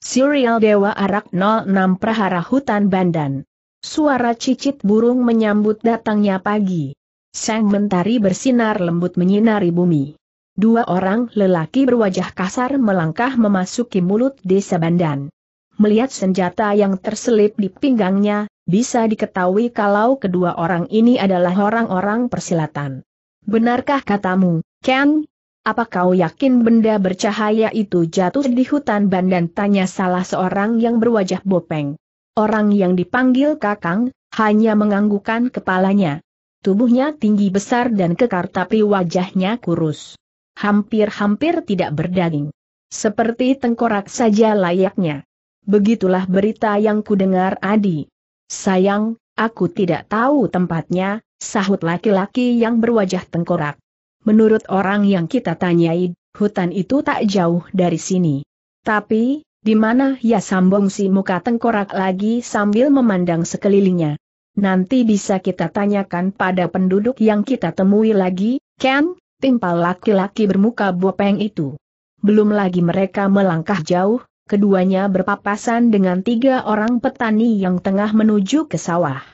Serial Dewa Arak 06 Prahara Hutan Bandan. Suara cicit burung menyambut datangnya pagi. Sang mentari bersinar lembut menyinari bumi. Dua orang lelaki berwajah kasar melangkah memasuki mulut desa Bandan. Melihat senjata yang terselip di pinggangnya, bisa diketahui kalau kedua orang ini adalah orang-orang persilatan. Benarkah katamu, Ken? Apa kau yakin benda bercahaya itu jatuh di hutan bandan? Tanya salah seorang yang berwajah bopeng. Orang yang dipanggil Kakang, hanya menganggukan kepalanya. Tubuhnya tinggi besar dan kekar tapi wajahnya kurus. Hampir-hampir tidak berdaging. Seperti tengkorak saja layaknya. Begitulah berita yang kudengar Adi. Sayang, aku tidak tahu tempatnya, sahut laki-laki yang berwajah tengkorak. Menurut orang yang kita tanyai, hutan itu tak jauh dari sini. Tapi, di mana ya sambung si muka tengkorak lagi sambil memandang sekelilingnya. Nanti bisa kita tanyakan pada penduduk yang kita temui lagi, Ken, timpal laki-laki bermuka bopeng itu. Belum lagi mereka melangkah jauh, keduanya berpapasan dengan tiga orang petani yang tengah menuju ke sawah.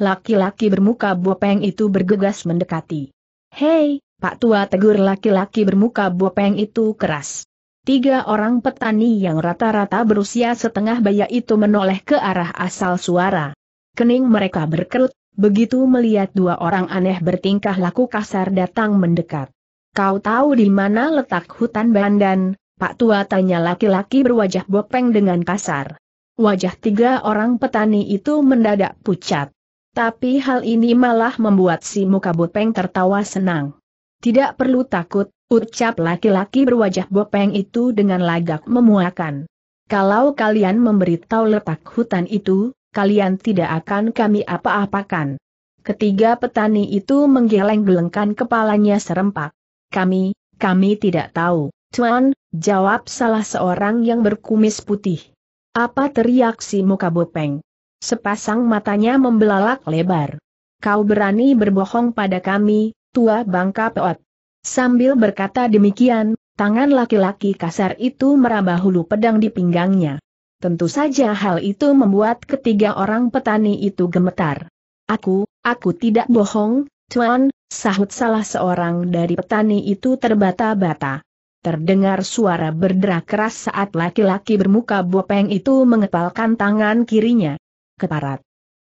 Laki-laki bermuka bopeng itu bergegas mendekati. Hei, Pak Tua tegur laki-laki bermuka bopeng itu keras. Tiga orang petani yang rata-rata berusia setengah baya itu menoleh ke arah asal suara. Kening mereka berkerut, begitu melihat dua orang aneh bertingkah laku kasar datang mendekat. Kau tahu di mana letak hutan Bandan? Pak Tua tanya laki-laki berwajah bopeng dengan kasar. Wajah tiga orang petani itu mendadak pucat. Tapi hal ini malah membuat si muka bopeng tertawa senang. Tidak perlu takut, ucap laki-laki berwajah bopeng itu dengan lagak memuakan. Kalau kalian memberitahu letak hutan itu, kalian tidak akan kami apa-apakan. Ketiga petani itu menggeleng-gelengkan kepalanya serempak. Kami, kami tidak tahu, Tuan, jawab salah seorang yang berkumis putih. Apa teriak si muka bopeng? Sepasang matanya membelalak lebar. Kau berani berbohong pada kami, tua bangka peot. Sambil berkata demikian, tangan laki-laki kasar itu meraba hulu pedang di pinggangnya. Tentu saja hal itu membuat ketiga orang petani itu gemetar. Aku, aku tidak bohong, Tuan, sahut salah seorang dari petani itu terbata-bata. Terdengar suara berderak keras saat laki-laki bermuka bopeng itu mengepalkan tangan kirinya. Keparat.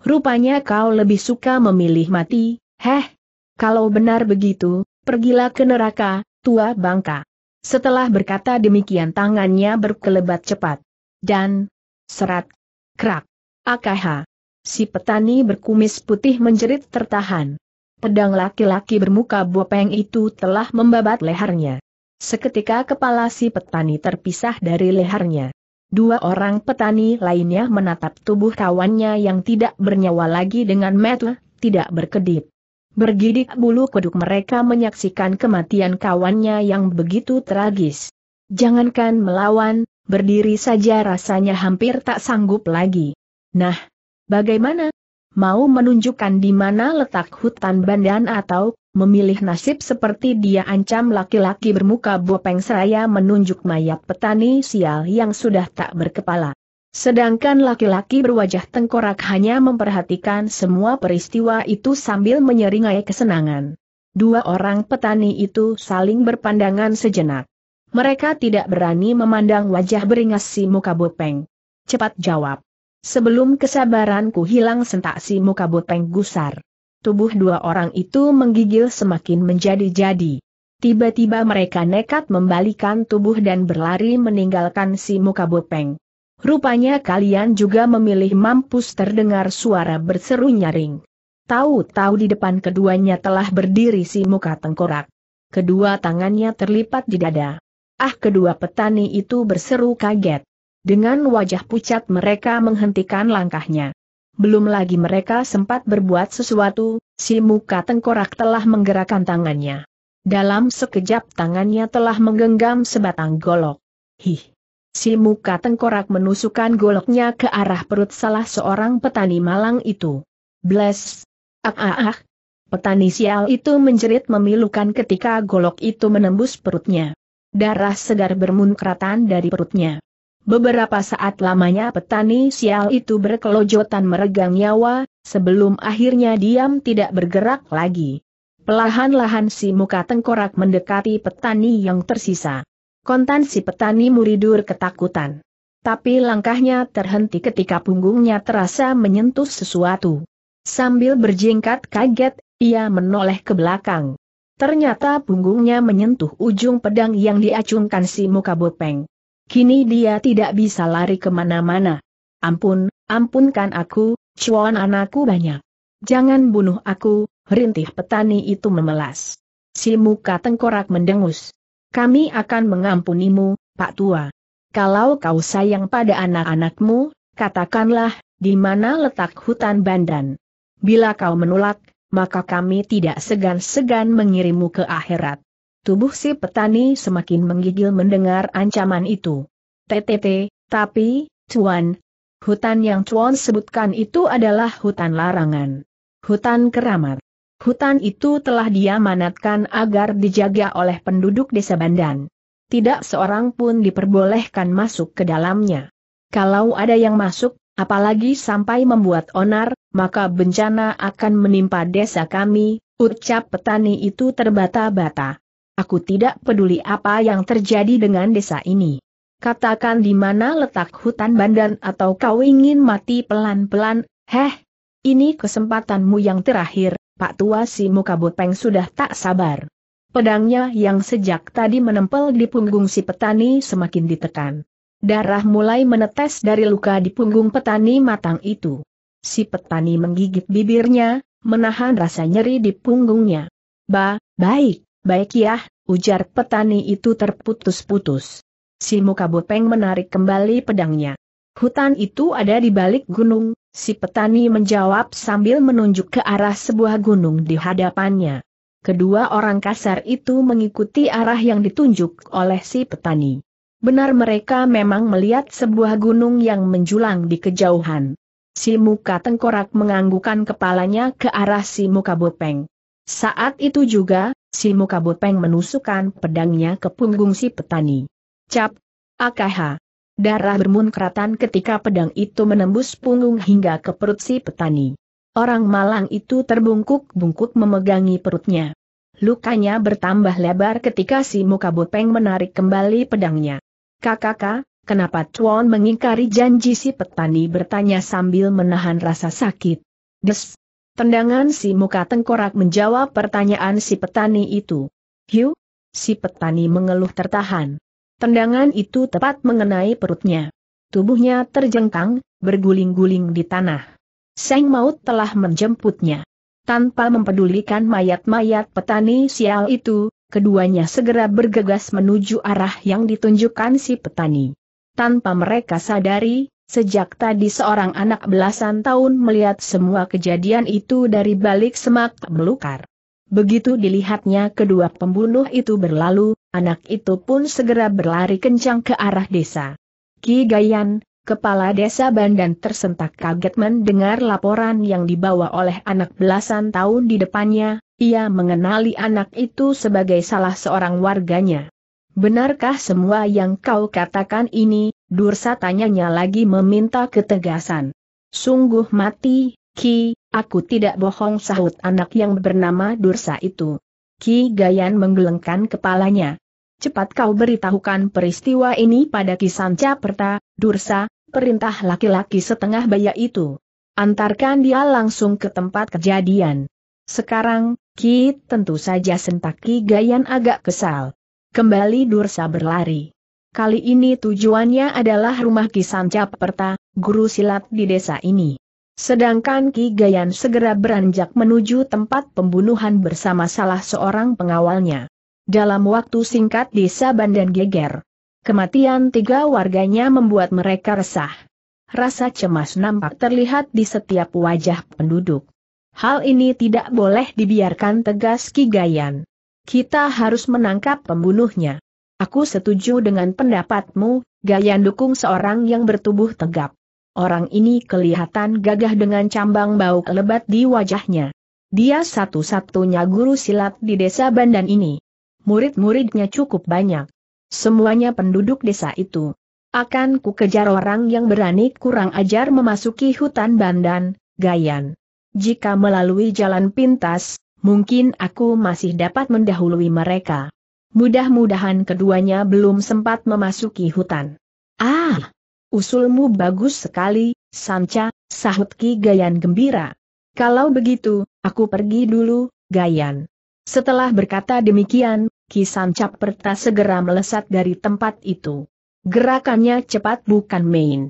Rupanya kau lebih suka memilih mati, heh, kalau benar begitu, pergilah ke neraka, tua bangka. Setelah berkata demikian tangannya berkelebat cepat. Dan, serat, krak, akaha. Si petani berkumis putih menjerit tertahan. Pedang laki-laki bermuka bopeng itu telah membabat lehernya. Seketika kepala si petani terpisah dari lehernya. Dua orang petani lainnya menatap tubuh kawannya yang tidak bernyawa lagi dengan metu, tidak berkedip. Bergidik bulu kuduk mereka menyaksikan kematian kawannya yang begitu tragis. Jangankan melawan, berdiri saja rasanya hampir tak sanggup lagi. Nah, bagaimana? Mau menunjukkan di mana letak hutan bandan atau memilih nasib seperti dia ancam laki-laki bermuka bopeng seraya menunjuk mayat petani sial yang sudah tak berkepala. Sedangkan laki-laki berwajah tengkorak hanya memperhatikan semua peristiwa itu sambil menyeringai kesenangan. Dua orang petani itu saling berpandangan sejenak. Mereka tidak berani memandang wajah beringas si muka bopeng. Cepat jawab. Sebelum kesabaranku hilang sentak si muka bopeng gusar. Tubuh dua orang itu menggigil semakin menjadi-jadi. Tiba-tiba mereka nekat membalikan tubuh dan berlari meninggalkan si muka bopeng. Rupanya kalian juga memilih mampus terdengar suara berseru nyaring. Tahu-tahu di depan keduanya telah berdiri si muka tengkorak. Kedua tangannya terlipat di dada. Ah kedua petani itu berseru kaget. Dengan wajah pucat mereka menghentikan langkahnya. Belum lagi mereka sempat berbuat sesuatu, si muka tengkorak telah menggerakkan tangannya. Dalam sekejap tangannya telah menggenggam sebatang golok. Hih! si muka tengkorak menusukkan goloknya ke arah perut salah seorang petani malang itu. Bless! Ah ah ah! Petani sial itu menjerit memilukan ketika golok itu menembus perutnya. Darah segar bermunkratan dari perutnya. Beberapa saat lamanya petani sial itu berkelojotan meregang nyawa, sebelum akhirnya diam tidak bergerak lagi. Pelahan-lahan si muka tengkorak mendekati petani yang tersisa. Kontan si petani muridur ketakutan. Tapi langkahnya terhenti ketika punggungnya terasa menyentuh sesuatu. Sambil berjingkat kaget, ia menoleh ke belakang. Ternyata punggungnya menyentuh ujung pedang yang diacungkan si muka bopeng. Kini dia tidak bisa lari kemana-mana. Ampun, ampunkan aku, cuan anakku banyak. Jangan bunuh aku, rintih petani itu memelas. Si muka tengkorak mendengus kami akan mengampunimu, Pak Tua. Kalau kau sayang pada anak-anakmu, katakanlah, di mana letak hutan Bandan. Bila kau menolak, maka kami tidak segan-segan mengirimmu ke akhirat. Tubuh si petani semakin menggigil mendengar ancaman itu. TTT, tapi, Tuan, hutan yang Tuan sebutkan itu adalah hutan larangan. Hutan keramat. Hutan itu telah diamanatkan agar dijaga oleh penduduk desa Bandan. Tidak seorang pun diperbolehkan masuk ke dalamnya. Kalau ada yang masuk, apalagi sampai membuat onar, maka bencana akan menimpa desa kami, ucap petani itu terbata-bata. Aku tidak peduli apa yang terjadi dengan desa ini. Katakan di mana letak hutan bandan atau kau ingin mati pelan-pelan, heh, ini kesempatanmu yang terakhir, Pak Tua si muka bopeng sudah tak sabar. Pedangnya yang sejak tadi menempel di punggung si petani semakin ditekan. Darah mulai menetes dari luka di punggung petani matang itu. Si petani menggigit bibirnya, menahan rasa nyeri di punggungnya. Ba, baik, baik ya, ujar petani itu terputus-putus. Si muka bopeng menarik kembali pedangnya. Hutan itu ada di balik gunung, Si petani menjawab sambil menunjuk ke arah sebuah gunung di hadapannya. Kedua orang kasar itu mengikuti arah yang ditunjuk oleh si petani. Benar mereka memang melihat sebuah gunung yang menjulang di kejauhan. Si muka tengkorak menganggukan kepalanya ke arah si muka bopeng. Saat itu juga, si muka bopeng menusukkan pedangnya ke punggung si petani. Cap! Akaha! Darah bermunkratan ketika pedang itu menembus punggung hingga ke perut si petani. Orang malang itu terbungkuk-bungkuk memegangi perutnya. Lukanya bertambah lebar ketika si muka bopeng menarik kembali pedangnya. Kakak, kenapa Chuan mengingkari janji si petani bertanya sambil menahan rasa sakit. Des. Tendangan si muka tengkorak menjawab pertanyaan si petani itu. Hiu? Si petani mengeluh tertahan. Tendangan itu tepat mengenai perutnya. Tubuhnya terjengkang, berguling-guling di tanah. Seng maut telah menjemputnya. Tanpa mempedulikan mayat-mayat petani sial itu, keduanya segera bergegas menuju arah yang ditunjukkan si petani. Tanpa mereka sadari, Sejak tadi seorang anak belasan tahun melihat semua kejadian itu dari balik semak belukar. Begitu dilihatnya kedua pembunuh itu berlalu, Anak itu pun segera berlari kencang ke arah desa. Ki Gayan, kepala desa Bandan tersentak kaget mendengar laporan yang dibawa oleh anak belasan tahun di depannya, ia mengenali anak itu sebagai salah seorang warganya. Benarkah semua yang kau katakan ini, Dursa tanyanya lagi meminta ketegasan. Sungguh mati, Ki, aku tidak bohong sahut anak yang bernama Dursa itu. Ki Gayan menggelengkan kepalanya. Cepat kau beritahukan peristiwa ini pada Ki Sanca Perta, Dursa, perintah laki-laki setengah baya itu. Antarkan dia langsung ke tempat kejadian. Sekarang, Ki tentu saja sentak Ki Gayan agak kesal. Kembali Dursa berlari. Kali ini tujuannya adalah rumah Ki Sanca Perta, guru silat di desa ini. Sedangkan Ki Gayan segera beranjak menuju tempat pembunuhan bersama salah seorang pengawalnya. Dalam waktu singkat di Saban dan Geger, kematian tiga warganya membuat mereka resah. Rasa cemas nampak terlihat di setiap wajah penduduk. Hal ini tidak boleh dibiarkan tegas Ki Gayan. Kita harus menangkap pembunuhnya. Aku setuju dengan pendapatmu, Gayan dukung seorang yang bertubuh tegap. Orang ini kelihatan gagah dengan cambang bau lebat di wajahnya. Dia satu-satunya guru silat di desa Bandan ini. Murid-muridnya cukup banyak. Semuanya penduduk desa itu. Akan ku kejar orang yang berani kurang ajar memasuki hutan Bandan, Gayan. Jika melalui jalan pintas, mungkin aku masih dapat mendahului mereka. Mudah-mudahan keduanya belum sempat memasuki hutan. Ah! Usulmu bagus sekali, Sanca, sahut Ki Gayan gembira. Kalau begitu, aku pergi dulu, Gayan. Setelah berkata demikian, Ki Sanca Perta segera melesat dari tempat itu. Gerakannya cepat bukan main.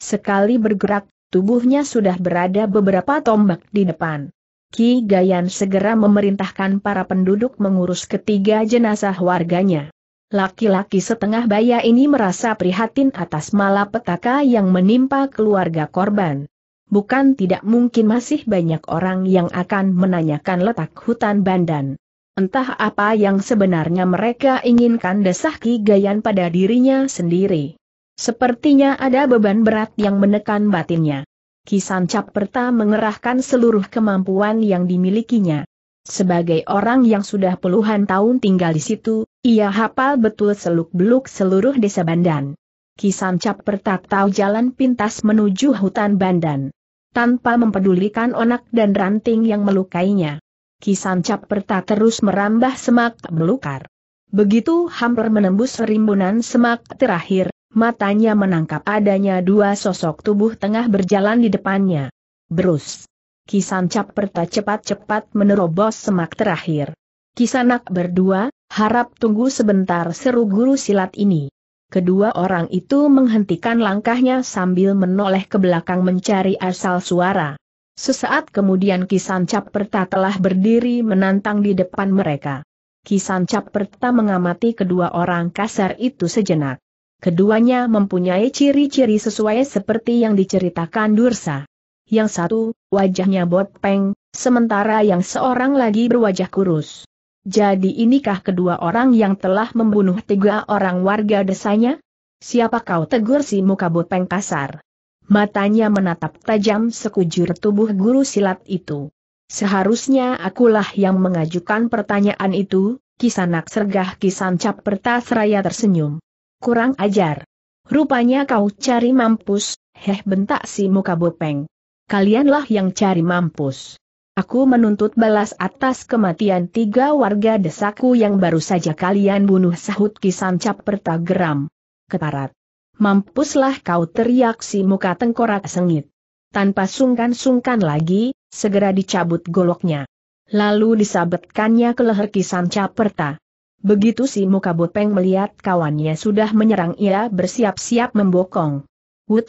Sekali bergerak, tubuhnya sudah berada beberapa tombak di depan. Ki Gayan segera memerintahkan para penduduk mengurus ketiga jenazah warganya. Laki-laki setengah baya ini merasa prihatin atas malapetaka yang menimpa keluarga korban. Bukan tidak mungkin masih banyak orang yang akan menanyakan letak hutan Bandan. Entah apa yang sebenarnya mereka inginkan desah Ki Gayan pada dirinya sendiri. Sepertinya ada beban berat yang menekan batinnya. Kisan Caperta mengerahkan seluruh kemampuan yang dimilikinya. Sebagai orang yang sudah puluhan tahun tinggal di situ, ia hafal betul seluk-beluk seluruh desa Bandan. Kisancap pertak tahu jalan pintas menuju hutan Bandan. Tanpa mempedulikan onak dan ranting yang melukainya. Kisancap pertak terus merambah semak belukar. Begitu hampir menembus rimbunan semak terakhir, matanya menangkap adanya dua sosok tubuh tengah berjalan di depannya. Berus. Kisancap perta cepat-cepat menerobos semak terakhir. Kisanak berdua, Harap tunggu sebentar seru guru silat ini. Kedua orang itu menghentikan langkahnya sambil menoleh ke belakang mencari asal suara. Sesaat kemudian Kisan Caperta telah berdiri menantang di depan mereka. Kisan Caperta mengamati kedua orang kasar itu sejenak. Keduanya mempunyai ciri-ciri sesuai seperti yang diceritakan Dursa. Yang satu, wajahnya botpeng, sementara yang seorang lagi berwajah kurus. Jadi inikah kedua orang yang telah membunuh tiga orang warga desanya? Siapa kau tegur si muka bopeng kasar? Matanya menatap tajam sekujur tubuh guru silat itu. Seharusnya akulah yang mengajukan pertanyaan itu, kisanak sergah kisan cap raya tersenyum. Kurang ajar. Rupanya kau cari mampus, heh bentak si muka bopeng. Kalianlah yang cari mampus. Aku menuntut balas atas kematian tiga warga desaku yang baru saja kalian bunuh sahut kisancap perta geram. Keparat. Mampuslah kau teriak si muka tengkorak sengit. Tanpa sungkan-sungkan lagi, segera dicabut goloknya. Lalu disabetkannya ke leher kisancap perta. Begitu si muka bopeng melihat kawannya sudah menyerang ia bersiap-siap membokong. Wut!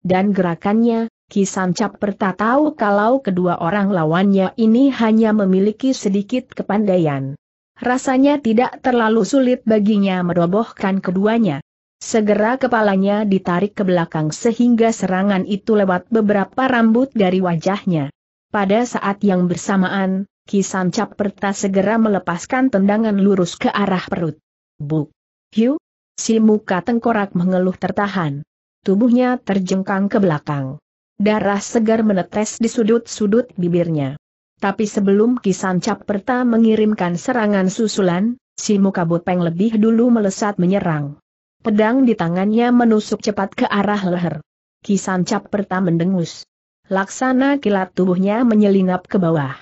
Dan gerakannya, Kisancap Perta tahu kalau kedua orang lawannya ini hanya memiliki sedikit kepandaian. Rasanya tidak terlalu sulit baginya merobohkan keduanya. Segera kepalanya ditarik ke belakang sehingga serangan itu lewat beberapa rambut dari wajahnya. Pada saat yang bersamaan, Kisancap Perta segera melepaskan tendangan lurus ke arah perut. Bu. Hiu! Si muka tengkorak mengeluh tertahan. Tubuhnya terjengkang ke belakang. Darah segar menetes di sudut-sudut bibirnya. Tapi sebelum Kisan perta mengirimkan serangan susulan, si muka bopeng lebih dulu melesat menyerang. Pedang di tangannya menusuk cepat ke arah leher. Kisan perta mendengus. Laksana kilat tubuhnya menyelinap ke bawah.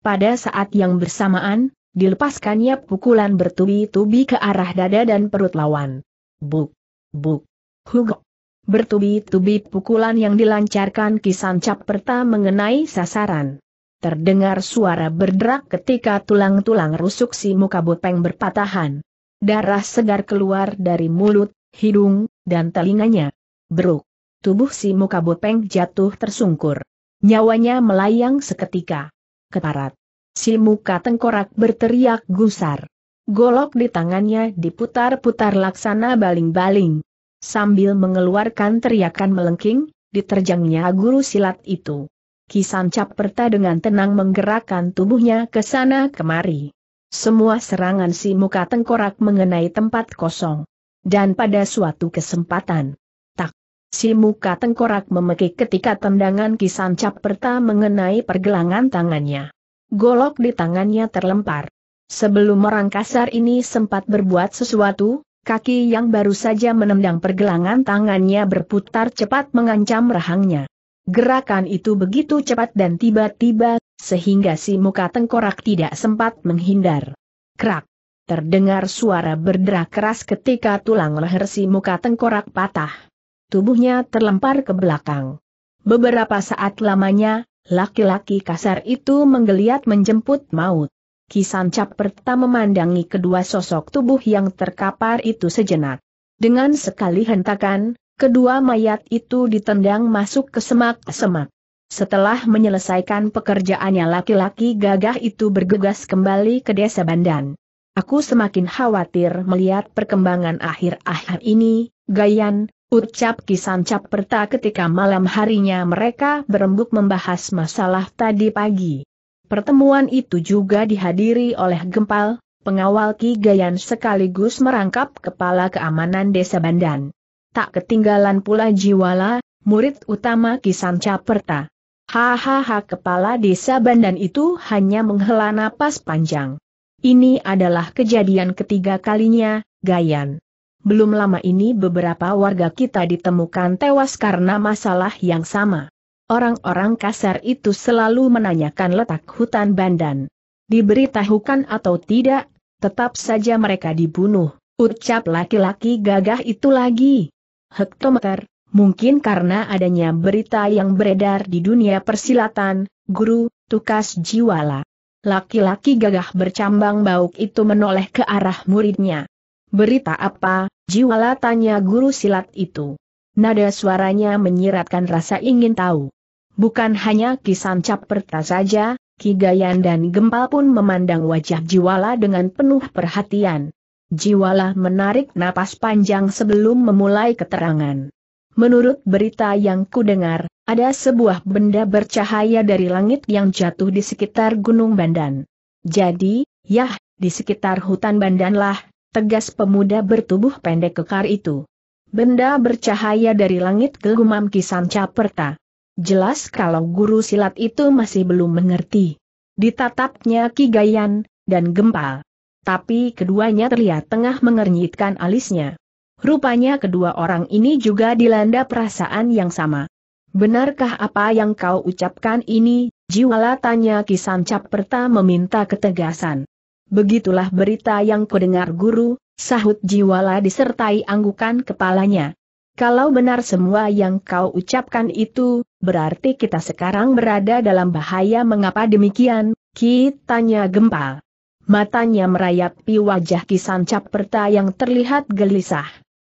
Pada saat yang bersamaan, dilepaskannya pukulan bertubi-tubi ke arah dada dan perut lawan. Buk, buk, hugok. Bertubi-tubi pukulan yang dilancarkan Kisan cap Caperta mengenai sasaran. Terdengar suara berderak ketika tulang-tulang rusuk si muka bopeng berpatahan. Darah segar keluar dari mulut, hidung, dan telinganya. Beruk. Tubuh si muka bopeng jatuh tersungkur. Nyawanya melayang seketika. Keparat. Si muka tengkorak berteriak gusar. Golok di tangannya diputar-putar laksana baling-baling. Sambil mengeluarkan teriakan melengking, diterjangnya guru silat itu. Kisan Caperta dengan tenang menggerakkan tubuhnya ke sana kemari. Semua serangan si muka tengkorak mengenai tempat kosong. Dan pada suatu kesempatan, tak, si muka tengkorak memekik ketika tendangan Kisan Caperta mengenai pergelangan tangannya. Golok di tangannya terlempar. Sebelum orang kasar ini sempat berbuat sesuatu, Kaki yang baru saja menendang pergelangan tangannya berputar cepat mengancam rahangnya. Gerakan itu begitu cepat dan tiba-tiba, sehingga si muka tengkorak tidak sempat menghindar. Krak! Terdengar suara berderak keras ketika tulang leher si muka tengkorak patah. Tubuhnya terlempar ke belakang. Beberapa saat lamanya, laki-laki kasar itu menggeliat menjemput maut. Kisan Caperta memandangi kedua sosok tubuh yang terkapar itu sejenak. Dengan sekali hentakan, kedua mayat itu ditendang masuk ke semak-semak. Setelah menyelesaikan pekerjaannya laki-laki gagah itu bergegas kembali ke desa Bandan. Aku semakin khawatir melihat perkembangan akhir-akhir ini, Gayan, ucap Kisan Caperta ketika malam harinya mereka berembuk membahas masalah tadi pagi. Pertemuan itu juga dihadiri oleh Gempal, pengawal Ki Gayan sekaligus merangkap kepala keamanan desa Bandan. Tak ketinggalan pula Jiwala, murid utama Ki Sanca Perta. Hahaha kepala desa Bandan itu hanya menghela napas panjang. Ini adalah kejadian ketiga kalinya, Gayan. Belum lama ini beberapa warga kita ditemukan tewas karena masalah yang sama. Orang-orang kasar itu selalu menanyakan letak hutan Bandan. Diberitahukan atau tidak, tetap saja mereka dibunuh, ucap laki-laki gagah itu lagi. Hektometer, mungkin karena adanya berita yang beredar di dunia persilatan, guru, tukas jiwala. Laki-laki gagah bercambang bauk itu menoleh ke arah muridnya. Berita apa, jiwala tanya guru silat itu. Nada suaranya menyiratkan rasa ingin tahu. Bukan hanya Kisancap Perta saja, Kigayan dan Gempal pun memandang wajah Jiwala dengan penuh perhatian. Jiwala menarik napas panjang sebelum memulai keterangan. Menurut berita yang kudengar, ada sebuah benda bercahaya dari langit yang jatuh di sekitar Gunung Bandan. Jadi, yah, di sekitar hutan Bandanlah, tegas pemuda bertubuh pendek kekar itu. Benda bercahaya dari langit kegumam Kisancap Perta. Jelas kalau guru silat itu masih belum mengerti. Ditatapnya Ki Gayan dan gempal. Tapi keduanya terlihat tengah mengernyitkan alisnya. Rupanya kedua orang ini juga dilanda perasaan yang sama. Benarkah apa yang kau ucapkan ini, Jiwala tanya Ki Sancap perta meminta ketegasan. Begitulah berita yang kudengar guru, sahut Jiwala disertai anggukan kepalanya. Kalau benar semua yang kau ucapkan itu, berarti kita sekarang berada dalam bahaya mengapa demikian, kitanya gempa. Matanya merayapi wajah kisancap caperta yang terlihat gelisah.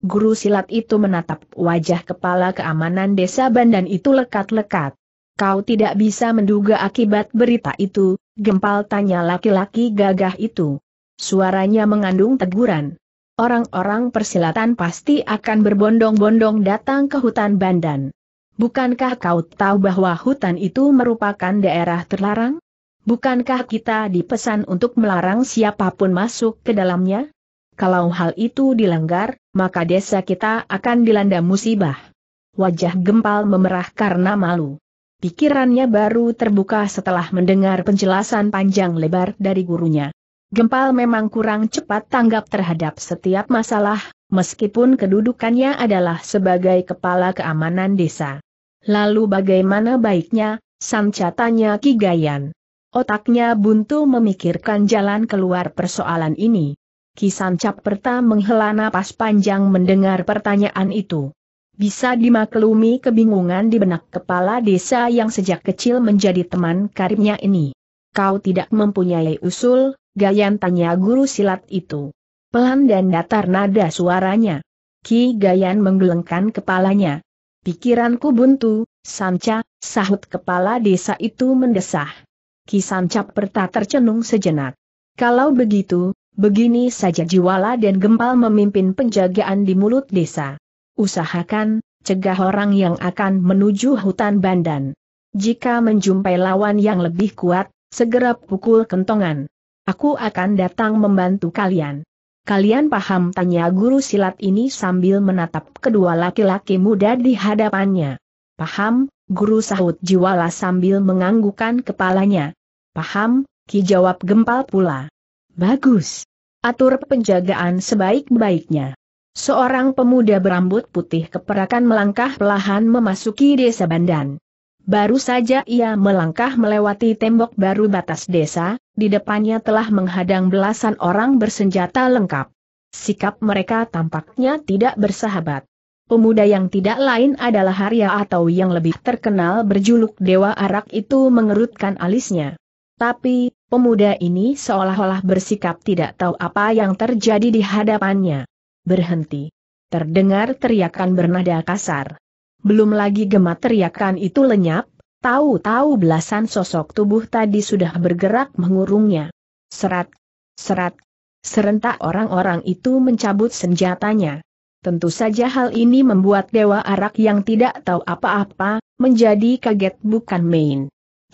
Guru silat itu menatap wajah kepala keamanan desa Bandan itu lekat-lekat. Kau tidak bisa menduga akibat berita itu, gempal tanya laki-laki gagah itu. Suaranya mengandung teguran orang-orang persilatan pasti akan berbondong-bondong datang ke hutan Bandan. Bukankah kau tahu bahwa hutan itu merupakan daerah terlarang? Bukankah kita dipesan untuk melarang siapapun masuk ke dalamnya? Kalau hal itu dilanggar, maka desa kita akan dilanda musibah. Wajah gempal memerah karena malu. Pikirannya baru terbuka setelah mendengar penjelasan panjang lebar dari gurunya. Gempal memang kurang cepat tanggap terhadap setiap masalah, meskipun kedudukannya adalah sebagai kepala keamanan desa. Lalu bagaimana baiknya, Sanca tanya Kigayan. Otaknya buntu memikirkan jalan keluar persoalan ini. Kisan pertama menghela napas panjang mendengar pertanyaan itu. Bisa dimaklumi kebingungan di benak kepala desa yang sejak kecil menjadi teman karibnya ini. Kau tidak mempunyai usul, Gayan tanya guru silat itu. Pelan dan datar nada suaranya. Ki Gayan menggelengkan kepalanya. Pikiranku buntu, Sanca, sahut kepala desa itu mendesah. Ki Sanca perta tercenung sejenak. Kalau begitu, begini saja Jiwala dan Gempal memimpin penjagaan di mulut desa. Usahakan, cegah orang yang akan menuju hutan bandan. Jika menjumpai lawan yang lebih kuat, segera pukul kentongan. Aku akan datang membantu kalian. Kalian paham tanya guru silat ini sambil menatap kedua laki-laki muda di hadapannya. Paham, guru sahut Jiwala sambil menganggukan kepalanya. Paham, Ki jawab gempal pula. Bagus. Atur penjagaan sebaik-baiknya. Seorang pemuda berambut putih keperakan melangkah perlahan memasuki desa Bandan. Baru saja ia melangkah melewati tembok baru batas desa, di depannya telah menghadang belasan orang bersenjata lengkap. Sikap mereka tampaknya tidak bersahabat. Pemuda yang tidak lain adalah Harya atau yang lebih terkenal berjuluk Dewa Arak itu mengerutkan alisnya. Tapi, pemuda ini seolah-olah bersikap tidak tahu apa yang terjadi di hadapannya. Berhenti. Terdengar teriakan bernada kasar. Belum lagi gema teriakan itu lenyap, tahu-tahu belasan sosok tubuh tadi sudah bergerak mengurungnya. Serat, serat, serentak orang-orang itu mencabut senjatanya. Tentu saja hal ini membuat Dewa Arak yang tidak tahu apa-apa, menjadi kaget bukan main.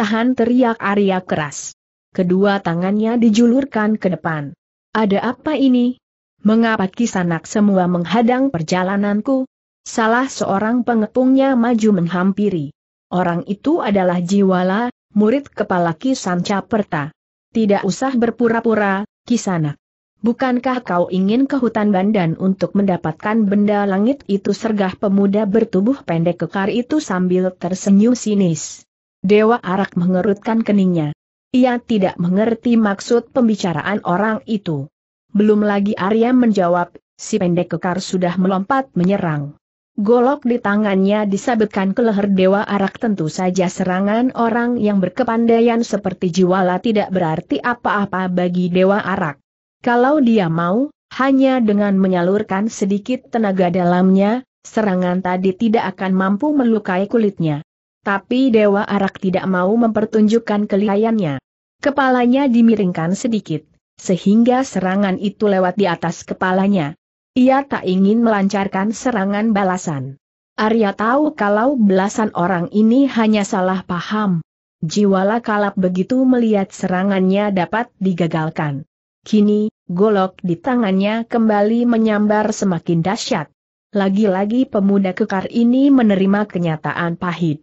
Tahan teriak Arya keras. Kedua tangannya dijulurkan ke depan. Ada apa ini? Mengapa kisanak semua menghadang perjalananku? salah seorang pengepungnya maju menghampiri. Orang itu adalah Jiwala, murid kepala Kisanca Perta. Tidak usah berpura-pura, Kisana. Bukankah kau ingin ke hutan bandan untuk mendapatkan benda langit itu sergah pemuda bertubuh pendek kekar itu sambil tersenyum sinis. Dewa Arak mengerutkan keningnya. Ia tidak mengerti maksud pembicaraan orang itu. Belum lagi Arya menjawab, si pendek kekar sudah melompat menyerang. Golok di tangannya disabetkan ke leher Dewa Arak tentu saja serangan orang yang berkepandaian seperti Jiwala tidak berarti apa-apa bagi Dewa Arak. Kalau dia mau, hanya dengan menyalurkan sedikit tenaga dalamnya, serangan tadi tidak akan mampu melukai kulitnya. Tapi Dewa Arak tidak mau mempertunjukkan kelihayannya. Kepalanya dimiringkan sedikit, sehingga serangan itu lewat di atas kepalanya. Ia tak ingin melancarkan serangan balasan. Arya tahu kalau belasan orang ini hanya salah paham. Jiwala kalap begitu melihat serangannya dapat digagalkan. Kini, golok di tangannya kembali menyambar semakin dahsyat. Lagi-lagi pemuda kekar ini menerima kenyataan pahit.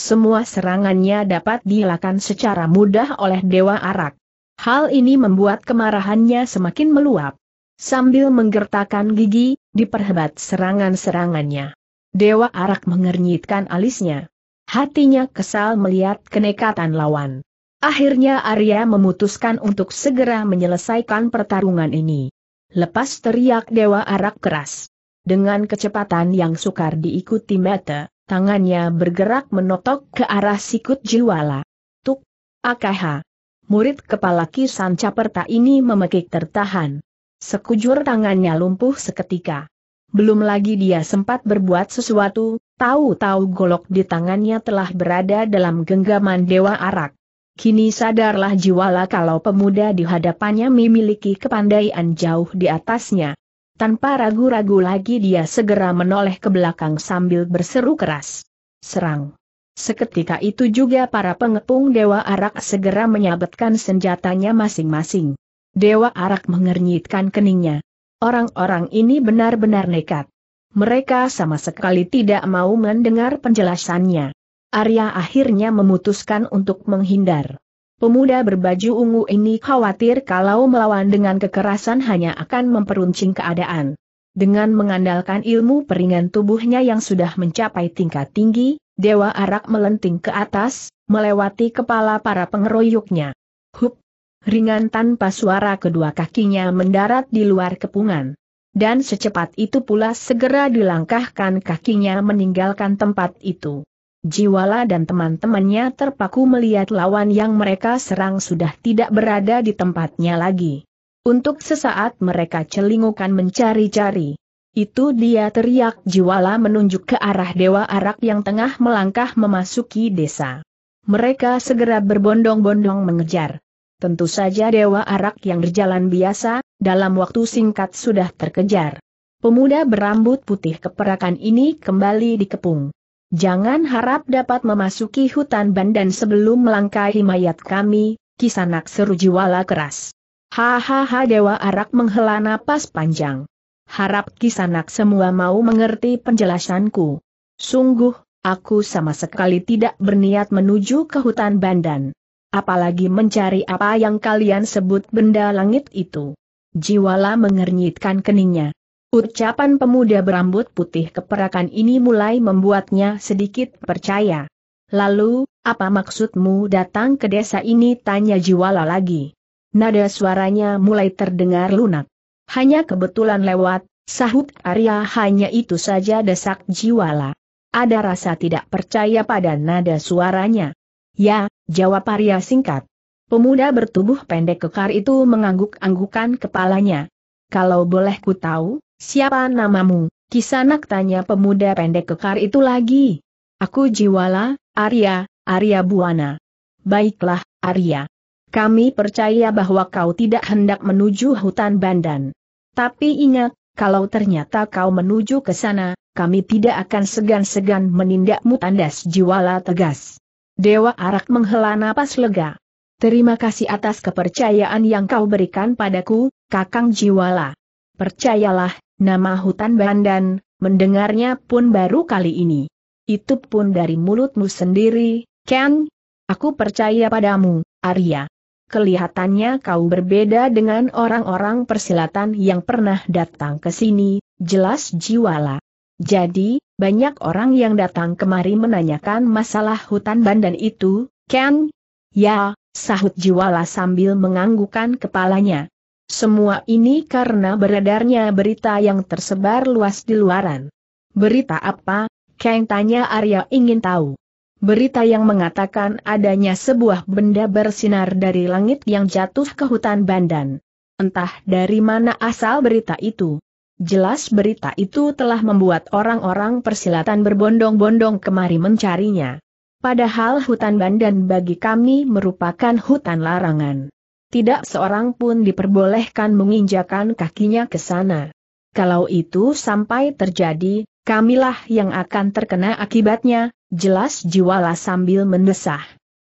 Semua serangannya dapat dilakukan secara mudah oleh Dewa Arak. Hal ini membuat kemarahannya semakin meluap. Sambil menggertakkan gigi, diperhebat serangan-serangannya. Dewa Arak mengernyitkan alisnya. Hatinya kesal melihat kenekatan lawan. Akhirnya Arya memutuskan untuk segera menyelesaikan pertarungan ini. Lepas teriak Dewa Arak keras. Dengan kecepatan yang sukar diikuti mata, tangannya bergerak menotok ke arah sikut Jiwala. Tuk! Akaha! Murid kepala Kisan Caperta ini memekik tertahan. Sekujur tangannya lumpuh seketika. Belum lagi dia sempat berbuat sesuatu, tahu-tahu golok di tangannya telah berada dalam genggaman Dewa Arak. Kini sadarlah Jiwala kalau pemuda di hadapannya memiliki kepandaian jauh di atasnya. Tanpa ragu-ragu lagi dia segera menoleh ke belakang sambil berseru keras. Serang! Seketika itu juga para pengepung Dewa Arak segera menyabetkan senjatanya masing-masing. Dewa Arak mengernyitkan keningnya. Orang-orang ini benar-benar nekat. Mereka sama sekali tidak mau mendengar penjelasannya. Arya akhirnya memutuskan untuk menghindar. Pemuda berbaju ungu ini khawatir kalau melawan dengan kekerasan hanya akan memperuncing keadaan. Dengan mengandalkan ilmu peringan tubuhnya yang sudah mencapai tingkat tinggi, Dewa Arak melenting ke atas, melewati kepala para pengeroyoknya. Hup! ringan tanpa suara kedua kakinya mendarat di luar kepungan. Dan secepat itu pula segera dilangkahkan kakinya meninggalkan tempat itu. Jiwala dan teman-temannya terpaku melihat lawan yang mereka serang sudah tidak berada di tempatnya lagi. Untuk sesaat mereka celingukan mencari-cari. Itu dia teriak Jiwala menunjuk ke arah Dewa Arak yang tengah melangkah memasuki desa. Mereka segera berbondong-bondong mengejar. Tentu saja Dewa Arak yang berjalan biasa, dalam waktu singkat sudah terkejar. Pemuda berambut putih keperakan ini kembali dikepung. Jangan harap dapat memasuki hutan bandan sebelum melangkahi mayat kami, kisanak seru jiwala keras. Hahaha Dewa Arak menghela napas panjang. Harap kisanak semua mau mengerti penjelasanku. Sungguh, aku sama sekali tidak berniat menuju ke hutan bandan apalagi mencari apa yang kalian sebut benda langit itu. Jiwala mengernyitkan keningnya. Ucapan pemuda berambut putih keperakan ini mulai membuatnya sedikit percaya. Lalu, apa maksudmu datang ke desa ini? Tanya Jiwala lagi. Nada suaranya mulai terdengar lunak. Hanya kebetulan lewat, sahut Arya hanya itu saja desak Jiwala. Ada rasa tidak percaya pada nada suaranya. Ya, jawab Arya singkat. Pemuda bertubuh pendek kekar itu mengangguk-anggukan kepalanya. Kalau boleh ku tahu, siapa namamu? Kisanak tanya pemuda pendek kekar itu lagi. Aku Jiwala, Arya, Arya Buana. Baiklah, Arya. Kami percaya bahwa kau tidak hendak menuju hutan Bandan. Tapi ingat, kalau ternyata kau menuju ke sana, kami tidak akan segan-segan menindakmu tandas Jiwala tegas. Dewa Arak menghela napas lega. Terima kasih atas kepercayaan yang kau berikan padaku, Kakang Jiwala. Percayalah, nama hutan Bandan, mendengarnya pun baru kali ini. Itu pun dari mulutmu sendiri, Ken. Aku percaya padamu, Arya. Kelihatannya kau berbeda dengan orang-orang persilatan yang pernah datang ke sini, jelas Jiwala. Jadi, banyak orang yang datang kemari menanyakan masalah hutan bandan itu, Ken? Ya, sahut Jiwala sambil menganggukan kepalanya. Semua ini karena beredarnya berita yang tersebar luas di luaran. Berita apa? Kang tanya Arya ingin tahu. Berita yang mengatakan adanya sebuah benda bersinar dari langit yang jatuh ke hutan Bandan. Entah dari mana asal berita itu. Jelas berita itu telah membuat orang-orang persilatan berbondong-bondong kemari mencarinya. Padahal hutan Bandan bagi kami merupakan hutan larangan. Tidak seorang pun diperbolehkan menginjakan kakinya ke sana. Kalau itu sampai terjadi, kamilah yang akan terkena akibatnya, jelas jiwalah sambil mendesah.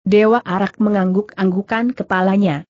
Dewa Arak mengangguk-anggukan kepalanya.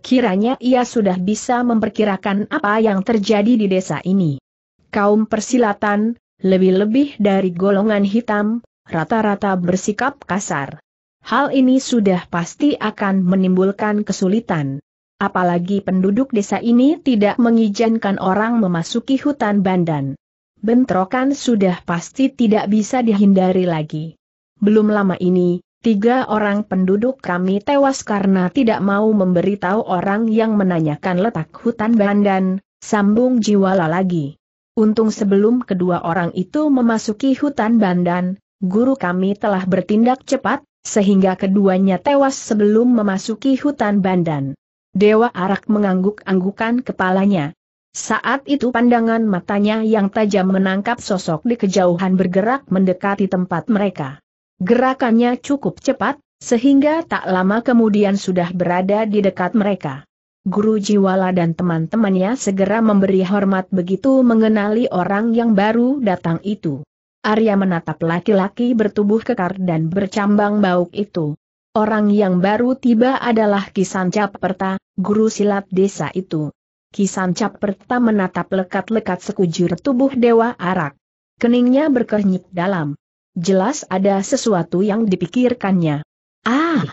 Kiranya ia sudah bisa memperkirakan apa yang terjadi di desa ini. Kaum persilatan, lebih-lebih dari golongan hitam, rata-rata bersikap kasar. Hal ini sudah pasti akan menimbulkan kesulitan. Apalagi penduduk desa ini tidak mengizinkan orang memasuki hutan bandan. Bentrokan sudah pasti tidak bisa dihindari lagi. Belum lama ini, Tiga orang penduduk kami tewas karena tidak mau memberitahu orang yang menanyakan letak hutan Bandan, sambung Jiwala lagi. Untung sebelum kedua orang itu memasuki hutan Bandan, guru kami telah bertindak cepat, sehingga keduanya tewas sebelum memasuki hutan Bandan. Dewa Arak mengangguk-anggukan kepalanya. Saat itu pandangan matanya yang tajam menangkap sosok di kejauhan bergerak mendekati tempat mereka. Gerakannya cukup cepat, sehingga tak lama kemudian sudah berada di dekat mereka. Guru Jiwala dan teman-temannya segera memberi hormat begitu mengenali orang yang baru datang itu. Arya menatap laki-laki bertubuh kekar dan bercambang bauk itu. Orang yang baru tiba adalah Kisan Caperta, guru silat desa itu. Kisan Caperta menatap lekat-lekat sekujur tubuh Dewa Arak. Keningnya berkernyit dalam. Jelas ada sesuatu yang dipikirkannya. Ah!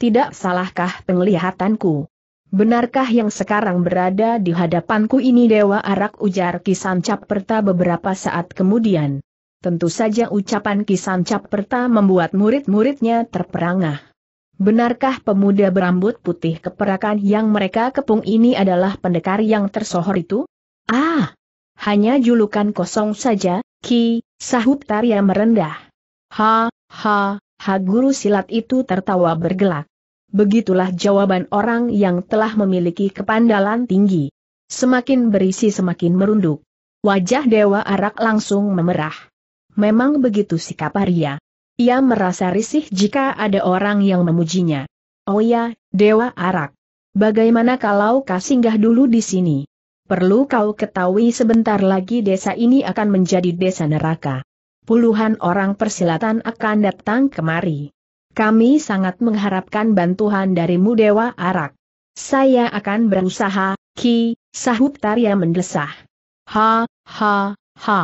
Tidak salahkah penglihatanku? Benarkah yang sekarang berada di hadapanku ini Dewa Arak ujar Kisan Caperta beberapa saat kemudian? Tentu saja ucapan Kisan Caperta membuat murid-muridnya terperangah. Benarkah pemuda berambut putih keperakan yang mereka kepung ini adalah pendekar yang tersohor itu? Ah! Hanya julukan kosong saja, Ki, sahut Tarya merendah. Ha, ha, ha guru silat itu tertawa bergelak. Begitulah jawaban orang yang telah memiliki kepandalan tinggi. Semakin berisi semakin merunduk. Wajah Dewa Arak langsung memerah. Memang begitu sikap Arya. Ia merasa risih jika ada orang yang memujinya. Oh ya, Dewa Arak. Bagaimana kalau kau singgah dulu di sini? Perlu kau ketahui sebentar lagi desa ini akan menjadi desa neraka puluhan orang persilatan akan datang kemari. Kami sangat mengharapkan bantuan darimu Dewa Arak. Saya akan berusaha, Ki, sahut Tarya mendesah. Ha, ha, ha.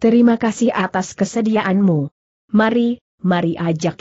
Terima kasih atas kesediaanmu. Mari, mari ajak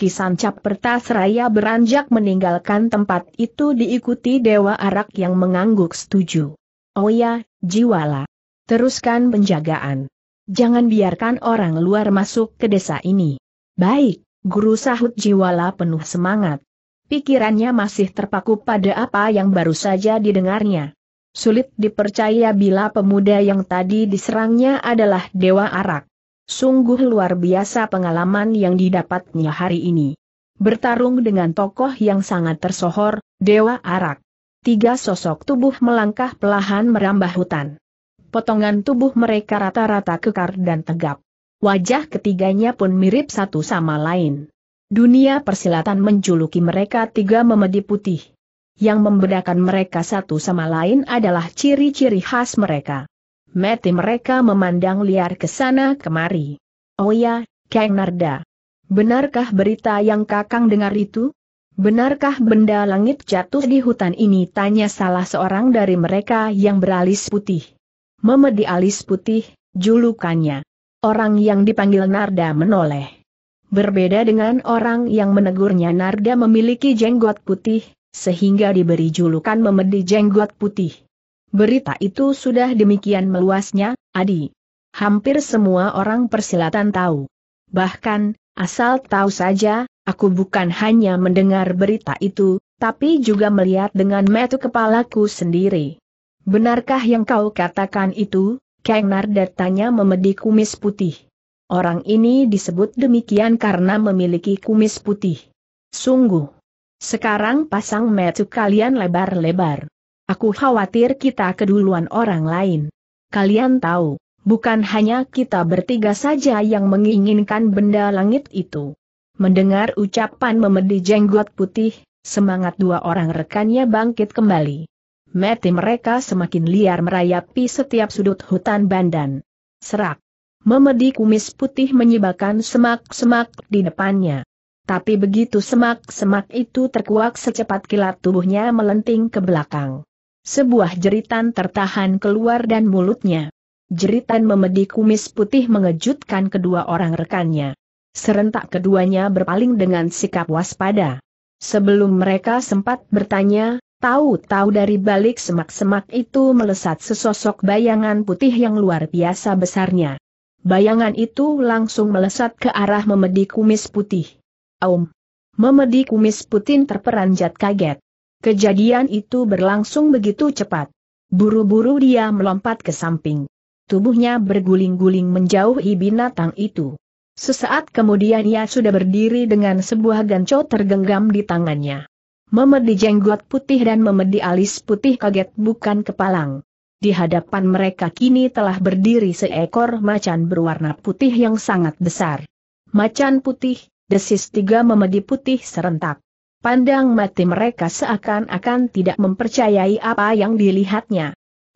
pertas raya beranjak meninggalkan tempat itu diikuti Dewa Arak yang mengangguk setuju. Oh ya, Jiwala. Teruskan penjagaan. Jangan biarkan orang luar masuk ke desa ini. Baik, guru sahut Jiwala penuh semangat. Pikirannya masih terpaku pada apa yang baru saja didengarnya. Sulit dipercaya bila pemuda yang tadi diserangnya adalah Dewa Arak. Sungguh luar biasa pengalaman yang didapatnya hari ini. Bertarung dengan tokoh yang sangat tersohor, Dewa Arak. Tiga sosok tubuh melangkah pelahan merambah hutan potongan tubuh mereka rata-rata kekar dan tegap. Wajah ketiganya pun mirip satu sama lain. Dunia persilatan menjuluki mereka tiga memedi putih. Yang membedakan mereka satu sama lain adalah ciri-ciri khas mereka. Mati mereka memandang liar ke sana kemari. Oh ya, Kang Narda. Benarkah berita yang kakang dengar itu? Benarkah benda langit jatuh di hutan ini? Tanya salah seorang dari mereka yang beralis putih. Memedi alis putih, julukannya. Orang yang dipanggil Narda menoleh. Berbeda dengan orang yang menegurnya Narda memiliki jenggot putih, sehingga diberi julukan memedi jenggot putih. Berita itu sudah demikian meluasnya, Adi. Hampir semua orang persilatan tahu. Bahkan, asal tahu saja, aku bukan hanya mendengar berita itu, tapi juga melihat dengan metu kepalaku sendiri. Benarkah yang kau katakan itu, Kang Narda tanya memedi kumis putih. Orang ini disebut demikian karena memiliki kumis putih. Sungguh. Sekarang pasang metu kalian lebar-lebar. Aku khawatir kita keduluan orang lain. Kalian tahu, bukan hanya kita bertiga saja yang menginginkan benda langit itu. Mendengar ucapan memedi jenggot putih, semangat dua orang rekannya bangkit kembali. Mati mereka semakin liar merayapi setiap sudut hutan Bandan. Serak. Memedi kumis putih menyebabkan semak-semak di depannya. Tapi begitu semak-semak itu terkuak secepat kilat tubuhnya melenting ke belakang. Sebuah jeritan tertahan keluar dan mulutnya. Jeritan memedi kumis putih mengejutkan kedua orang rekannya. Serentak keduanya berpaling dengan sikap waspada. Sebelum mereka sempat bertanya, Tahu-tahu dari balik semak-semak itu melesat sesosok bayangan putih yang luar biasa besarnya. Bayangan itu langsung melesat ke arah memedi kumis putih. Aum. Memedi kumis putih terperanjat kaget. Kejadian itu berlangsung begitu cepat. Buru-buru dia melompat ke samping. Tubuhnya berguling-guling menjauhi binatang itu. Sesaat kemudian ia sudah berdiri dengan sebuah ganco tergenggam di tangannya memedi jenggot putih dan memedi alis putih kaget bukan kepalang. Di hadapan mereka kini telah berdiri seekor macan berwarna putih yang sangat besar. Macan putih, desis tiga memedi putih serentak. Pandang mati mereka seakan-akan tidak mempercayai apa yang dilihatnya.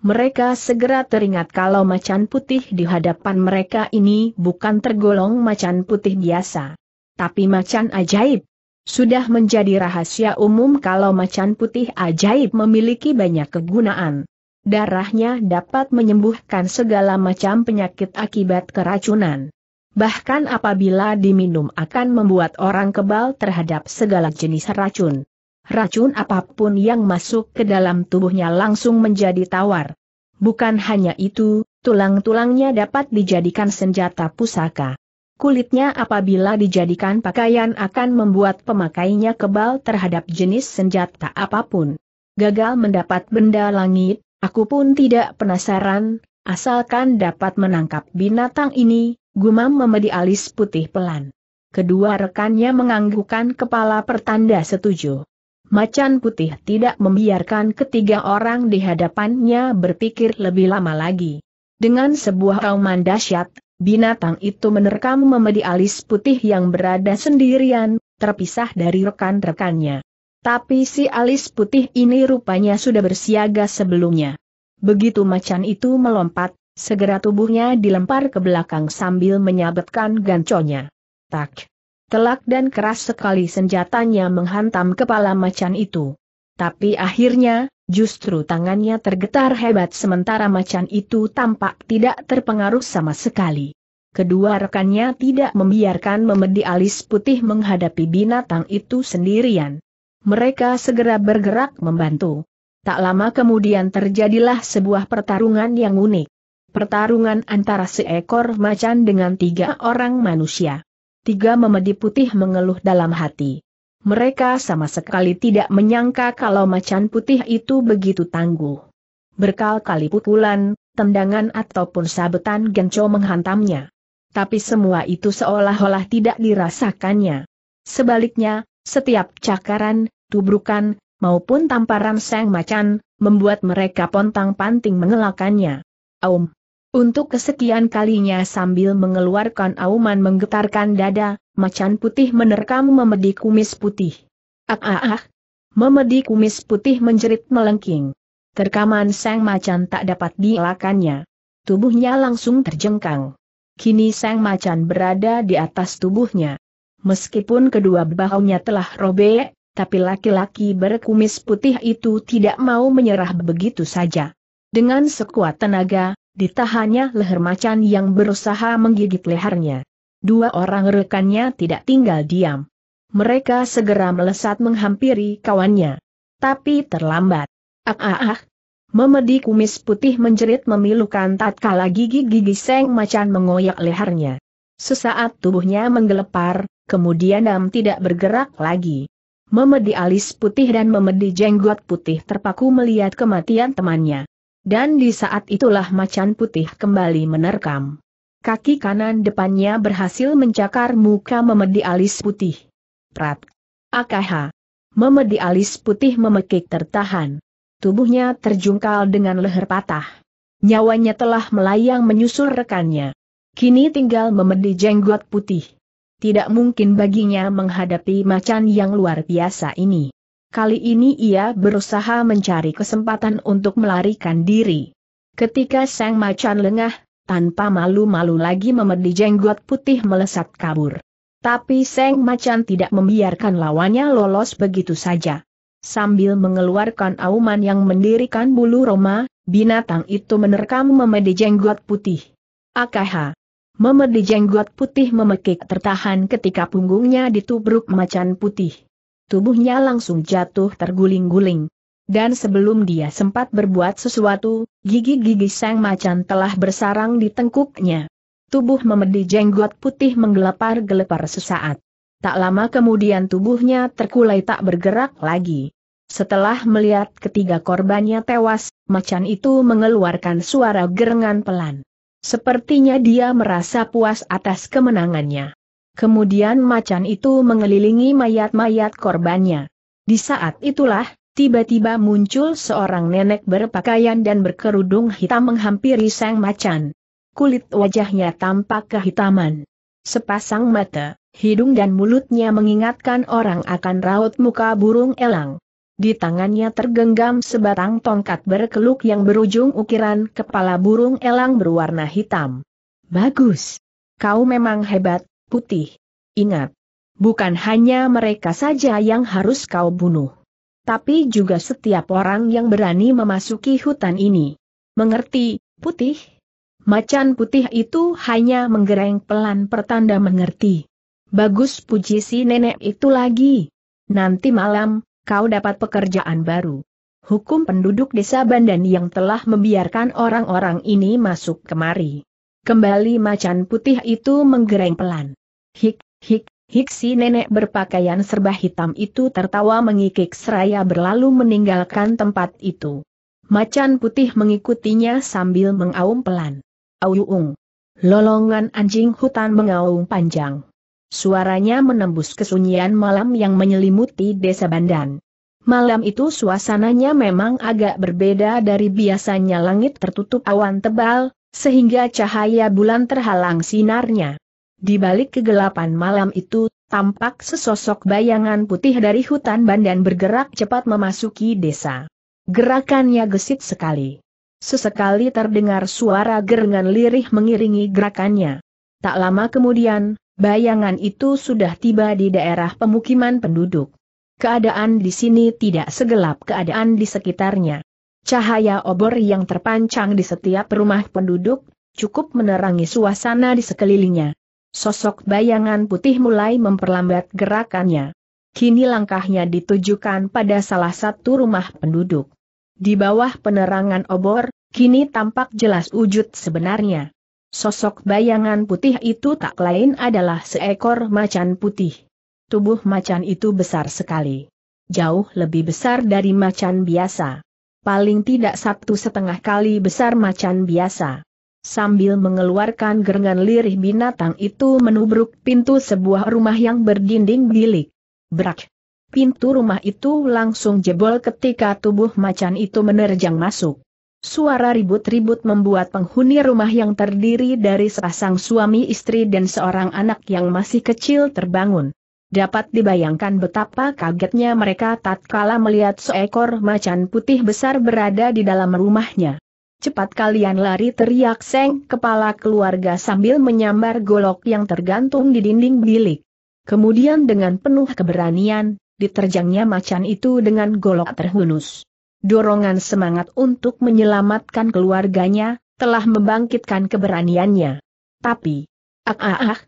Mereka segera teringat kalau macan putih di hadapan mereka ini bukan tergolong macan putih biasa. Tapi macan ajaib. Sudah menjadi rahasia umum kalau macan putih ajaib memiliki banyak kegunaan. Darahnya dapat menyembuhkan segala macam penyakit akibat keracunan. Bahkan apabila diminum akan membuat orang kebal terhadap segala jenis racun. Racun apapun yang masuk ke dalam tubuhnya langsung menjadi tawar. Bukan hanya itu, tulang-tulangnya dapat dijadikan senjata pusaka. Kulitnya apabila dijadikan pakaian akan membuat pemakainya kebal terhadap jenis senjata apapun. Gagal mendapat benda langit, aku pun tidak penasaran, asalkan dapat menangkap binatang ini, gumam memedi alis putih pelan. Kedua rekannya menganggukkan kepala pertanda setuju. Macan putih tidak membiarkan ketiga orang di hadapannya berpikir lebih lama lagi. Dengan sebuah rauman dahsyat, Binatang itu menerkam memedi alis putih yang berada sendirian, terpisah dari rekan-rekannya. Tapi si alis putih ini rupanya sudah bersiaga sebelumnya. Begitu macan itu melompat, segera tubuhnya dilempar ke belakang sambil menyabetkan ganconya. Tak. Telak dan keras sekali senjatanya menghantam kepala macan itu. Tapi akhirnya, Justru tangannya tergetar hebat sementara macan itu tampak tidak terpengaruh sama sekali. Kedua rekannya tidak membiarkan memedi alis putih menghadapi binatang itu sendirian. Mereka segera bergerak membantu. Tak lama kemudian terjadilah sebuah pertarungan yang unik. Pertarungan antara seekor macan dengan tiga orang manusia. Tiga memedi putih mengeluh dalam hati. Mereka sama sekali tidak menyangka kalau macan putih itu begitu tangguh. Berkali-kali pukulan, tendangan ataupun sabetan genco menghantamnya. Tapi semua itu seolah-olah tidak dirasakannya. Sebaliknya, setiap cakaran, tubrukan, maupun tamparan sang macan, membuat mereka pontang-panting mengelakannya. Aum! Untuk kesekian kalinya sambil mengeluarkan auman menggetarkan dada, macan putih menerkam memedi kumis putih. Ah ah ah! Memedi kumis putih menjerit melengking. Terkaman sang macan tak dapat dielakannya. Tubuhnya langsung terjengkang. Kini sang macan berada di atas tubuhnya. Meskipun kedua bahunya telah robek, tapi laki-laki berkumis putih itu tidak mau menyerah begitu saja. Dengan sekuat tenaga, Ditahannya leher macan yang berusaha menggigit lehernya. Dua orang rekannya tidak tinggal diam. Mereka segera melesat menghampiri kawannya. Tapi terlambat. Ah ah ah. Memedi kumis putih menjerit memilukan tatkala gigi-gigi seng macan mengoyak lehernya. Sesaat tubuhnya menggelepar, kemudian Dam tidak bergerak lagi. Memedi alis putih dan memedi jenggot putih terpaku melihat kematian temannya. Dan di saat itulah macan putih kembali menerkam. Kaki kanan depannya berhasil mencakar muka memedi alis putih. Prat. Akaha. Memedi alis putih memekik tertahan. Tubuhnya terjungkal dengan leher patah. Nyawanya telah melayang menyusul rekannya. Kini tinggal memedi jenggot putih. Tidak mungkin baginya menghadapi macan yang luar biasa ini. Kali ini ia berusaha mencari kesempatan untuk melarikan diri. Ketika sang macan lengah, tanpa malu-malu lagi memedi jenggot putih melesat kabur. Tapi sang macan tidak membiarkan lawannya lolos begitu saja. Sambil mengeluarkan auman yang mendirikan bulu Roma, binatang itu menerkam memedi jenggot putih. Akaha. Memedi jenggot putih memekik tertahan ketika punggungnya ditubruk macan putih tubuhnya langsung jatuh terguling-guling. Dan sebelum dia sempat berbuat sesuatu, gigi-gigi sang macan telah bersarang di tengkuknya. Tubuh memedi jenggot putih menggelepar-gelepar sesaat. Tak lama kemudian tubuhnya terkulai tak bergerak lagi. Setelah melihat ketiga korbannya tewas, macan itu mengeluarkan suara gerengan pelan. Sepertinya dia merasa puas atas kemenangannya. Kemudian macan itu mengelilingi mayat-mayat korbannya. Di saat itulah, tiba-tiba muncul seorang nenek berpakaian dan berkerudung hitam menghampiri sang macan. Kulit wajahnya tampak kehitaman. Sepasang mata, hidung dan mulutnya mengingatkan orang akan raut muka burung elang. Di tangannya tergenggam sebatang tongkat berkeluk yang berujung ukiran kepala burung elang berwarna hitam. Bagus. Kau memang hebat, putih. Ingat, bukan hanya mereka saja yang harus kau bunuh. Tapi juga setiap orang yang berani memasuki hutan ini. Mengerti, putih? Macan putih itu hanya menggereng pelan pertanda mengerti. Bagus puji si nenek itu lagi. Nanti malam, kau dapat pekerjaan baru hukum penduduk desa Bandan yang telah membiarkan orang-orang ini masuk kemari. Kembali macan putih itu menggereng pelan. Hik, hik, hik si nenek berpakaian serba hitam itu tertawa mengikik seraya berlalu meninggalkan tempat itu. Macan putih mengikutinya sambil mengaum pelan. Auyung. Lolongan anjing hutan mengaum panjang. Suaranya menembus kesunyian malam yang menyelimuti desa Bandan. Malam itu suasananya memang agak berbeda dari biasanya langit tertutup awan tebal, sehingga cahaya bulan terhalang sinarnya. Di balik kegelapan malam itu, tampak sesosok bayangan putih dari hutan bandan bergerak cepat memasuki desa. Gerakannya gesit sekali. Sesekali terdengar suara gerengan lirih mengiringi gerakannya. Tak lama kemudian, bayangan itu sudah tiba di daerah pemukiman penduduk. Keadaan di sini tidak segelap keadaan di sekitarnya. Cahaya obor yang terpancang di setiap rumah penduduk cukup menerangi suasana di sekelilingnya sosok bayangan putih mulai memperlambat gerakannya. Kini langkahnya ditujukan pada salah satu rumah penduduk. Di bawah penerangan obor, kini tampak jelas wujud sebenarnya. Sosok bayangan putih itu tak lain adalah seekor macan putih. Tubuh macan itu besar sekali. Jauh lebih besar dari macan biasa. Paling tidak satu setengah kali besar macan biasa. Sambil mengeluarkan gerengan lirih binatang itu menubruk pintu sebuah rumah yang berdinding bilik. Brak! Pintu rumah itu langsung jebol ketika tubuh macan itu menerjang masuk. Suara ribut-ribut membuat penghuni rumah yang terdiri dari sepasang suami istri dan seorang anak yang masih kecil terbangun. Dapat dibayangkan betapa kagetnya mereka tatkala melihat seekor macan putih besar berada di dalam rumahnya cepat kalian lari teriak Seng kepala keluarga sambil menyambar golok yang tergantung di dinding bilik. Kemudian dengan penuh keberanian, diterjangnya macan itu dengan golok terhunus. Dorongan semangat untuk menyelamatkan keluarganya, telah membangkitkan keberaniannya. Tapi, ah ah ah,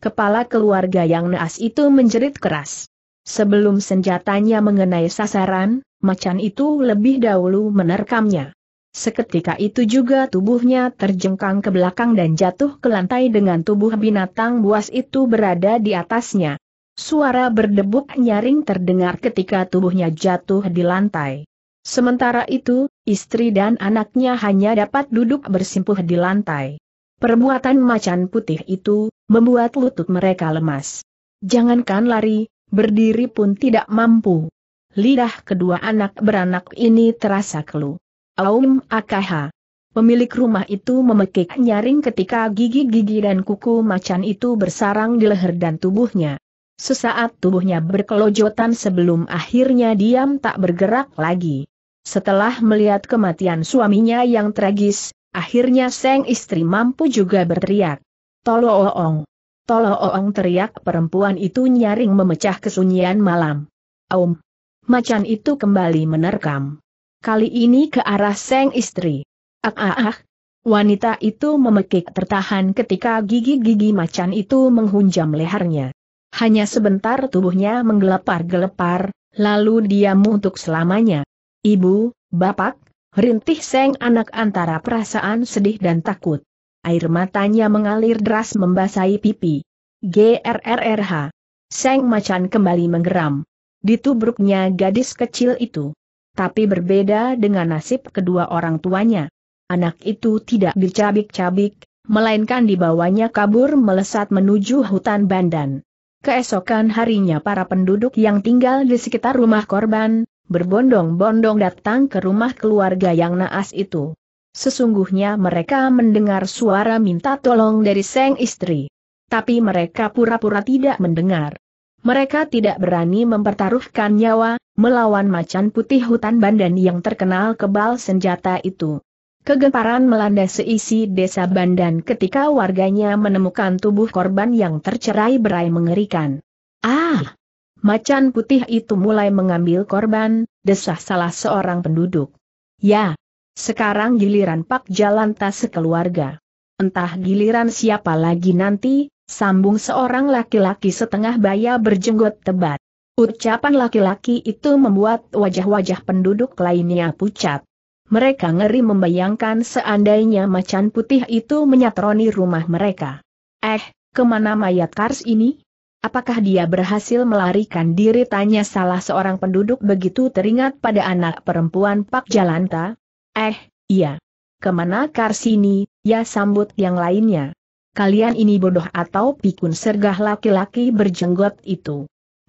kepala keluarga yang naas itu menjerit keras. Sebelum senjatanya mengenai sasaran, macan itu lebih dahulu menerkamnya. Seketika itu juga tubuhnya terjengkang ke belakang dan jatuh ke lantai dengan tubuh binatang buas itu berada di atasnya. Suara berdebuk nyaring terdengar ketika tubuhnya jatuh di lantai. Sementara itu, istri dan anaknya hanya dapat duduk bersimpuh di lantai. Perbuatan macan putih itu, membuat lutut mereka lemas. Jangankan lari, berdiri pun tidak mampu. Lidah kedua anak beranak ini terasa keluh. Aum akh. Pemilik rumah itu memekik nyaring ketika gigi-gigi dan kuku macan itu bersarang di leher dan tubuhnya. Sesaat tubuhnya berkelojotan sebelum akhirnya diam tak bergerak lagi. Setelah melihat kematian suaminya yang tragis, akhirnya sang istri mampu juga berteriak. Tolooong. Tolooong teriak perempuan itu nyaring memecah kesunyian malam. Aum. Macan itu kembali menerkam kali ini ke arah Seng istri. Ah ah ah. Wanita itu memekik tertahan ketika gigi-gigi macan itu menghunjam lehernya. Hanya sebentar tubuhnya menggelepar-gelepar, lalu dia untuk selamanya. Ibu, bapak, rintih Seng anak antara perasaan sedih dan takut. Air matanya mengalir deras membasahi pipi. GRRRH. Seng macan kembali menggeram. Ditubruknya gadis kecil itu. Tapi berbeda dengan nasib kedua orang tuanya. Anak itu tidak dicabik-cabik, melainkan dibawanya kabur melesat menuju hutan Bandan. Keesokan harinya para penduduk yang tinggal di sekitar rumah korban, berbondong-bondong datang ke rumah keluarga yang naas itu. Sesungguhnya mereka mendengar suara minta tolong dari sang istri. Tapi mereka pura-pura tidak mendengar. Mereka tidak berani mempertaruhkan nyawa, melawan macan putih hutan Bandan yang terkenal kebal senjata itu. Kegemparan melanda seisi desa Bandan ketika warganya menemukan tubuh korban yang tercerai berai mengerikan. Ah! Macan putih itu mulai mengambil korban, desah salah seorang penduduk. Ya, sekarang giliran Pak Jalan Tas sekeluarga. Entah giliran siapa lagi nanti, sambung seorang laki-laki setengah baya berjenggot tebat. Ucapan laki-laki itu membuat wajah-wajah penduduk lainnya pucat. Mereka ngeri membayangkan seandainya macan putih itu menyatroni rumah mereka. Eh, kemana mayat Kars ini? Apakah dia berhasil melarikan diri tanya salah seorang penduduk begitu teringat pada anak perempuan Pak Jalanta? Eh, iya. Kemana Kars ini, ya sambut yang lainnya. Kalian ini bodoh atau pikun sergah laki-laki berjenggot itu.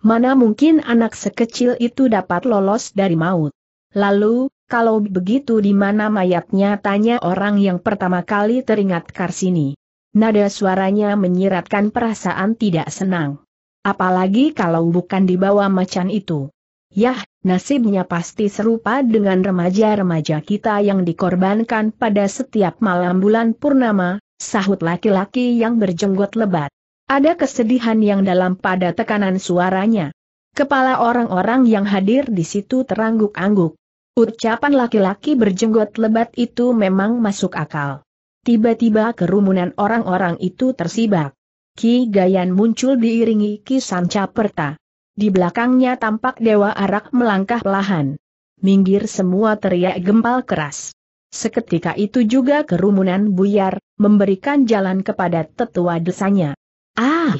Mana mungkin anak sekecil itu dapat lolos dari maut. Lalu, kalau begitu di mana mayatnya tanya orang yang pertama kali teringat Karsini. Nada suaranya menyiratkan perasaan tidak senang. Apalagi kalau bukan di bawah macan itu. Yah, nasibnya pasti serupa dengan remaja-remaja kita yang dikorbankan pada setiap malam bulan purnama, sahut laki-laki yang berjenggot lebat. Ada kesedihan yang dalam pada tekanan suaranya. Kepala orang-orang yang hadir di situ terangguk-angguk. Ucapan laki-laki berjenggot lebat itu memang masuk akal. Tiba-tiba kerumunan orang-orang itu tersibak. Ki Gayan muncul diiringi Ki Sanca perta. Di belakangnya tampak Dewa Arak melangkah lahan. Minggir semua teriak gempal keras. Seketika itu juga kerumunan buyar, memberikan jalan kepada tetua desanya. Ah!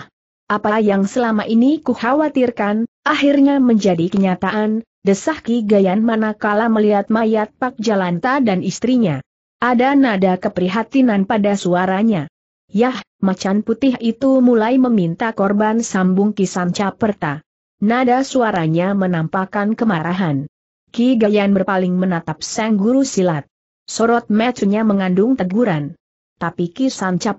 Apa yang selama ini kukhawatirkan, akhirnya menjadi kenyataan, desah Ki Gayan manakala melihat mayat Pak Jalanta dan istrinya. Ada nada keprihatinan pada suaranya. Yah, macan putih itu mulai meminta korban sambung kisam caperta. Nada suaranya menampakkan kemarahan. Ki Gayan berpaling menatap sang guru silat. Sorot matanya mengandung teguran tapi Ki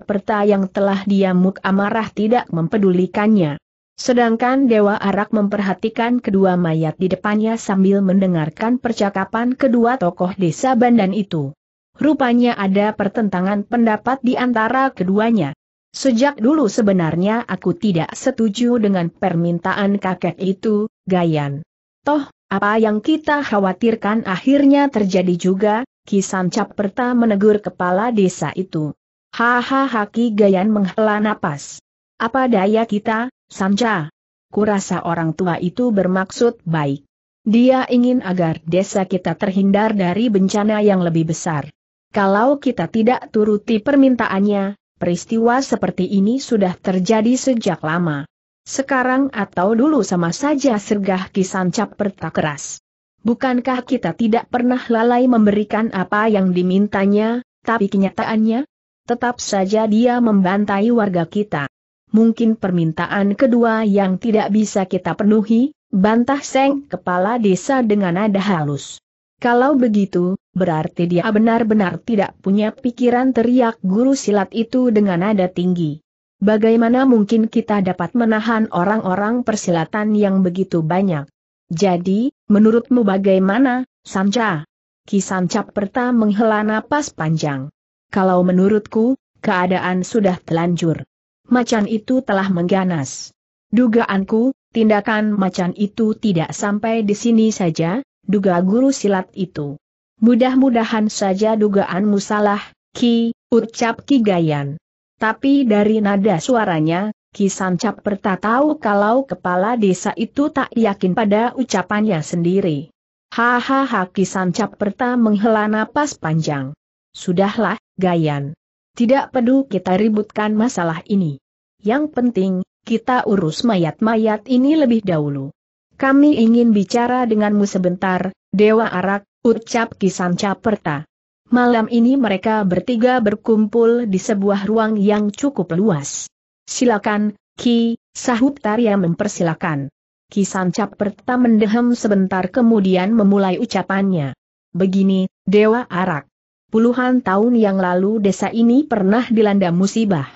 perta yang telah diamuk amarah tidak mempedulikannya. Sedangkan Dewa Arak memperhatikan kedua mayat di depannya sambil mendengarkan percakapan kedua tokoh desa Bandan itu. Rupanya ada pertentangan pendapat di antara keduanya. Sejak dulu sebenarnya aku tidak setuju dengan permintaan kakek itu, Gayan. Toh, apa yang kita khawatirkan akhirnya terjadi juga, Kisan Caperta menegur kepala desa itu. Hahaha Ki Gayan menghela napas. Apa daya kita, Sanca? Kurasa orang tua itu bermaksud baik. Dia ingin agar desa kita terhindar dari bencana yang lebih besar. Kalau kita tidak turuti permintaannya, peristiwa seperti ini sudah terjadi sejak lama. Sekarang atau dulu sama saja sergah kisan cap perta keras. Bukankah kita tidak pernah lalai memberikan apa yang dimintanya, tapi kenyataannya? Tetap saja dia membantai warga kita. Mungkin permintaan kedua yang tidak bisa kita penuhi, bantah Seng kepala desa dengan nada halus. Kalau begitu, berarti dia benar-benar tidak punya pikiran teriak guru silat itu dengan nada tinggi. Bagaimana mungkin kita dapat menahan orang-orang persilatan yang begitu banyak? Jadi, Menurutmu bagaimana, Sanca? Ki Sanca Perta menghela napas panjang. Kalau menurutku, keadaan sudah telanjur. Macan itu telah mengganas. Dugaanku, tindakan macan itu tidak sampai di sini saja, duga guru silat itu. Mudah-mudahan saja dugaanmu salah, Ki, ucap Ki Gayan. Tapi dari nada suaranya, Cap Perta tahu kalau kepala desa itu tak yakin pada ucapannya sendiri. Hahaha Cap Perta menghela napas panjang. Sudahlah, Gayan. Tidak perlu kita ributkan masalah ini. Yang penting, kita urus mayat-mayat ini lebih dahulu. Kami ingin bicara denganmu sebentar, Dewa Arak, ucap Cap Perta. Malam ini mereka bertiga berkumpul di sebuah ruang yang cukup luas. Silakan, Ki, sahut Tarya mempersilakan. Ki Sancap Perta mendehem sebentar kemudian memulai ucapannya. Begini, Dewa Arak. Puluhan tahun yang lalu desa ini pernah dilanda musibah.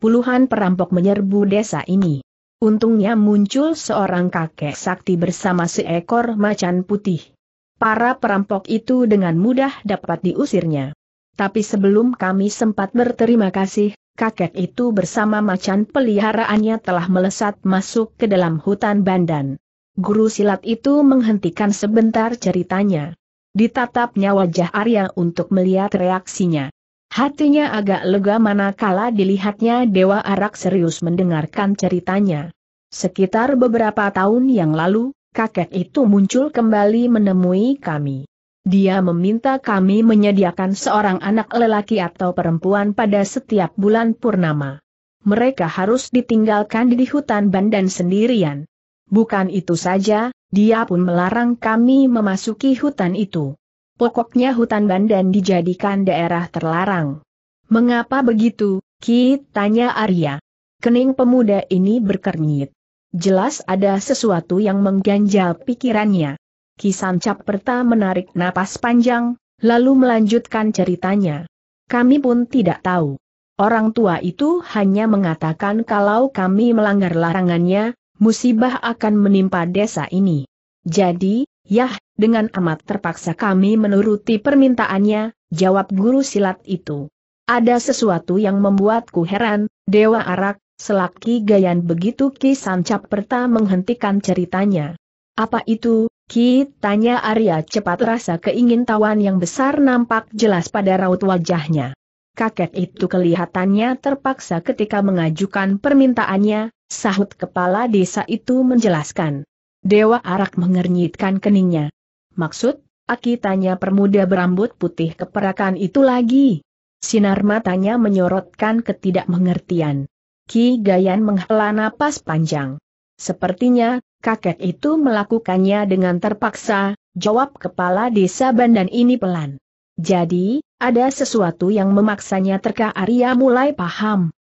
Puluhan perampok menyerbu desa ini. Untungnya muncul seorang kakek sakti bersama seekor macan putih. Para perampok itu dengan mudah dapat diusirnya. Tapi sebelum kami sempat berterima kasih, kakek itu bersama macan peliharaannya telah melesat masuk ke dalam hutan Bandan. Guru silat itu menghentikan sebentar ceritanya. Ditatapnya wajah Arya untuk melihat reaksinya. Hatinya agak lega manakala dilihatnya Dewa Arak serius mendengarkan ceritanya. Sekitar beberapa tahun yang lalu, kakek itu muncul kembali menemui kami. Dia meminta kami menyediakan seorang anak lelaki atau perempuan pada setiap bulan purnama. Mereka harus ditinggalkan di hutan bandan sendirian. Bukan itu saja, dia pun melarang kami memasuki hutan itu. Pokoknya hutan bandan dijadikan daerah terlarang. Mengapa begitu, Ki? tanya Arya. Kening pemuda ini berkernyit. Jelas ada sesuatu yang mengganjal pikirannya. Kisan perta menarik napas panjang, lalu melanjutkan ceritanya. Kami pun tidak tahu. Orang tua itu hanya mengatakan kalau kami melanggar larangannya, musibah akan menimpa desa ini. Jadi, yah, dengan amat terpaksa kami menuruti permintaannya, jawab guru silat itu. Ada sesuatu yang membuatku heran, Dewa Arak, selaki gayan begitu Ki Sancap Perta menghentikan ceritanya. Apa itu, Ki, tanya Arya cepat rasa keingintahuan yang besar nampak jelas pada raut wajahnya. Kakek itu kelihatannya terpaksa ketika mengajukan permintaannya, sahut kepala desa itu menjelaskan. Dewa Arak mengernyitkan keningnya. Maksud, Aki tanya permuda berambut putih keperakan itu lagi. Sinar matanya menyorotkan ketidakmengertian. Ki Gayan menghela napas panjang. Sepertinya, kakek itu melakukannya dengan terpaksa, jawab kepala desa Bandan ini pelan. Jadi, ada sesuatu yang memaksanya terka Arya mulai paham.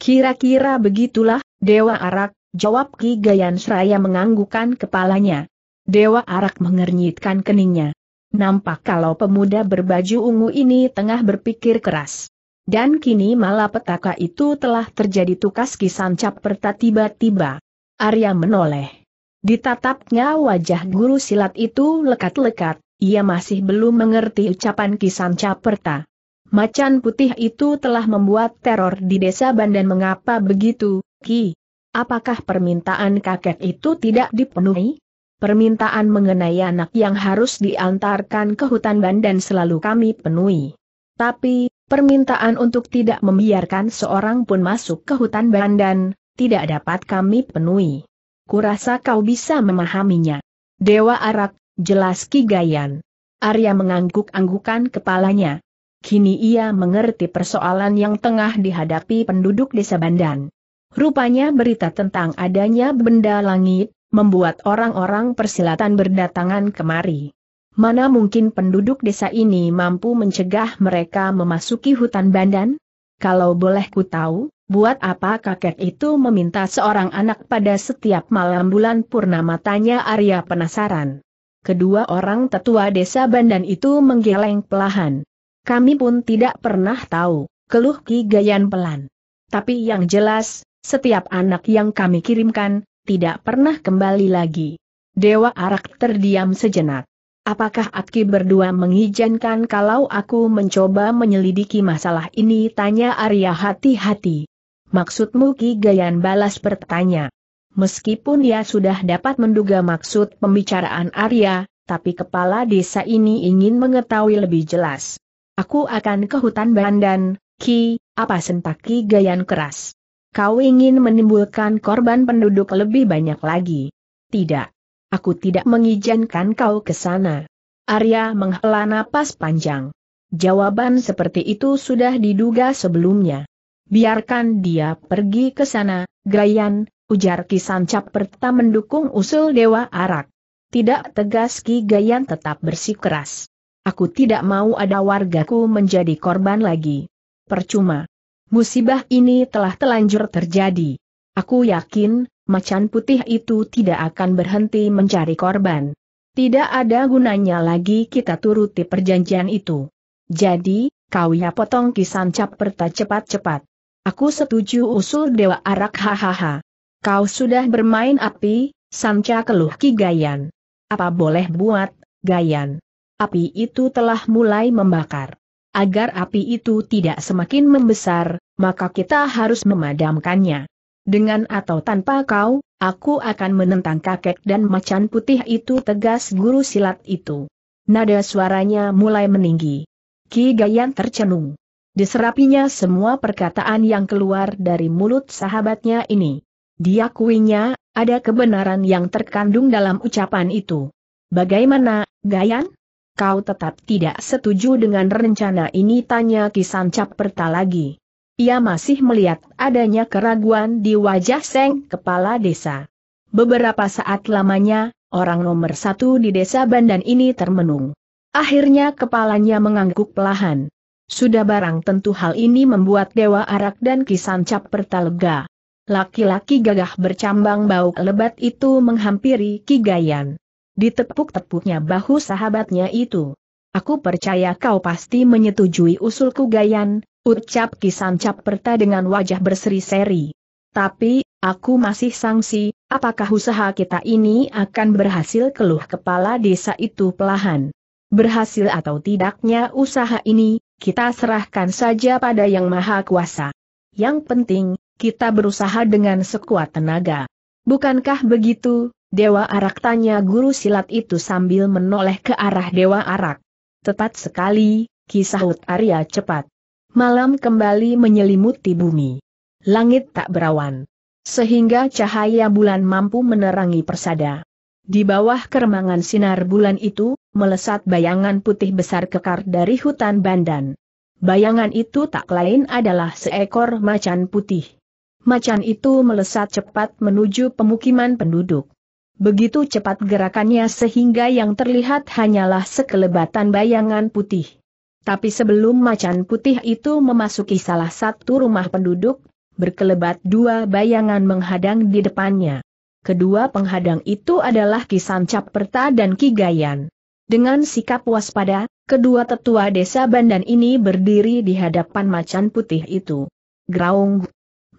Kira-kira begitulah, Dewa Arak, jawab Ki Gayan Seraya menganggukan kepalanya. Dewa Arak mengernyitkan keningnya. Nampak kalau pemuda berbaju ungu ini tengah berpikir keras. Dan kini malapetaka itu telah terjadi tukas kisancap perta tiba-tiba. Arya menoleh. Ditatapnya wajah guru silat itu lekat-lekat, ia masih belum mengerti ucapan Kisan Caperta. Macan putih itu telah membuat teror di desa Bandan mengapa begitu, Ki? Apakah permintaan kakek itu tidak dipenuhi? Permintaan mengenai anak yang harus diantarkan ke hutan Bandan selalu kami penuhi. Tapi, permintaan untuk tidak membiarkan seorang pun masuk ke hutan Bandan, tidak dapat kami penuhi kurasa kau bisa memahaminya. Dewa Arak, jelas Gayan. Arya mengangguk-anggukan kepalanya. Kini ia mengerti persoalan yang tengah dihadapi penduduk desa Bandan. Rupanya berita tentang adanya benda langit, membuat orang-orang persilatan berdatangan kemari. Mana mungkin penduduk desa ini mampu mencegah mereka memasuki hutan Bandan? Kalau boleh ku tahu, Buat apa kakek itu meminta seorang anak pada setiap malam bulan purnama tanya Arya penasaran. Kedua orang tetua desa Bandan itu menggeleng pelahan. Kami pun tidak pernah tahu, keluh Ki Gayan pelan. Tapi yang jelas, setiap anak yang kami kirimkan, tidak pernah kembali lagi. Dewa Arak terdiam sejenak. Apakah Atki berdua mengizinkan kalau aku mencoba menyelidiki masalah ini? Tanya Arya hati-hati. Maksudmu Ki Gayan balas bertanya. Meskipun ia sudah dapat menduga maksud pembicaraan Arya, tapi kepala desa ini ingin mengetahui lebih jelas. Aku akan ke hutan Bandan, Ki, apa sentak Ki Gayan keras? Kau ingin menimbulkan korban penduduk lebih banyak lagi? Tidak. Aku tidak mengizinkan kau ke sana. Arya menghela napas panjang. Jawaban seperti itu sudah diduga sebelumnya. Biarkan dia pergi ke sana, Grayan, ujar Kisancap Perta mendukung usul Dewa Arak. Tidak tegas Ki Gayan tetap bersikeras. Aku tidak mau ada wargaku menjadi korban lagi. Percuma. Musibah ini telah telanjur terjadi. Aku yakin, macan putih itu tidak akan berhenti mencari korban. Tidak ada gunanya lagi kita turuti perjanjian itu. Jadi, kau ya potong kisan cap perta cepat-cepat. Aku setuju usul Dewa Arak hahaha. Kau sudah bermain api, Sanca keluh Ki Gayan. Apa boleh buat, Gayan? Api itu telah mulai membakar. Agar api itu tidak semakin membesar, maka kita harus memadamkannya. Dengan atau tanpa kau, aku akan menentang kakek dan macan putih itu tegas guru silat itu. Nada suaranya mulai meninggi. Ki Gayan tercenung. Diserapinya semua perkataan yang keluar dari mulut sahabatnya ini. Diakuinya, ada kebenaran yang terkandung dalam ucapan itu. Bagaimana, Gayan? Kau tetap tidak setuju dengan rencana ini tanya Kisancap Caperta lagi. Ia masih melihat adanya keraguan di wajah Seng Kepala Desa. Beberapa saat lamanya, orang nomor satu di desa Bandan ini termenung. Akhirnya kepalanya mengangguk pelahan. Sudah barang tentu hal ini membuat Dewa Arak dan Kisancap bertalega. Laki-laki gagah bercambang bau lebat itu menghampiri Kigayan. Ditepuk-tepuknya bahu sahabatnya itu. Aku percaya kau pasti menyetujui usulku Gayan, ucap Kisancap Perta dengan wajah berseri-seri. Tapi, aku masih sangsi, apakah usaha kita ini akan berhasil keluh kepala desa itu pelahan. Berhasil atau tidaknya usaha ini, kita serahkan saja pada Yang Maha Kuasa. Yang penting, kita berusaha dengan sekuat tenaga. Bukankah begitu, Dewa Arak tanya guru silat itu sambil menoleh ke arah Dewa Arak. Tepat sekali, kisah Hut Arya cepat. Malam kembali menyelimuti bumi. Langit tak berawan. Sehingga cahaya bulan mampu menerangi persada. Di bawah keremangan sinar bulan itu, melesat bayangan putih besar kekar dari hutan Bandan. Bayangan itu tak lain adalah seekor macan putih. Macan itu melesat cepat menuju pemukiman penduduk. Begitu cepat gerakannya sehingga yang terlihat hanyalah sekelebatan bayangan putih. Tapi sebelum macan putih itu memasuki salah satu rumah penduduk, berkelebat dua bayangan menghadang di depannya. Kedua penghadang itu adalah Kisan Caperta dan Kigayan. Dengan sikap waspada, kedua tetua desa Bandan ini berdiri di hadapan macan putih itu. Graung.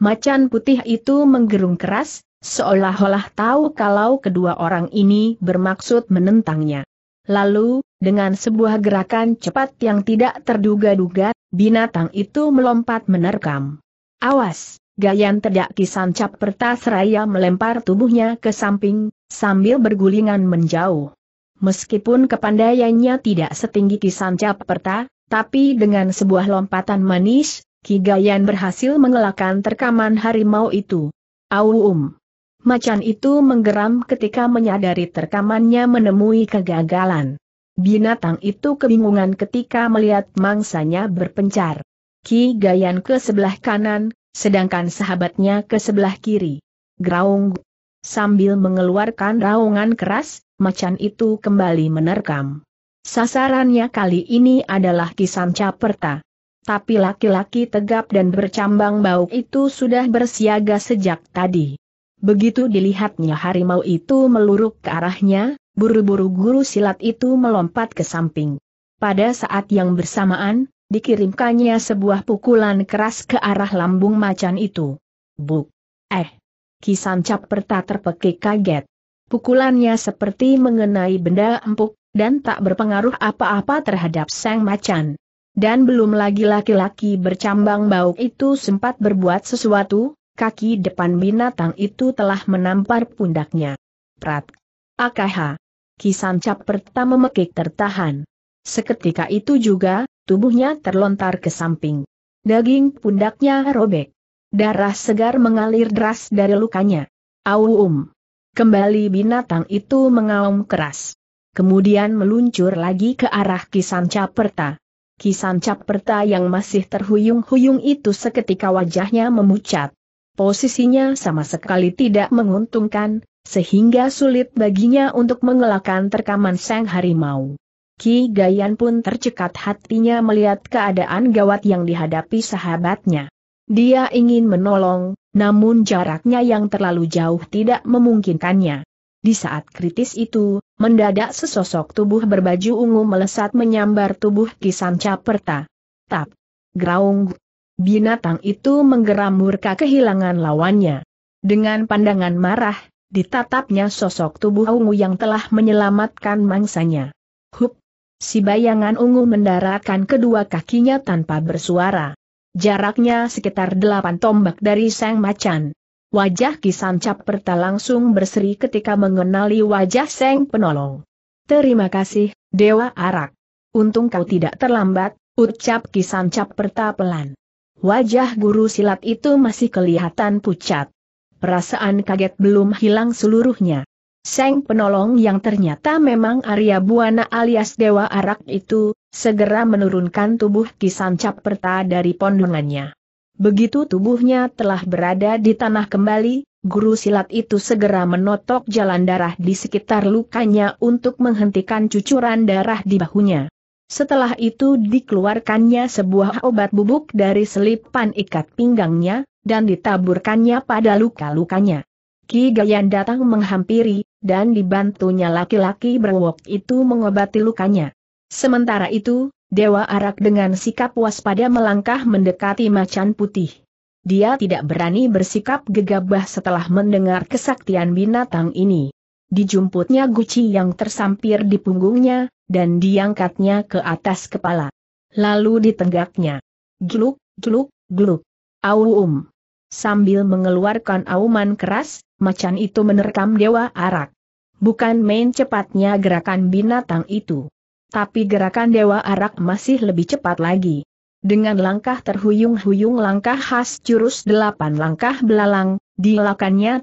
Macan putih itu menggerung keras, seolah-olah tahu kalau kedua orang ini bermaksud menentangnya. Lalu, dengan sebuah gerakan cepat yang tidak terduga-duga, binatang itu melompat menerkam. Awas! Gayan Tedak Kisancap Pertasraya melempar tubuhnya ke samping, sambil bergulingan menjauh. Meskipun kepandaiannya tidak setinggi Kisancap Perta, tapi dengan sebuah lompatan manis, Ki Gayan berhasil mengelakkan terkaman harimau itu. Aum. Macan itu menggeram ketika menyadari terkamannya menemui kegagalan. Binatang itu kebingungan ketika melihat mangsanya berpencar. Ki Gayan ke sebelah kanan, sedangkan sahabatnya ke sebelah kiri. Graung. Sambil mengeluarkan raungan keras, macan itu kembali menerkam. Sasarannya kali ini adalah kisan caperta. Tapi laki-laki tegap dan bercambang bau itu sudah bersiaga sejak tadi. Begitu dilihatnya harimau itu meluruk ke arahnya, buru-buru guru silat itu melompat ke samping. Pada saat yang bersamaan, dikirimkannya sebuah pukulan keras ke arah lambung macan itu. Buk! Eh! Kisan perta terpekik kaget. Pukulannya seperti mengenai benda empuk, dan tak berpengaruh apa-apa terhadap sang macan. Dan belum lagi laki-laki bercambang bau itu sempat berbuat sesuatu, kaki depan binatang itu telah menampar pundaknya. Prat. Akaha! Kisan perta memekik tertahan. Seketika itu juga, tubuhnya terlontar ke samping. Daging pundaknya robek. Darah segar mengalir deras dari lukanya. Auum. Kembali binatang itu mengaum keras. Kemudian meluncur lagi ke arah Kisan Caperta. Kisan Caperta yang masih terhuyung-huyung itu seketika wajahnya memucat. Posisinya sama sekali tidak menguntungkan, sehingga sulit baginya untuk mengelakkan terkaman sang harimau. Ki Gayan pun tercekat hatinya melihat keadaan gawat yang dihadapi sahabatnya. Dia ingin menolong, namun jaraknya yang terlalu jauh tidak memungkinkannya. Di saat kritis itu, mendadak sesosok tubuh berbaju ungu melesat menyambar tubuh Kisan Caperta. Tap! Graung! Binatang itu menggeram murka kehilangan lawannya. Dengan pandangan marah, ditatapnya sosok tubuh ungu yang telah menyelamatkan mangsanya. Hup! Si bayangan ungu mendaratkan kedua kakinya tanpa bersuara. Jaraknya sekitar delapan tombak dari Seng macan. Wajah Kisan Caperta langsung berseri ketika mengenali wajah Seng penolong. Terima kasih, Dewa Arak. Untung kau tidak terlambat, ucap Kisan Caperta pelan. Wajah guru silat itu masih kelihatan pucat. Perasaan kaget belum hilang seluruhnya. Seng penolong yang ternyata memang Arya Buana alias Dewa Arak itu, segera menurunkan tubuh Kisan Caperta dari pondongannya. Begitu tubuhnya telah berada di tanah kembali, guru silat itu segera menotok jalan darah di sekitar lukanya untuk menghentikan cucuran darah di bahunya. Setelah itu dikeluarkannya sebuah obat bubuk dari selipan ikat pinggangnya, dan ditaburkannya pada luka-lukanya. Ki Gayan datang menghampiri, dan dibantunya laki-laki berwok itu mengobati lukanya. Sementara itu, Dewa Arak dengan sikap waspada melangkah mendekati macan putih. Dia tidak berani bersikap gegabah setelah mendengar kesaktian binatang ini. Dijumputnya guci yang tersampir di punggungnya, dan diangkatnya ke atas kepala. Lalu ditenggaknya. Gluk, gluk, gluk. Auum. Sambil mengeluarkan auman keras, macan itu menerkam Dewa Arak. Bukan main cepatnya gerakan binatang itu. Tapi gerakan Dewa Arak masih lebih cepat lagi. Dengan langkah terhuyung-huyung langkah khas jurus delapan langkah belalang, di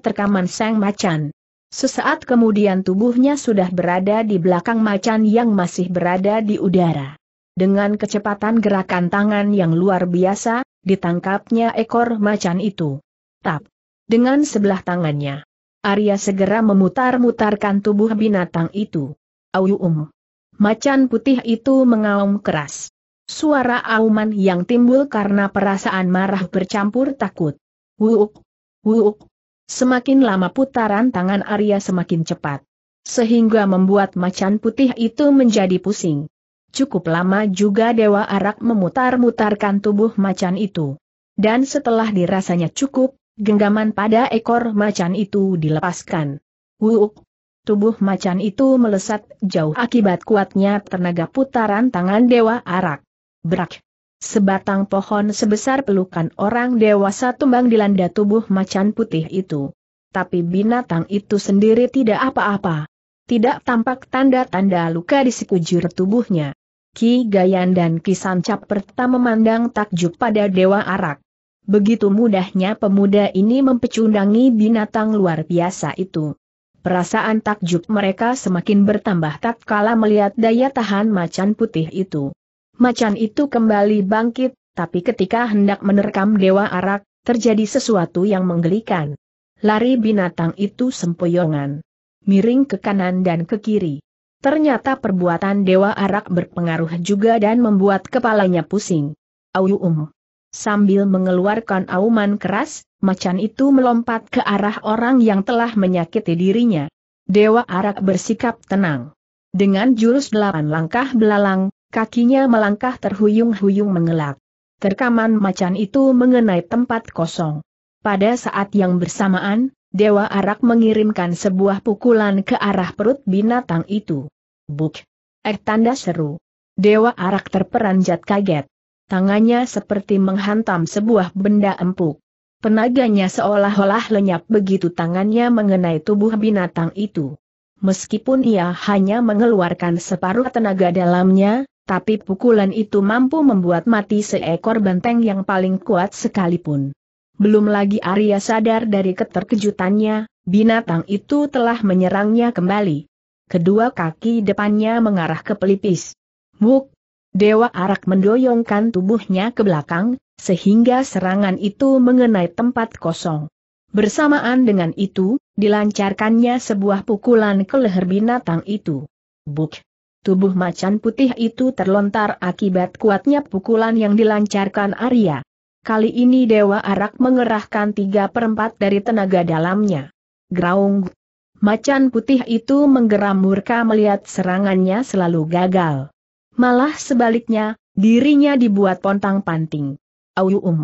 terkaman sang macan. Sesaat kemudian tubuhnya sudah berada di belakang macan yang masih berada di udara. Dengan kecepatan gerakan tangan yang luar biasa, ditangkapnya ekor macan itu. Tap. Dengan sebelah tangannya. Arya segera memutar-mutarkan tubuh binatang itu. um. Macan putih itu mengaum keras. Suara auman yang timbul karena perasaan marah bercampur takut. Wuuk, wuuk. Semakin lama putaran tangan Arya semakin cepat. Sehingga membuat macan putih itu menjadi pusing. Cukup lama juga Dewa Arak memutar-mutarkan tubuh macan itu. Dan setelah dirasanya cukup, Genggaman pada ekor macan itu dilepaskan. Wuuk! Tubuh macan itu melesat jauh akibat kuatnya tenaga putaran tangan Dewa Arak. Berak! Sebatang pohon sebesar pelukan orang dewasa tumbang dilanda tubuh macan putih itu. Tapi binatang itu sendiri tidak apa-apa. Tidak tampak tanda-tanda luka di sekujur tubuhnya. Ki Gayan dan Ki Sancap pertama memandang takjub pada Dewa Arak. Begitu mudahnya pemuda ini mempecundangi binatang luar biasa itu. Perasaan takjub mereka semakin bertambah tatkala melihat daya tahan macan putih itu. Macan itu kembali bangkit, tapi ketika hendak menerkam Dewa Arak, terjadi sesuatu yang menggelikan. Lari binatang itu sempoyongan. Miring ke kanan dan ke kiri. Ternyata perbuatan Dewa Arak berpengaruh juga dan membuat kepalanya pusing. Auyum. Sambil mengeluarkan auman keras, macan itu melompat ke arah orang yang telah menyakiti dirinya. Dewa Arak bersikap tenang. Dengan jurus delapan langkah belalang, kakinya melangkah terhuyung-huyung mengelak. Terkaman macan itu mengenai tempat kosong. Pada saat yang bersamaan, Dewa Arak mengirimkan sebuah pukulan ke arah perut binatang itu. Buk! Eh tanda seru. Dewa Arak terperanjat kaget tangannya seperti menghantam sebuah benda empuk. Penaganya seolah-olah lenyap begitu tangannya mengenai tubuh binatang itu. Meskipun ia hanya mengeluarkan separuh tenaga dalamnya, tapi pukulan itu mampu membuat mati seekor benteng yang paling kuat sekalipun. Belum lagi Arya sadar dari keterkejutannya, binatang itu telah menyerangnya kembali. Kedua kaki depannya mengarah ke pelipis. Muk. Dewa Arak mendoyongkan tubuhnya ke belakang, sehingga serangan itu mengenai tempat kosong. Bersamaan dengan itu, dilancarkannya sebuah pukulan ke leher binatang itu. Buk! Tubuh macan putih itu terlontar akibat kuatnya pukulan yang dilancarkan Arya. Kali ini Dewa Arak mengerahkan tiga perempat dari tenaga dalamnya. Graung! Macan putih itu menggeram murka melihat serangannya selalu gagal. Malah sebaliknya, dirinya dibuat pontang-panting. Auyum, um.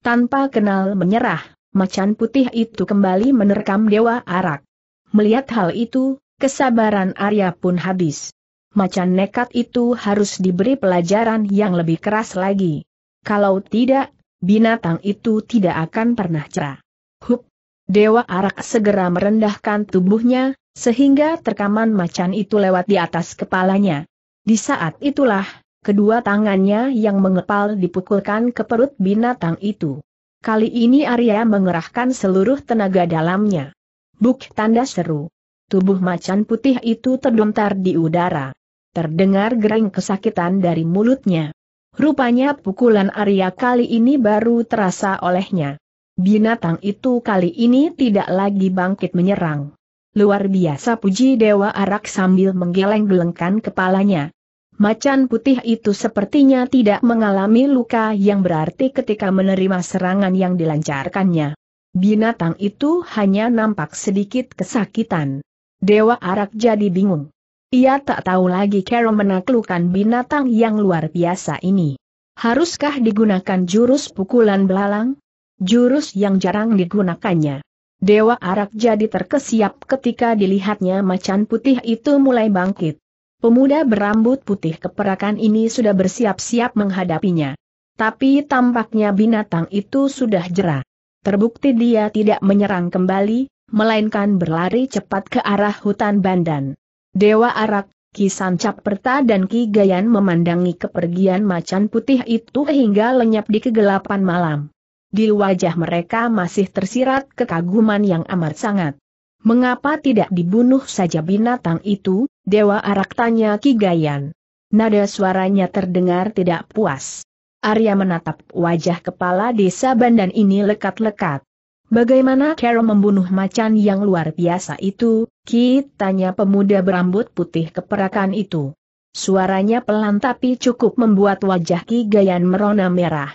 Tanpa kenal menyerah, macan putih itu kembali menerkam Dewa Arak. Melihat hal itu, kesabaran Arya pun habis. Macan nekat itu harus diberi pelajaran yang lebih keras lagi. Kalau tidak, binatang itu tidak akan pernah cerah. Hup! Dewa Arak segera merendahkan tubuhnya, sehingga terkaman macan itu lewat di atas kepalanya. Di saat itulah, kedua tangannya yang mengepal dipukulkan ke perut binatang itu. Kali ini Arya mengerahkan seluruh tenaga dalamnya. Buk tanda seru. Tubuh macan putih itu terdontar di udara. Terdengar gering kesakitan dari mulutnya. Rupanya pukulan Arya kali ini baru terasa olehnya. Binatang itu kali ini tidak lagi bangkit menyerang. Luar biasa puji Dewa Arak sambil menggeleng-gelengkan kepalanya macan putih itu sepertinya tidak mengalami luka yang berarti ketika menerima serangan yang dilancarkannya. Binatang itu hanya nampak sedikit kesakitan. Dewa Arak jadi bingung. Ia tak tahu lagi cara menaklukkan binatang yang luar biasa ini. Haruskah digunakan jurus pukulan belalang? Jurus yang jarang digunakannya. Dewa Arak jadi terkesiap ketika dilihatnya macan putih itu mulai bangkit. Pemuda berambut putih keperakan ini sudah bersiap-siap menghadapinya. Tapi tampaknya binatang itu sudah jera. Terbukti dia tidak menyerang kembali, melainkan berlari cepat ke arah hutan Bandan. Dewa Arak, Ki Sancap Perta dan Ki Gayan memandangi kepergian macan putih itu hingga lenyap di kegelapan malam. Di wajah mereka masih tersirat kekaguman yang amat sangat. Mengapa tidak dibunuh saja binatang itu? Dewa Arak tanya Ki Kigayan. Nada suaranya terdengar tidak puas. Arya menatap wajah kepala desa Bandan ini lekat-lekat. Bagaimana Carol membunuh macan yang luar biasa itu, Ki tanya pemuda berambut putih keperakan itu. Suaranya pelan tapi cukup membuat wajah Ki Gayan merona merah.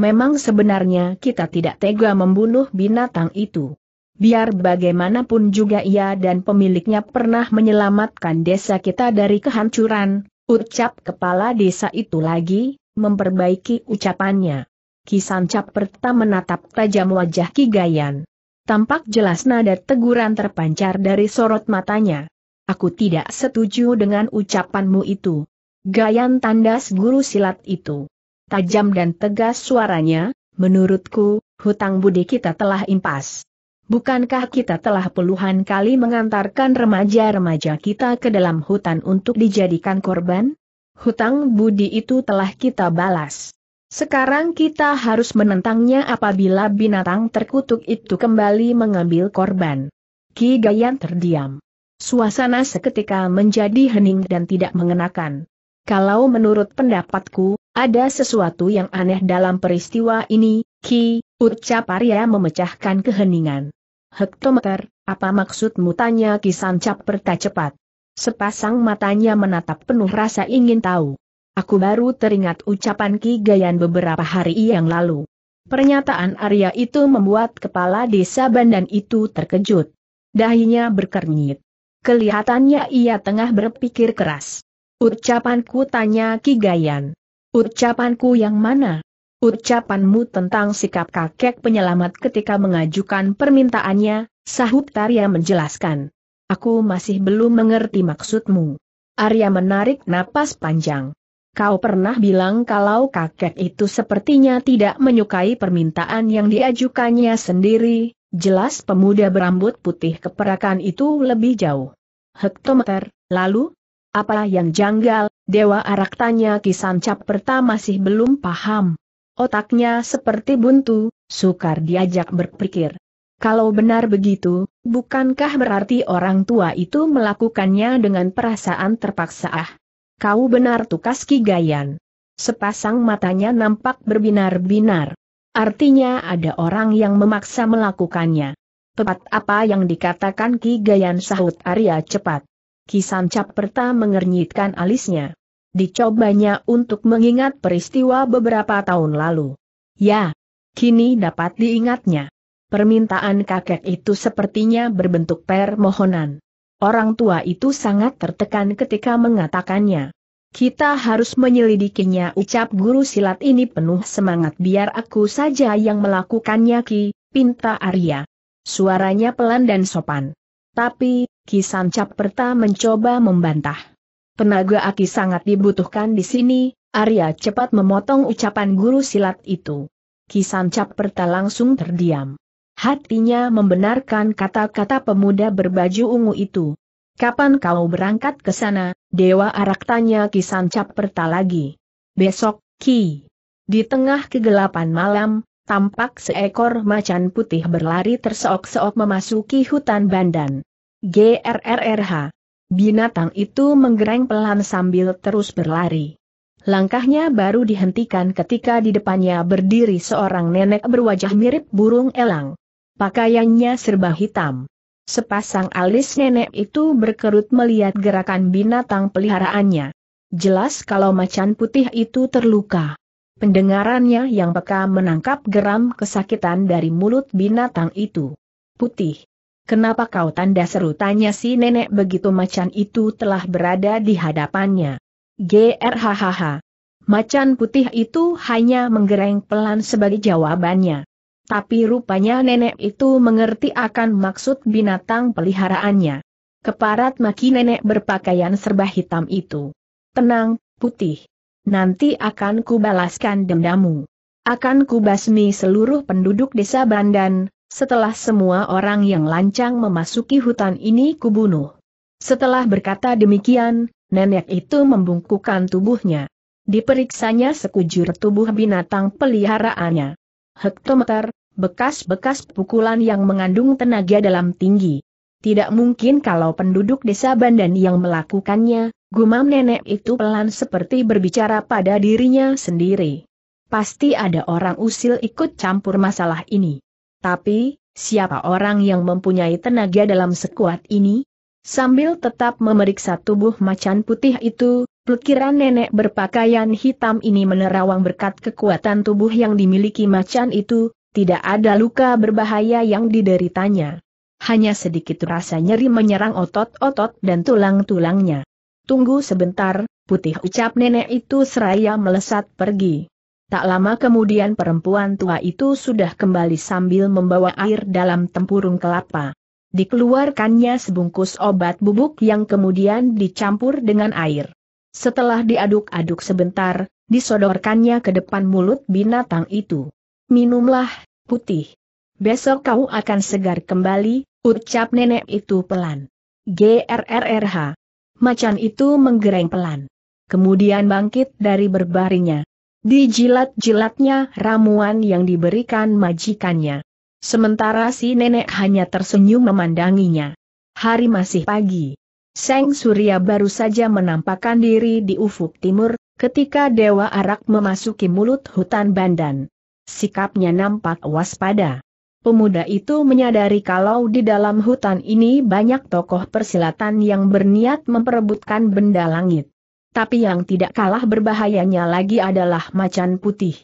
Memang sebenarnya kita tidak tega membunuh binatang itu biar bagaimanapun juga ia dan pemiliknya pernah menyelamatkan desa kita dari kehancuran, ucap kepala desa itu lagi, memperbaiki ucapannya. Kisan Caperta menatap tajam wajah Kigayan. Tampak jelas nada teguran terpancar dari sorot matanya. Aku tidak setuju dengan ucapanmu itu. Gayan tandas guru silat itu. Tajam dan tegas suaranya, menurutku, hutang budi kita telah impas. Bukankah kita telah puluhan kali mengantarkan remaja-remaja kita ke dalam hutan untuk dijadikan korban? Hutang budi itu telah kita balas. Sekarang kita harus menentangnya apabila binatang terkutuk itu kembali mengambil korban. Ki Gayan terdiam. Suasana seketika menjadi hening dan tidak mengenakan. Kalau menurut pendapatku, ada sesuatu yang aneh dalam peristiwa ini, Ki, Ucap Arya memecahkan keheningan. Hektometer, apa maksudmu tanya kisan cap perta cepat? Sepasang matanya menatap penuh rasa ingin tahu. Aku baru teringat ucapan Ki Gayan beberapa hari yang lalu. Pernyataan Arya itu membuat kepala desa Bandan itu terkejut. Dahinya berkernyit. Kelihatannya ia tengah berpikir keras. Ucapanku tanya Ki Gayan. Ucapanku yang mana? Ucapanmu tentang sikap kakek penyelamat ketika mengajukan permintaannya, sahut Arya menjelaskan. Aku masih belum mengerti maksudmu. Arya menarik napas panjang. Kau pernah bilang kalau kakek itu sepertinya tidak menyukai permintaan yang diajukannya sendiri, jelas pemuda berambut putih keperakan itu lebih jauh. Hektometer, lalu? Apa yang janggal, Dewa Arak tanya Kisancap pertama masih belum paham. Otaknya seperti buntu, sukar diajak berpikir. Kalau benar begitu, bukankah berarti orang tua itu melakukannya dengan perasaan terpaksa ah? Kau benar tukas Kigayan. Sepasang matanya nampak berbinar-binar. Artinya ada orang yang memaksa melakukannya. Tepat apa yang dikatakan Kigayan sahut Arya cepat. Kisancap perta mengernyitkan alisnya dicobanya untuk mengingat peristiwa beberapa tahun lalu. Ya, kini dapat diingatnya. Permintaan kakek itu sepertinya berbentuk permohonan. Orang tua itu sangat tertekan ketika mengatakannya. Kita harus menyelidikinya ucap guru silat ini penuh semangat biar aku saja yang melakukannya Ki, pinta Arya. Suaranya pelan dan sopan. Tapi, Ki Sancap Perta mencoba membantah. Tenaga aki sangat dibutuhkan di sini, Arya cepat memotong ucapan guru silat itu. Kisan Caperta langsung terdiam. Hatinya membenarkan kata-kata pemuda berbaju ungu itu. Kapan kau berangkat ke sana, Dewa Arak tanya Kisan Caperta lagi. Besok, Ki. Di tengah kegelapan malam, tampak seekor macan putih berlari terseok-seok memasuki hutan Bandan. GRRRH Binatang itu menggereng pelan sambil terus berlari. Langkahnya baru dihentikan ketika di depannya berdiri seorang nenek berwajah mirip burung elang. Pakaiannya serba hitam. Sepasang alis nenek itu berkerut melihat gerakan binatang peliharaannya. Jelas kalau macan putih itu terluka. Pendengarannya yang peka menangkap geram kesakitan dari mulut binatang itu. Putih, Kenapa kau tanda seru tanya si nenek begitu macan itu telah berada di hadapannya. GRHHH. Macan putih itu hanya menggereng pelan sebagai jawabannya. Tapi rupanya nenek itu mengerti akan maksud binatang peliharaannya. Keparat maki nenek berpakaian serba hitam itu. Tenang, putih. Nanti akan kubalaskan dendamu. Akan kubasmi seluruh penduduk desa Bandan, setelah semua orang yang lancang memasuki hutan ini kubunuh. Setelah berkata demikian, nenek itu membungkukkan tubuhnya. Diperiksanya sekujur tubuh binatang peliharaannya. Hektometer, bekas-bekas pukulan yang mengandung tenaga dalam tinggi. Tidak mungkin kalau penduduk desa Bandan yang melakukannya, gumam nenek itu pelan seperti berbicara pada dirinya sendiri. Pasti ada orang usil ikut campur masalah ini. Tapi, siapa orang yang mempunyai tenaga dalam sekuat ini? Sambil tetap memeriksa tubuh macan putih itu, pelekiran nenek berpakaian hitam ini menerawang berkat kekuatan tubuh yang dimiliki macan itu, tidak ada luka berbahaya yang dideritanya. Hanya sedikit rasa nyeri menyerang otot-otot dan tulang-tulangnya. Tunggu sebentar, putih ucap nenek itu seraya melesat pergi. Tak lama kemudian perempuan tua itu sudah kembali sambil membawa air dalam tempurung kelapa. Dikeluarkannya sebungkus obat bubuk yang kemudian dicampur dengan air. Setelah diaduk-aduk sebentar, disodorkannya ke depan mulut binatang itu. Minumlah, putih. Besok kau akan segar kembali, ucap nenek itu pelan. GRRRH. Macan itu menggereng pelan. Kemudian bangkit dari berbaringnya. Di jilat jilatnya ramuan yang diberikan majikannya. Sementara si nenek hanya tersenyum memandanginya. Hari masih pagi. Seng Surya baru saja menampakkan diri di ufuk timur, ketika Dewa Arak memasuki mulut hutan Bandan. Sikapnya nampak waspada. Pemuda itu menyadari kalau di dalam hutan ini banyak tokoh persilatan yang berniat memperebutkan benda langit. Tapi yang tidak kalah berbahayanya lagi adalah macan putih.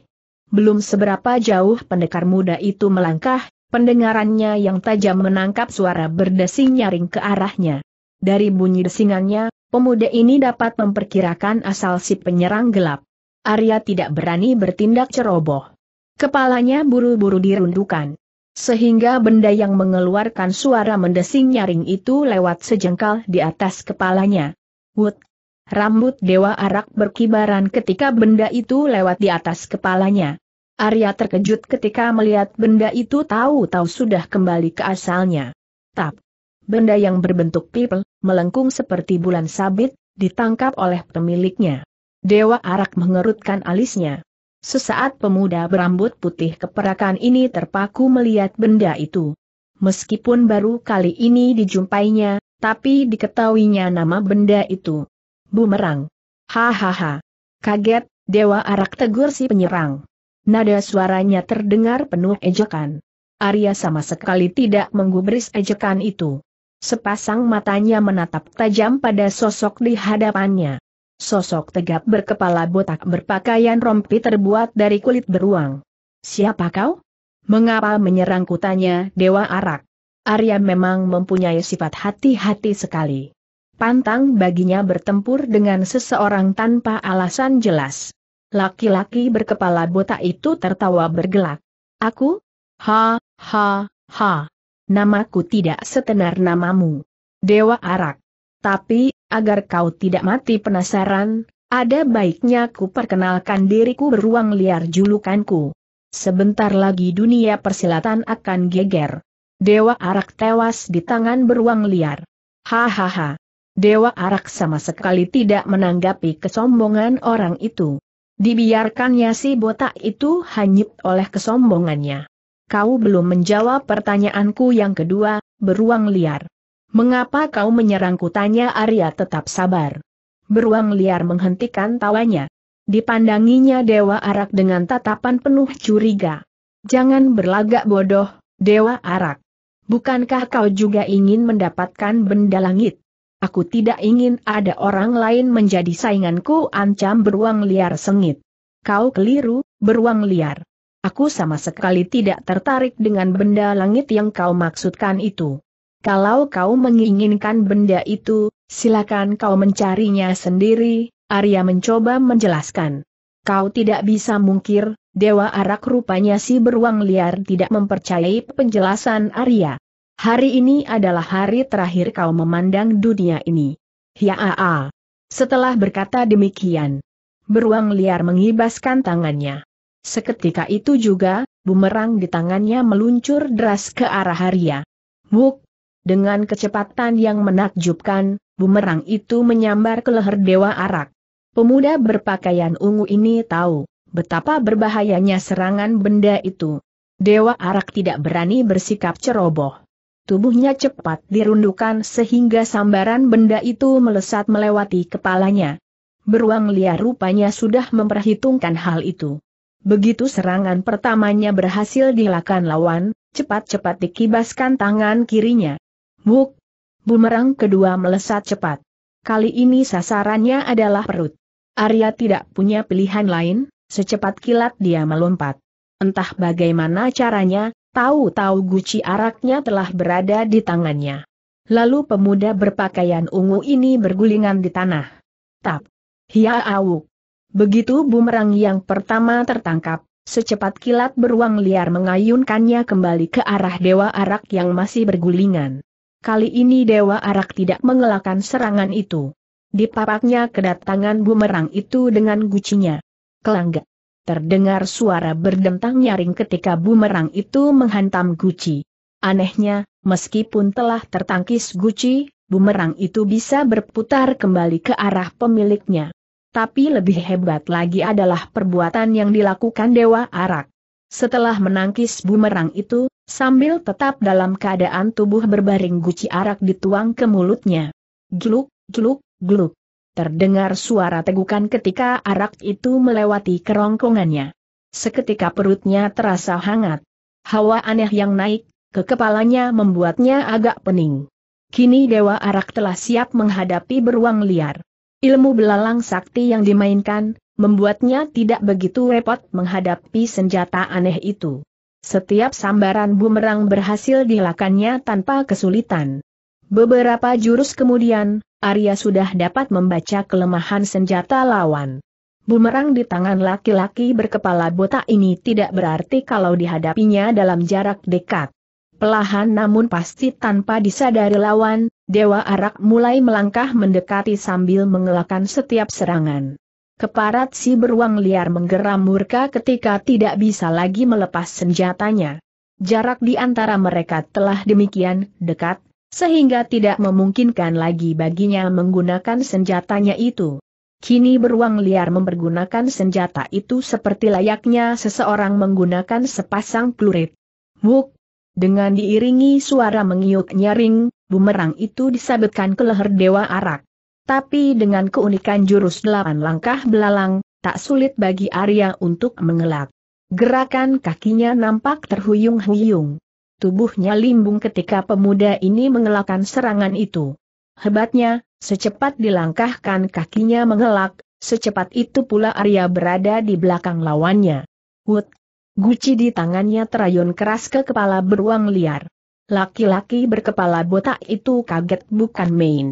Belum seberapa jauh pendekar muda itu melangkah, pendengarannya yang tajam menangkap suara berdesing nyaring ke arahnya. Dari bunyi desingannya, pemuda ini dapat memperkirakan asal si penyerang gelap. Arya tidak berani bertindak ceroboh. Kepalanya buru-buru dirundukan. Sehingga benda yang mengeluarkan suara mendesing nyaring itu lewat sejengkal di atas kepalanya. Wut Rambut Dewa Arak berkibaran ketika benda itu lewat di atas kepalanya. Arya terkejut ketika melihat benda itu tahu-tahu sudah kembali ke asalnya. Tap. Benda yang berbentuk pipel, melengkung seperti bulan sabit, ditangkap oleh pemiliknya. Dewa Arak mengerutkan alisnya. Sesaat pemuda berambut putih keperakan ini terpaku melihat benda itu. Meskipun baru kali ini dijumpainya, tapi diketahuinya nama benda itu bumerang. Hahaha. Kaget, Dewa Arak tegur si penyerang. Nada suaranya terdengar penuh ejekan. Arya sama sekali tidak menggubris ejekan itu. Sepasang matanya menatap tajam pada sosok di hadapannya. Sosok tegap berkepala botak berpakaian rompi terbuat dari kulit beruang. Siapa kau? Mengapa menyerangku tanya Dewa Arak? Arya memang mempunyai sifat hati-hati sekali pantang baginya bertempur dengan seseorang tanpa alasan jelas. Laki-laki berkepala botak itu tertawa bergelak. Aku? Ha, ha, ha. Namaku tidak setenar namamu. Dewa Arak. Tapi, agar kau tidak mati penasaran, ada baiknya ku perkenalkan diriku beruang liar julukanku. Sebentar lagi dunia persilatan akan geger. Dewa Arak tewas di tangan beruang liar. Hahaha. Dewa Arak sama sekali tidak menanggapi kesombongan orang itu. Dibiarkannya si botak itu hanyut oleh kesombongannya. Kau belum menjawab pertanyaanku yang kedua, beruang liar. Mengapa kau menyerangku tanya Arya tetap sabar. Beruang liar menghentikan tawanya. Dipandanginya Dewa Arak dengan tatapan penuh curiga. Jangan berlagak bodoh, Dewa Arak. Bukankah kau juga ingin mendapatkan benda langit? Aku tidak ingin ada orang lain menjadi sainganku ancam beruang liar sengit. Kau keliru, beruang liar. Aku sama sekali tidak tertarik dengan benda langit yang kau maksudkan itu. Kalau kau menginginkan benda itu, silakan kau mencarinya sendiri, Arya mencoba menjelaskan. Kau tidak bisa mungkir, Dewa Arak rupanya si beruang liar tidak mempercayai penjelasan Arya. Hari ini adalah hari terakhir kau memandang dunia ini. Hiaa. Ya, ah, ah. Setelah berkata demikian, beruang liar mengibaskan tangannya. Seketika itu juga, bumerang di tangannya meluncur deras ke arah Haria. Buk! Dengan kecepatan yang menakjubkan, bumerang itu menyambar ke leher Dewa Arak. Pemuda berpakaian ungu ini tahu betapa berbahayanya serangan benda itu. Dewa Arak tidak berani bersikap ceroboh. Tubuhnya cepat dirundukan sehingga sambaran benda itu melesat melewati kepalanya. Beruang liar rupanya sudah memperhitungkan hal itu. Begitu serangan pertamanya berhasil dilakukan lawan, cepat-cepat dikibaskan tangan kirinya. Buk! Bumerang kedua melesat cepat. Kali ini sasarannya adalah perut. Arya tidak punya pilihan lain, secepat kilat dia melompat. Entah bagaimana caranya, Tahu-tahu guci araknya telah berada di tangannya. Lalu pemuda berpakaian ungu ini bergulingan di tanah. Tap! Hia awuk! Begitu bumerang yang pertama tertangkap, secepat kilat beruang liar mengayunkannya kembali ke arah Dewa Arak yang masih bergulingan. Kali ini Dewa Arak tidak mengelakkan serangan itu. Dipapaknya kedatangan bumerang itu dengan gucinya. Kelangga. Terdengar suara berdentang nyaring ketika bumerang itu menghantam Gucci. Anehnya, meskipun telah tertangkis Gucci, bumerang itu bisa berputar kembali ke arah pemiliknya. Tapi lebih hebat lagi adalah perbuatan yang dilakukan Dewa Arak. Setelah menangkis bumerang itu, sambil tetap dalam keadaan tubuh berbaring Gucci Arak dituang ke mulutnya. Gluk, gluk, gluk. Terdengar suara tegukan ketika arak itu melewati kerongkongannya. Seketika perutnya terasa hangat. Hawa aneh yang naik, ke kepalanya membuatnya agak pening. Kini Dewa Arak telah siap menghadapi beruang liar. Ilmu belalang sakti yang dimainkan, membuatnya tidak begitu repot menghadapi senjata aneh itu. Setiap sambaran bumerang berhasil dilakannya tanpa kesulitan. Beberapa jurus kemudian, Arya sudah dapat membaca kelemahan senjata lawan. Bumerang di tangan laki-laki berkepala botak ini tidak berarti kalau dihadapinya dalam jarak dekat. Pelahan namun pasti tanpa disadari lawan, Dewa Arak mulai melangkah mendekati sambil mengelakkan setiap serangan. Keparat si beruang liar menggeram murka ketika tidak bisa lagi melepas senjatanya. Jarak di antara mereka telah demikian dekat, sehingga tidak memungkinkan lagi baginya menggunakan senjatanya itu. Kini beruang liar mempergunakan senjata itu seperti layaknya seseorang menggunakan sepasang pelurit. Wuk! Dengan diiringi suara mengiuk nyaring, bumerang itu disabetkan ke leher Dewa Arak. Tapi dengan keunikan jurus delapan langkah belalang, tak sulit bagi Arya untuk mengelak. Gerakan kakinya nampak terhuyung-huyung tubuhnya limbung ketika pemuda ini mengelakkan serangan itu. Hebatnya, secepat dilangkahkan kakinya mengelak, secepat itu pula Arya berada di belakang lawannya. Wut! Guci di tangannya terayun keras ke kepala beruang liar. Laki-laki berkepala botak itu kaget bukan main.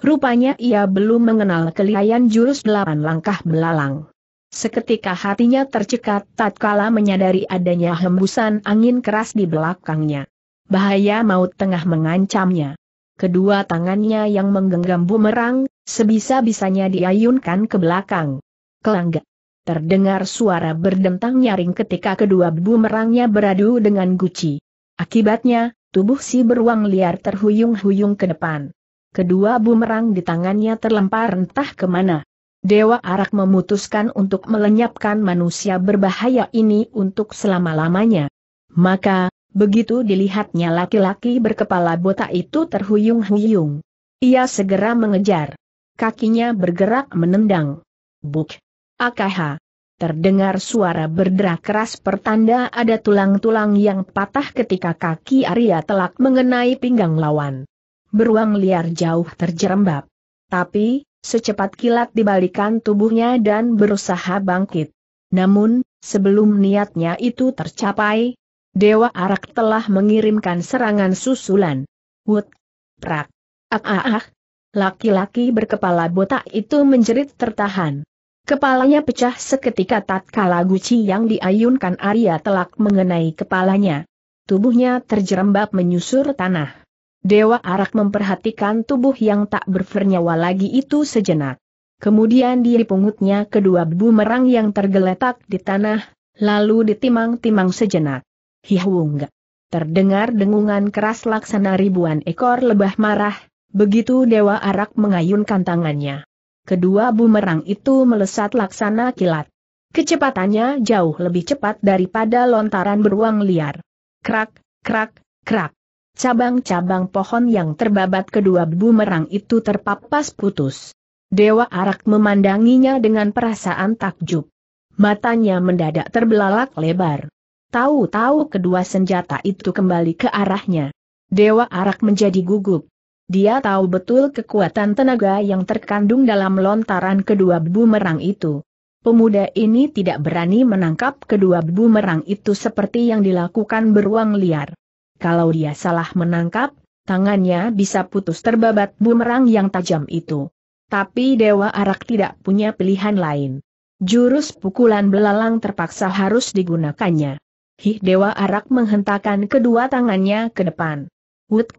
Rupanya ia belum mengenal kelihayan jurus delapan langkah belalang. Seketika hatinya tercekat tatkala menyadari adanya hembusan angin keras di belakangnya. Bahaya maut tengah mengancamnya. Kedua tangannya yang menggenggam bumerang, sebisa-bisanya diayunkan ke belakang. Kelangga. Terdengar suara berdentang nyaring ketika kedua bumerangnya beradu dengan guci. Akibatnya, tubuh si beruang liar terhuyung-huyung ke depan. Kedua bumerang di tangannya terlempar entah kemana. Dewa Arak memutuskan untuk melenyapkan manusia berbahaya ini untuk selama-lamanya. Maka, begitu dilihatnya laki-laki berkepala botak itu terhuyung-huyung. Ia segera mengejar. Kakinya bergerak menendang. Buk! Akaha! Terdengar suara berderak keras pertanda ada tulang-tulang yang patah ketika kaki Arya telak mengenai pinggang lawan. Beruang liar jauh terjerembab. Tapi, Secepat kilat dibalikan tubuhnya dan berusaha bangkit. Namun, sebelum niatnya itu tercapai, Dewa Arak telah mengirimkan serangan susulan. Wut! Prak! Ah ah ah! Laki-laki berkepala botak itu menjerit tertahan. Kepalanya pecah seketika tatkala guci yang diayunkan Arya telak mengenai kepalanya. Tubuhnya terjerembab menyusur tanah. Dewa Arak memperhatikan tubuh yang tak bernyawa lagi itu sejenak. Kemudian dipungutnya kedua bumerang yang tergeletak di tanah, lalu ditimang-timang sejenak. Hihwung. Terdengar dengungan keras laksana ribuan ekor lebah marah, begitu Dewa Arak mengayunkan tangannya. Kedua bumerang itu melesat laksana kilat. Kecepatannya jauh lebih cepat daripada lontaran beruang liar. Krak, krak, krak. Cabang-cabang pohon yang terbabat kedua bumerang itu terpapas putus. Dewa Arak memandanginya dengan perasaan takjub. Matanya mendadak terbelalak lebar. Tahu-tahu kedua senjata itu kembali ke arahnya. Dewa Arak menjadi gugup. Dia tahu betul kekuatan tenaga yang terkandung dalam lontaran kedua bumerang itu. Pemuda ini tidak berani menangkap kedua bumerang itu seperti yang dilakukan beruang liar kalau dia salah menangkap, tangannya bisa putus terbabat bumerang yang tajam itu. Tapi Dewa Arak tidak punya pilihan lain. Jurus pukulan belalang terpaksa harus digunakannya. Hih Dewa Arak menghentakkan kedua tangannya ke depan. Wut!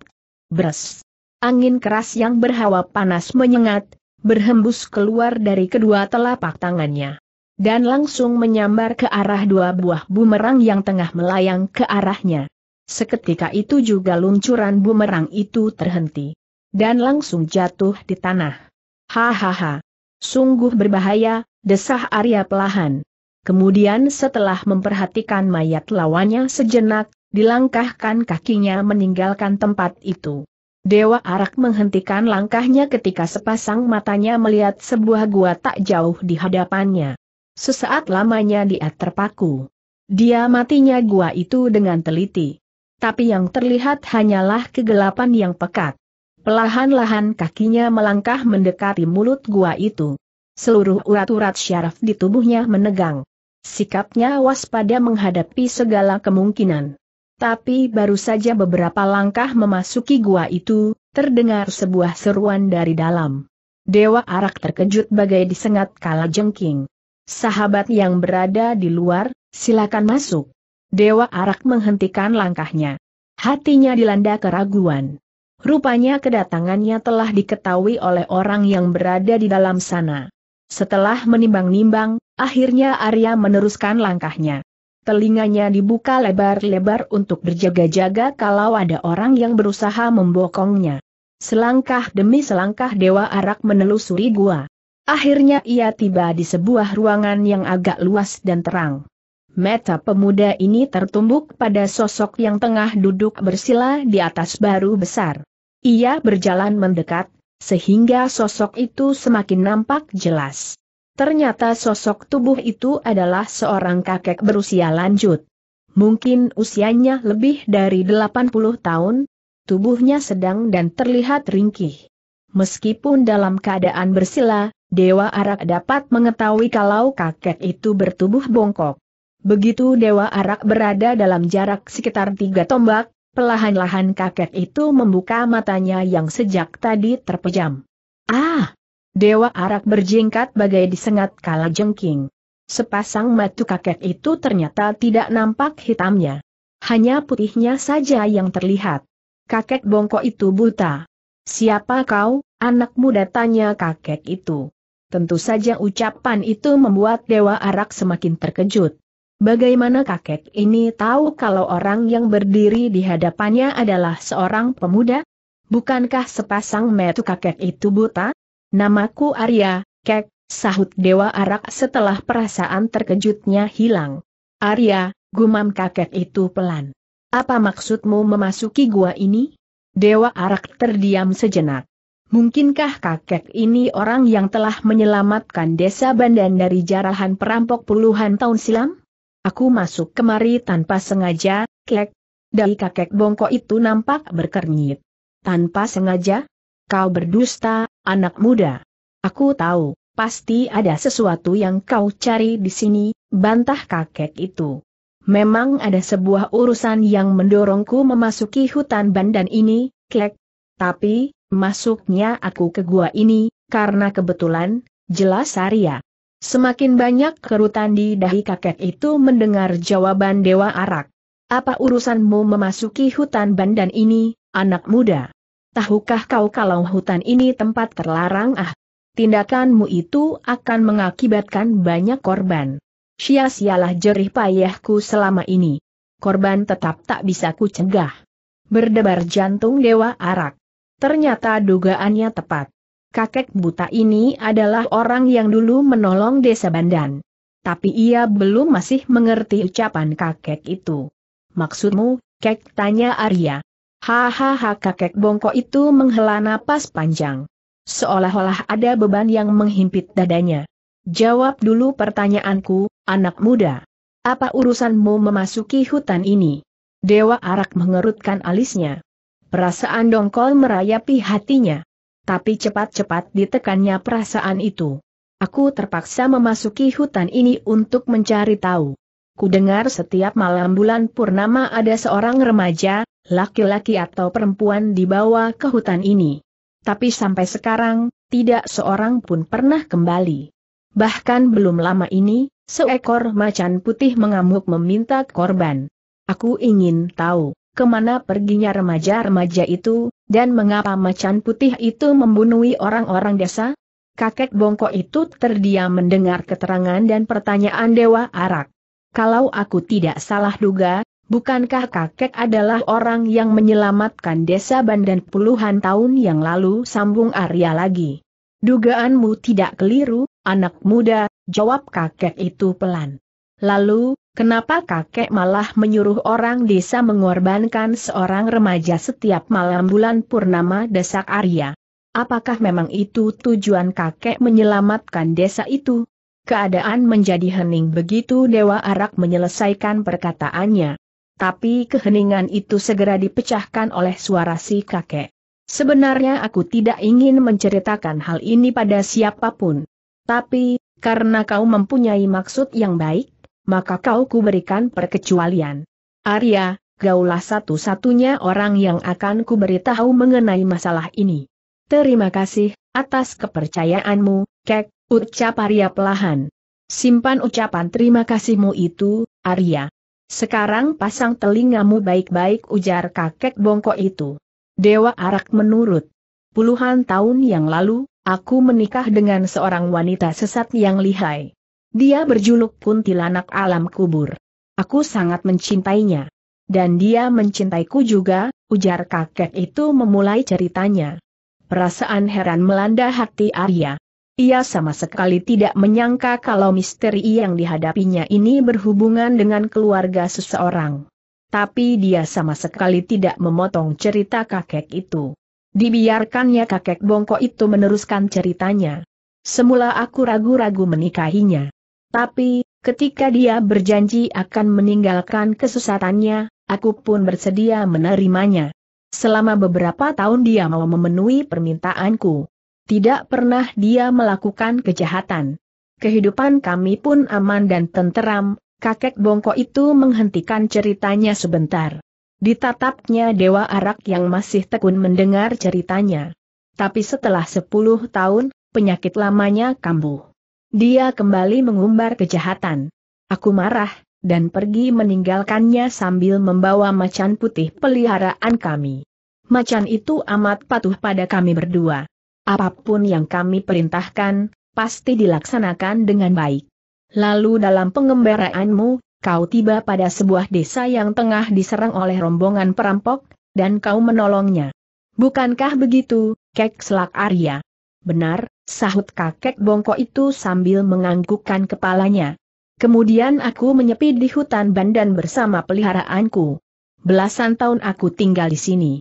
Bres! Angin keras yang berhawa panas menyengat, berhembus keluar dari kedua telapak tangannya. Dan langsung menyambar ke arah dua buah bumerang yang tengah melayang ke arahnya. Seketika itu juga luncuran bumerang itu terhenti. Dan langsung jatuh di tanah. Hahaha. Sungguh berbahaya, desah Arya pelahan. Kemudian setelah memperhatikan mayat lawannya sejenak, dilangkahkan kakinya meninggalkan tempat itu. Dewa Arak menghentikan langkahnya ketika sepasang matanya melihat sebuah gua tak jauh di hadapannya. Sesaat lamanya dia terpaku. Dia matinya gua itu dengan teliti tapi yang terlihat hanyalah kegelapan yang pekat. Pelahan-lahan kakinya melangkah mendekati mulut gua itu. Seluruh urat-urat syaraf di tubuhnya menegang. Sikapnya waspada menghadapi segala kemungkinan. Tapi baru saja beberapa langkah memasuki gua itu, terdengar sebuah seruan dari dalam. Dewa Arak terkejut bagai disengat kala jengking. Sahabat yang berada di luar, silakan masuk. Dewa Arak menghentikan langkahnya. Hatinya dilanda keraguan. Rupanya kedatangannya telah diketahui oleh orang yang berada di dalam sana. Setelah menimbang-nimbang, akhirnya Arya meneruskan langkahnya. Telinganya dibuka lebar-lebar untuk berjaga-jaga kalau ada orang yang berusaha membokongnya. Selangkah demi selangkah Dewa Arak menelusuri gua. Akhirnya ia tiba di sebuah ruangan yang agak luas dan terang. Meta pemuda ini tertumbuk pada sosok yang tengah duduk bersila di atas baru besar. Ia berjalan mendekat, sehingga sosok itu semakin nampak jelas. Ternyata sosok tubuh itu adalah seorang kakek berusia lanjut. Mungkin usianya lebih dari 80 tahun, tubuhnya sedang dan terlihat ringkih. Meskipun dalam keadaan bersila, Dewa Arak dapat mengetahui kalau kakek itu bertubuh bongkok. Begitu Dewa Arak berada dalam jarak sekitar tiga tombak, pelahan-lahan kakek itu membuka matanya yang sejak tadi terpejam. Ah! Dewa Arak berjingkat bagai disengat kala jengking. Sepasang mata kakek itu ternyata tidak nampak hitamnya. Hanya putihnya saja yang terlihat. Kakek bongkok itu buta. Siapa kau, anak muda tanya kakek itu. Tentu saja ucapan itu membuat Dewa Arak semakin terkejut. Bagaimana kakek ini tahu kalau orang yang berdiri di hadapannya adalah seorang pemuda? Bukankah sepasang metu kakek itu buta? Namaku Arya, kek, sahut Dewa Arak setelah perasaan terkejutnya hilang. Arya, gumam kakek itu pelan. Apa maksudmu memasuki gua ini? Dewa Arak terdiam sejenak. Mungkinkah kakek ini orang yang telah menyelamatkan desa Bandan dari jarahan perampok puluhan tahun silam? Aku masuk kemari tanpa sengaja, klek. Dari kakek bongkok itu nampak berkernyit. Tanpa sengaja? Kau berdusta, anak muda. Aku tahu, pasti ada sesuatu yang kau cari di sini, bantah kakek itu. Memang ada sebuah urusan yang mendorongku memasuki hutan bandan ini, klek. Tapi, masuknya aku ke gua ini, karena kebetulan, jelas Arya. Semakin banyak kerutan di dahi kakek itu mendengar jawaban Dewa Arak. Apa urusanmu memasuki hutan bandan ini, anak muda? Tahukah kau kalau hutan ini tempat terlarang ah? Tindakanmu itu akan mengakibatkan banyak korban. Sia-sialah jerih payahku selama ini. Korban tetap tak bisa kucegah. Berdebar jantung Dewa Arak. Ternyata dugaannya tepat kakek buta ini adalah orang yang dulu menolong desa Bandan. Tapi ia belum masih mengerti ucapan kakek itu. Maksudmu, kek tanya Arya. Hahaha kakek bongkok itu menghela napas panjang. Seolah-olah ada beban yang menghimpit dadanya. Jawab dulu pertanyaanku, anak muda. Apa urusanmu memasuki hutan ini? Dewa Arak mengerutkan alisnya. Perasaan dongkol merayapi hatinya. Tapi cepat-cepat ditekannya perasaan itu. Aku terpaksa memasuki hutan ini untuk mencari tahu. Kudengar setiap malam bulan purnama ada seorang remaja, laki-laki atau perempuan dibawa ke hutan ini. Tapi sampai sekarang, tidak seorang pun pernah kembali. Bahkan belum lama ini, seekor macan putih mengamuk meminta korban. Aku ingin tahu, kemana perginya remaja-remaja itu, dan mengapa macan putih itu membunuhi orang-orang desa? Kakek bongkok itu terdiam mendengar keterangan dan pertanyaan Dewa Arak. Kalau aku tidak salah duga, bukankah kakek adalah orang yang menyelamatkan desa Bandan puluhan tahun yang lalu sambung Arya lagi? Dugaanmu tidak keliru, anak muda, jawab kakek itu pelan. Lalu, Kenapa kakek malah menyuruh orang desa mengorbankan seorang remaja setiap malam bulan purnama desak Arya? Apakah memang itu tujuan kakek menyelamatkan desa itu? Keadaan menjadi hening begitu Dewa Arak menyelesaikan perkataannya. Tapi keheningan itu segera dipecahkan oleh suara si kakek. Sebenarnya aku tidak ingin menceritakan hal ini pada siapapun. Tapi, karena kau mempunyai maksud yang baik, maka kau kuberikan perkecualian. Arya, gaulah satu-satunya orang yang akan kuberitahu mengenai masalah ini. Terima kasih, atas kepercayaanmu, Kek, ucap Arya pelahan. Simpan ucapan terima kasihmu itu, Arya. Sekarang pasang telingamu baik-baik ujar kakek bongkok itu. Dewa Arak menurut. Puluhan tahun yang lalu, aku menikah dengan seorang wanita sesat yang lihai. Dia berjuluk kuntilanak alam kubur. Aku sangat mencintainya. Dan dia mencintaiku juga, ujar kakek itu memulai ceritanya. Perasaan heran melanda hati Arya. Ia sama sekali tidak menyangka kalau misteri yang dihadapinya ini berhubungan dengan keluarga seseorang. Tapi dia sama sekali tidak memotong cerita kakek itu. Dibiarkannya kakek bongkok itu meneruskan ceritanya. Semula aku ragu-ragu menikahinya. Tapi, ketika dia berjanji akan meninggalkan kesesatannya, aku pun bersedia menerimanya. Selama beberapa tahun dia mau memenuhi permintaanku. Tidak pernah dia melakukan kejahatan. Kehidupan kami pun aman dan tenteram, kakek bongko itu menghentikan ceritanya sebentar. Ditatapnya Dewa Arak yang masih tekun mendengar ceritanya. Tapi setelah sepuluh tahun, penyakit lamanya kambuh. Dia kembali mengumbar kejahatan. Aku marah, dan pergi meninggalkannya sambil membawa macan putih peliharaan kami. Macan itu amat patuh pada kami berdua. Apapun yang kami perintahkan, pasti dilaksanakan dengan baik. Lalu dalam pengembaraanmu, kau tiba pada sebuah desa yang tengah diserang oleh rombongan perampok, dan kau menolongnya. Bukankah begitu, Kek Selak Arya? Benar, Sahut kakek bongkok itu sambil menganggukkan kepalanya. Kemudian aku menyepi di hutan bandan bersama peliharaanku. Belasan tahun aku tinggal di sini.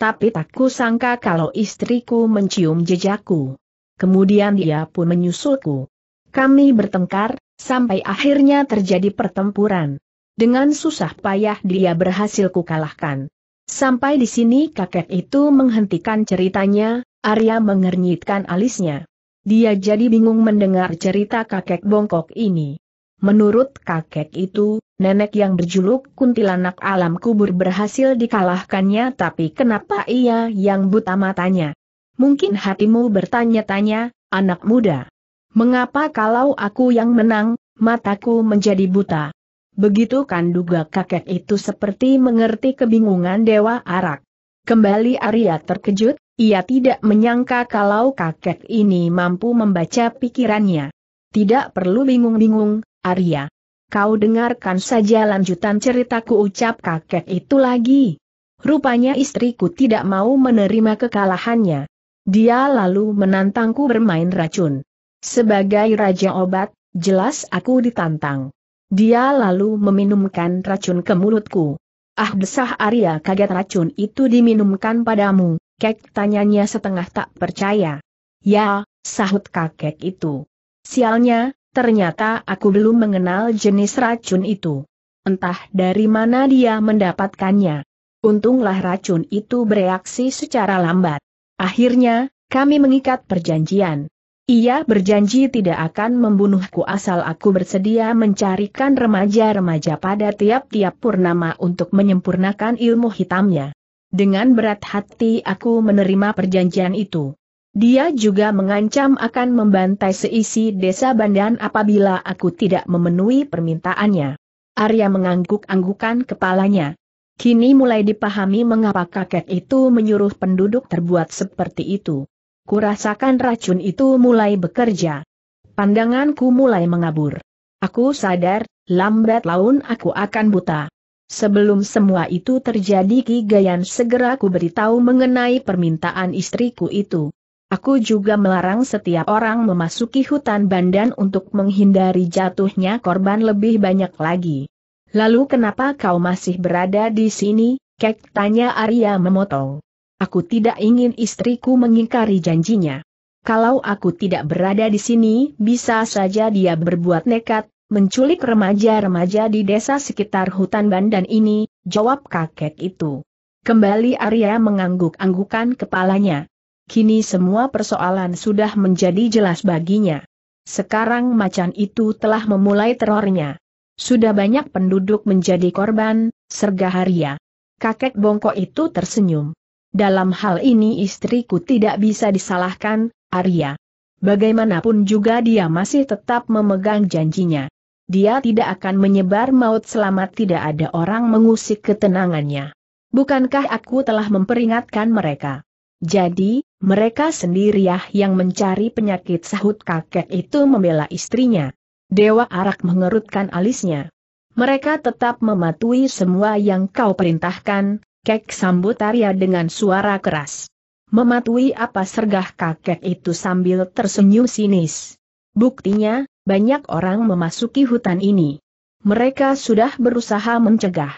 Tapi tak kusangka kalau istriku mencium jejakku. Kemudian dia pun menyusulku. Kami bertengkar, sampai akhirnya terjadi pertempuran. Dengan susah payah dia berhasil kukalahkan. Sampai di sini kakek itu menghentikan ceritanya, Arya mengernyitkan alisnya. Dia jadi bingung mendengar cerita kakek bongkok ini. Menurut kakek itu, nenek yang berjuluk kuntilanak alam kubur berhasil dikalahkannya tapi kenapa ia yang buta matanya? Mungkin hatimu bertanya-tanya, anak muda. Mengapa kalau aku yang menang, mataku menjadi buta? Begitu kan duga kakek itu seperti mengerti kebingungan Dewa Arak. Kembali Arya terkejut, ia tidak menyangka kalau kakek ini mampu membaca pikirannya. Tidak perlu bingung-bingung, Arya. Kau dengarkan saja lanjutan ceritaku ucap kakek itu lagi. Rupanya istriku tidak mau menerima kekalahannya. Dia lalu menantangku bermain racun. Sebagai raja obat, jelas aku ditantang. Dia lalu meminumkan racun ke mulutku. Ah desah Arya kaget racun itu diminumkan padamu, kakek tanyanya setengah tak percaya. Ya, sahut kakek itu. Sialnya, ternyata aku belum mengenal jenis racun itu. Entah dari mana dia mendapatkannya. Untunglah racun itu bereaksi secara lambat. Akhirnya, kami mengikat perjanjian. Ia berjanji tidak akan membunuhku asal aku bersedia mencarikan remaja-remaja pada tiap-tiap purnama untuk menyempurnakan ilmu hitamnya. Dengan berat hati aku menerima perjanjian itu. Dia juga mengancam akan membantai seisi desa Bandan apabila aku tidak memenuhi permintaannya. Arya mengangguk-anggukan kepalanya. Kini mulai dipahami mengapa kakek itu menyuruh penduduk terbuat seperti itu. Kurasakan racun itu mulai bekerja. Pandanganku mulai mengabur. Aku sadar, lambat laun aku akan buta. Sebelum semua itu terjadi Ki Gayan segera ku beritahu mengenai permintaan istriku itu. Aku juga melarang setiap orang memasuki hutan bandan untuk menghindari jatuhnya korban lebih banyak lagi. Lalu kenapa kau masih berada di sini, Kek tanya Arya memotong. Aku tidak ingin istriku mengingkari janjinya. Kalau aku tidak berada di sini, bisa saja dia berbuat nekat, menculik remaja-remaja di desa sekitar hutan Bandan ini, jawab kakek itu. Kembali Arya mengangguk-anggukan kepalanya. Kini semua persoalan sudah menjadi jelas baginya. Sekarang macan itu telah memulai terornya. Sudah banyak penduduk menjadi korban, sergah Arya. Kakek bongkok itu tersenyum. Dalam hal ini istriku tidak bisa disalahkan, Arya. Bagaimanapun juga dia masih tetap memegang janjinya dia tidak akan menyebar maut selama tidak ada orang mengusik ketenangannya. Bukankah aku telah memperingatkan mereka? Jadi, mereka sendiriah ya yang mencari penyakit sahut kakek itu membela istrinya. Dewa Arak mengerutkan alisnya. Mereka tetap mematuhi semua yang kau perintahkan, kek sambut Arya dengan suara keras. Mematuhi apa sergah kakek itu sambil tersenyum sinis. Buktinya, banyak orang memasuki hutan ini. Mereka sudah berusaha mencegah.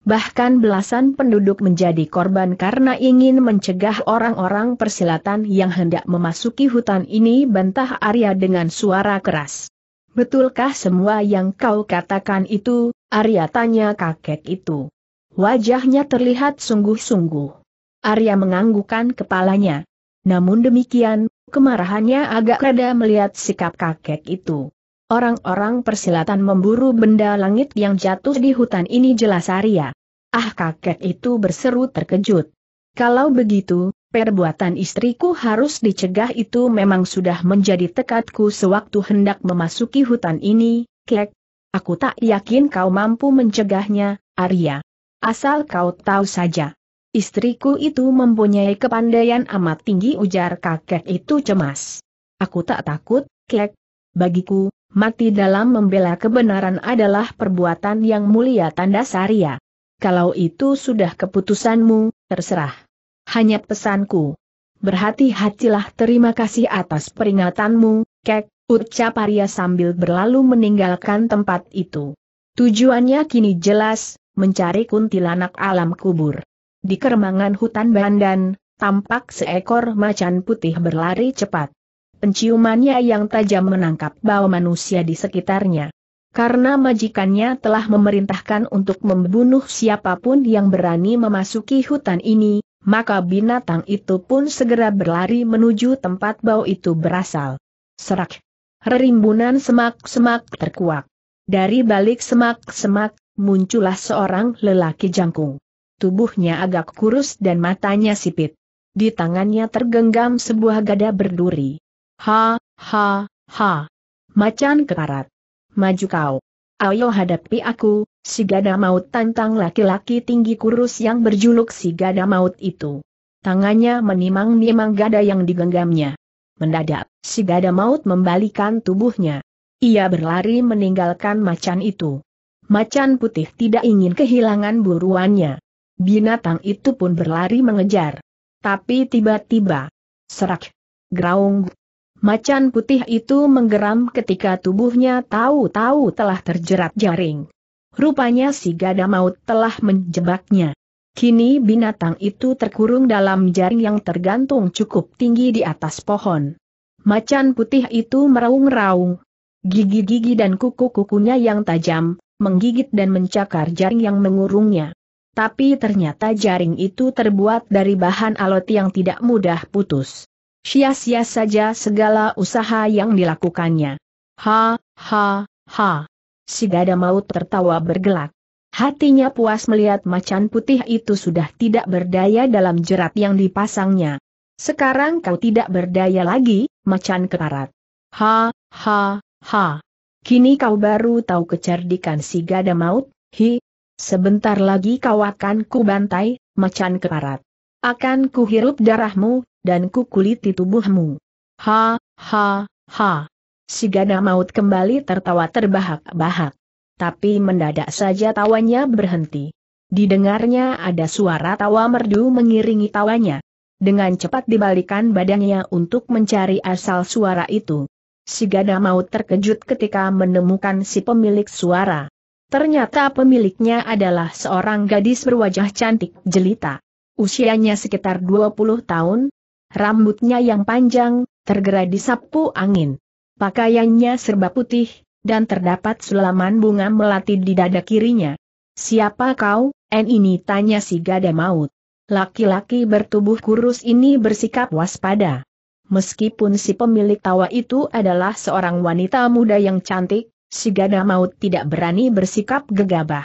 Bahkan belasan penduduk menjadi korban karena ingin mencegah orang-orang persilatan yang hendak memasuki hutan ini bantah Arya dengan suara keras. Betulkah semua yang kau katakan itu, Arya tanya kakek itu. Wajahnya terlihat sungguh-sungguh. Arya menganggukkan kepalanya. Namun demikian, Kemarahannya agak reda melihat sikap kakek itu. Orang-orang persilatan memburu benda langit yang jatuh di hutan ini jelas Arya. Ah kakek itu berseru terkejut. Kalau begitu, perbuatan istriku harus dicegah itu memang sudah menjadi tekadku sewaktu hendak memasuki hutan ini, kek. Aku tak yakin kau mampu mencegahnya, Arya. Asal kau tahu saja. Istriku itu mempunyai kepandaian amat tinggi ujar kakek itu cemas. Aku tak takut, kek. Bagiku, mati dalam membela kebenaran adalah perbuatan yang mulia tanda saria. Kalau itu sudah keputusanmu, terserah. Hanya pesanku. Berhati-hatilah terima kasih atas peringatanmu, kek, ucap Arya sambil berlalu meninggalkan tempat itu. Tujuannya kini jelas, mencari kuntilanak alam kubur. Di keremangan hutan Bandan, tampak seekor macan putih berlari cepat. Penciumannya yang tajam menangkap bau manusia di sekitarnya. Karena majikannya telah memerintahkan untuk membunuh siapapun yang berani memasuki hutan ini, maka binatang itu pun segera berlari menuju tempat bau itu berasal. Serak. Rerimbunan semak-semak terkuak. Dari balik semak-semak, muncullah seorang lelaki jangkung tubuhnya agak kurus dan matanya sipit. Di tangannya tergenggam sebuah gada berduri. Ha, ha, ha. Macan keparat. Maju kau. Ayo hadapi aku, si gada maut tantang laki-laki tinggi kurus yang berjuluk si gada maut itu. Tangannya menimang-nimang gada yang digenggamnya. Mendadak, si gada maut membalikan tubuhnya. Ia berlari meninggalkan macan itu. Macan putih tidak ingin kehilangan buruannya. Binatang itu pun berlari mengejar. Tapi tiba-tiba, serak, graung, macan putih itu menggeram ketika tubuhnya tahu-tahu telah terjerat jaring. Rupanya si gada maut telah menjebaknya. Kini binatang itu terkurung dalam jaring yang tergantung cukup tinggi di atas pohon. Macan putih itu meraung-raung. Gigi-gigi dan kuku-kukunya yang tajam, menggigit dan mencakar jaring yang mengurungnya tapi ternyata jaring itu terbuat dari bahan alot yang tidak mudah putus. Sia-sia saja segala usaha yang dilakukannya. Ha, ha, ha. Si gada maut tertawa bergelak. Hatinya puas melihat macan putih itu sudah tidak berdaya dalam jerat yang dipasangnya. Sekarang kau tidak berdaya lagi, macan keparat. Ha, ha, ha. Kini kau baru tahu kecerdikan si gada maut, hi, Sebentar lagi kau akan ku macan keparat. Akan kuhirup darahmu, dan kukuliti tubuhmu. Ha, ha, ha. Si gada maut kembali tertawa terbahak-bahak. Tapi mendadak saja tawanya berhenti. Didengarnya ada suara tawa merdu mengiringi tawanya. Dengan cepat dibalikan badannya untuk mencari asal suara itu. Si gada maut terkejut ketika menemukan si pemilik suara. Ternyata pemiliknya adalah seorang gadis berwajah cantik jelita. Usianya sekitar 20 tahun, rambutnya yang panjang, tergerak disapu angin. Pakaiannya serba putih, dan terdapat sulaman bunga melati di dada kirinya. Siapa kau, En ini tanya si gada maut. Laki-laki bertubuh kurus ini bersikap waspada. Meskipun si pemilik tawa itu adalah seorang wanita muda yang cantik, si gada maut tidak berani bersikap gegabah.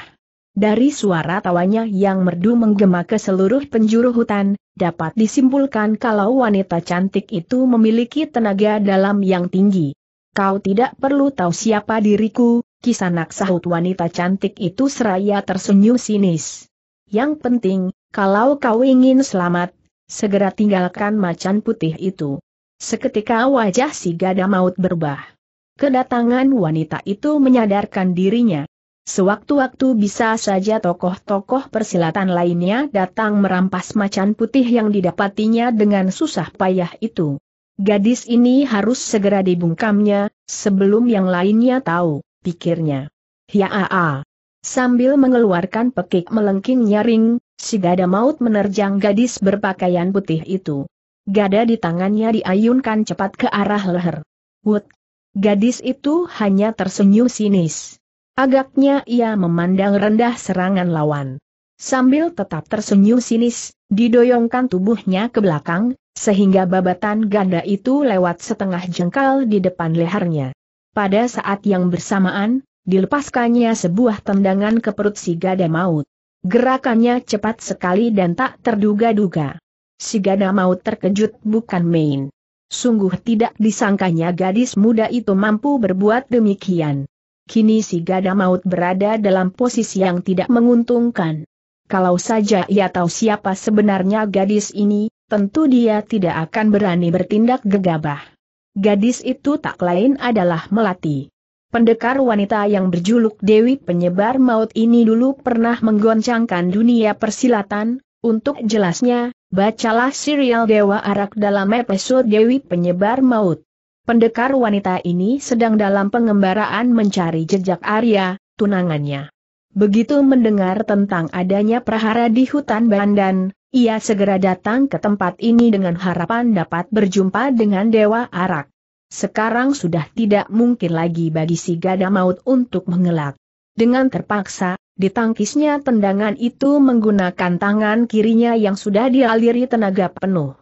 Dari suara tawanya yang merdu menggema ke seluruh penjuru hutan, dapat disimpulkan kalau wanita cantik itu memiliki tenaga dalam yang tinggi. Kau tidak perlu tahu siapa diriku, kisanak sahut wanita cantik itu seraya tersenyum sinis. Yang penting, kalau kau ingin selamat, segera tinggalkan macan putih itu. Seketika wajah si gada maut berubah. Kedatangan wanita itu menyadarkan dirinya. Sewaktu-waktu bisa saja tokoh-tokoh persilatan lainnya datang merampas macan putih yang didapatinya dengan susah payah itu. Gadis ini harus segera dibungkamnya, sebelum yang lainnya tahu, pikirnya. Ya a ah, a. Ah. Sambil mengeluarkan pekik melengking nyaring, si gada maut menerjang gadis berpakaian putih itu. Gada di tangannya diayunkan cepat ke arah leher. Wut Gadis itu hanya tersenyum sinis. Agaknya ia memandang rendah serangan lawan. Sambil tetap tersenyum sinis, didoyongkan tubuhnya ke belakang, sehingga babatan ganda itu lewat setengah jengkal di depan lehernya. Pada saat yang bersamaan, dilepaskannya sebuah tendangan ke perut si gada maut. Gerakannya cepat sekali dan tak terduga-duga. Si gada maut terkejut bukan main. Sungguh tidak disangkanya gadis muda itu mampu berbuat demikian. Kini si gada maut berada dalam posisi yang tidak menguntungkan. Kalau saja ia tahu siapa sebenarnya gadis ini, tentu dia tidak akan berani bertindak gegabah. Gadis itu tak lain adalah Melati. Pendekar wanita yang berjuluk Dewi Penyebar Maut ini dulu pernah menggoncangkan dunia persilatan, untuk jelasnya, bacalah serial Dewa Arak dalam episode Dewi Penyebar Maut. Pendekar wanita ini sedang dalam pengembaraan mencari jejak Arya, tunangannya. Begitu mendengar tentang adanya prahara di hutan Bandan, ia segera datang ke tempat ini dengan harapan dapat berjumpa dengan Dewa Arak. Sekarang sudah tidak mungkin lagi bagi si gada maut untuk mengelak. Dengan terpaksa, Ditangkisnya tendangan itu menggunakan tangan kirinya yang sudah dialiri tenaga penuh.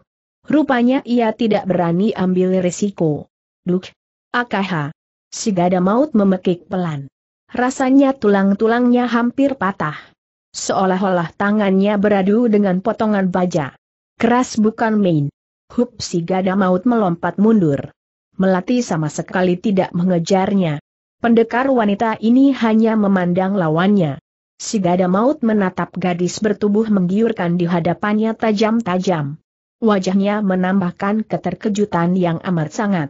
Rupanya ia tidak berani ambil risiko. Duk! Akaha! Si gada maut memekik pelan. Rasanya tulang-tulangnya hampir patah. Seolah-olah tangannya beradu dengan potongan baja. Keras bukan main. Hup si gada maut melompat mundur. Melati sama sekali tidak mengejarnya. Pendekar wanita ini hanya memandang lawannya. Si gada maut menatap gadis bertubuh menggiurkan di hadapannya tajam-tajam. Wajahnya menambahkan keterkejutan yang amat sangat.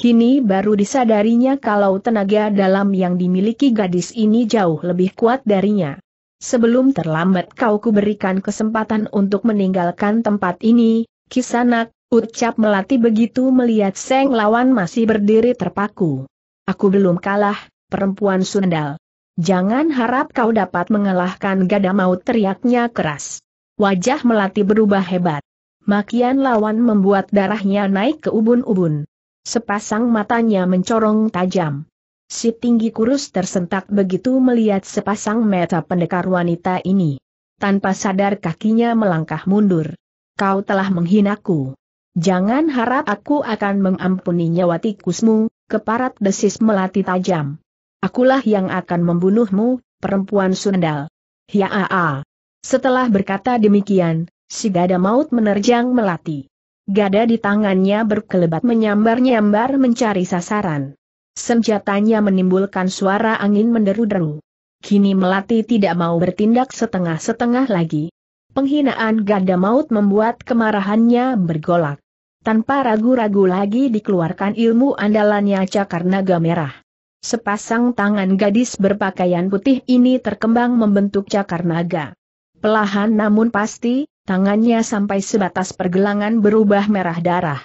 Kini baru disadarinya kalau tenaga dalam yang dimiliki gadis ini jauh lebih kuat darinya. Sebelum terlambat kau kuberikan kesempatan untuk meninggalkan tempat ini, kisanak, ucap melati begitu melihat seng lawan masih berdiri terpaku. Aku belum kalah, perempuan sundal. Jangan harap kau dapat mengalahkan gada maut teriaknya keras. Wajah Melati berubah hebat. Makian lawan membuat darahnya naik ke ubun-ubun. Sepasang matanya mencorong tajam. Si tinggi kurus tersentak begitu melihat sepasang mata pendekar wanita ini. Tanpa sadar kakinya melangkah mundur. Kau telah menghinaku. Jangan harap aku akan mengampuni nyawa tikusmu, keparat desis melati tajam. Akulah yang akan membunuhmu, perempuan sundal. Hiaa. Ya, ah, ah. Setelah berkata demikian, si gada maut menerjang melati. Gada di tangannya berkelebat menyambar-nyambar mencari sasaran. Senjatanya menimbulkan suara angin menderu-deru. Kini melati tidak mau bertindak setengah-setengah lagi. Penghinaan gada maut membuat kemarahannya bergolak. Tanpa ragu-ragu lagi dikeluarkan ilmu andalannya Cakar Naga Merah. Sepasang tangan gadis berpakaian putih ini terkembang membentuk cakar naga. Pelahan namun pasti, tangannya sampai sebatas pergelangan berubah merah darah.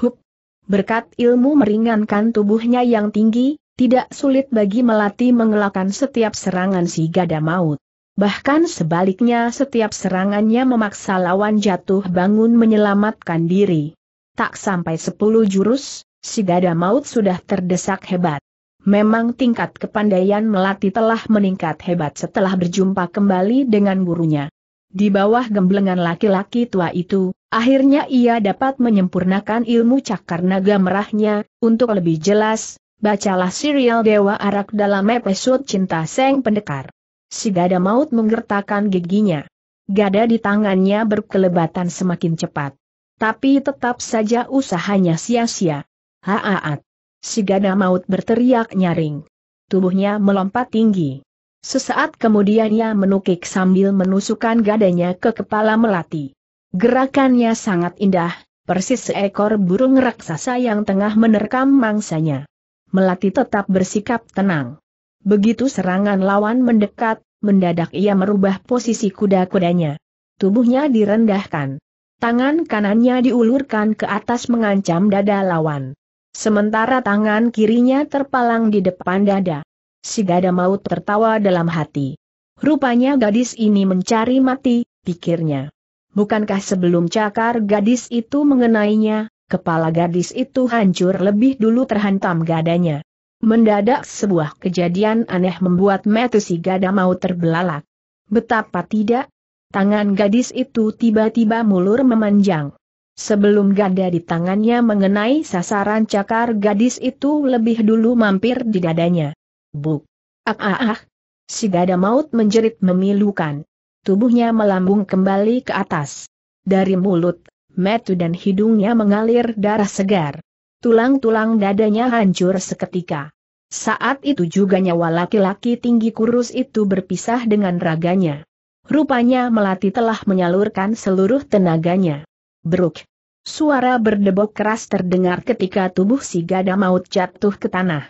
Hup! Berkat ilmu meringankan tubuhnya yang tinggi, tidak sulit bagi Melati mengelakkan setiap serangan si gada maut. Bahkan sebaliknya setiap serangannya memaksa lawan jatuh bangun menyelamatkan diri. Tak sampai sepuluh jurus, si gada maut sudah terdesak hebat. Memang tingkat kepandaian Melati telah meningkat hebat setelah berjumpa kembali dengan gurunya. Di bawah gemblengan laki-laki tua itu, akhirnya ia dapat menyempurnakan ilmu cakar naga merahnya, untuk lebih jelas, bacalah serial Dewa Arak dalam episode Cinta Seng Pendekar. Si gada maut menggertakkan giginya. Gada di tangannya berkelebatan semakin cepat. Tapi tetap saja usahanya sia-sia. Haaat. Si gana maut berteriak nyaring. Tubuhnya melompat tinggi. Sesaat kemudian ia menukik sambil menusukkan gadanya ke kepala Melati. Gerakannya sangat indah, persis seekor burung raksasa yang tengah menerkam mangsanya. Melati tetap bersikap tenang. Begitu serangan lawan mendekat, mendadak ia merubah posisi kuda-kudanya. Tubuhnya direndahkan. Tangan kanannya diulurkan ke atas mengancam dada lawan. Sementara tangan kirinya terpalang di depan dada. Si gada maut tertawa dalam hati. Rupanya gadis ini mencari mati, pikirnya. Bukankah sebelum cakar gadis itu mengenainya, kepala gadis itu hancur lebih dulu terhantam gadanya. Mendadak sebuah kejadian aneh membuat mata si gada maut terbelalak. Betapa tidak, tangan gadis itu tiba-tiba mulur memanjang. Sebelum ganda di tangannya mengenai sasaran cakar gadis itu lebih dulu mampir di dadanya. Buk! Ah ah ah! Si gada maut menjerit memilukan. Tubuhnya melambung kembali ke atas. Dari mulut, metu dan hidungnya mengalir darah segar. Tulang-tulang dadanya hancur seketika. Saat itu juga nyawa laki-laki tinggi kurus itu berpisah dengan raganya. Rupanya Melati telah menyalurkan seluruh tenaganya beruk. Suara berdebok keras terdengar ketika tubuh si gada maut jatuh ke tanah.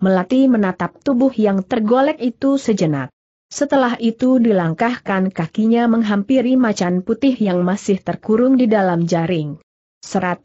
Melati menatap tubuh yang tergolek itu sejenak. Setelah itu dilangkahkan kakinya menghampiri macan putih yang masih terkurung di dalam jaring. Serat.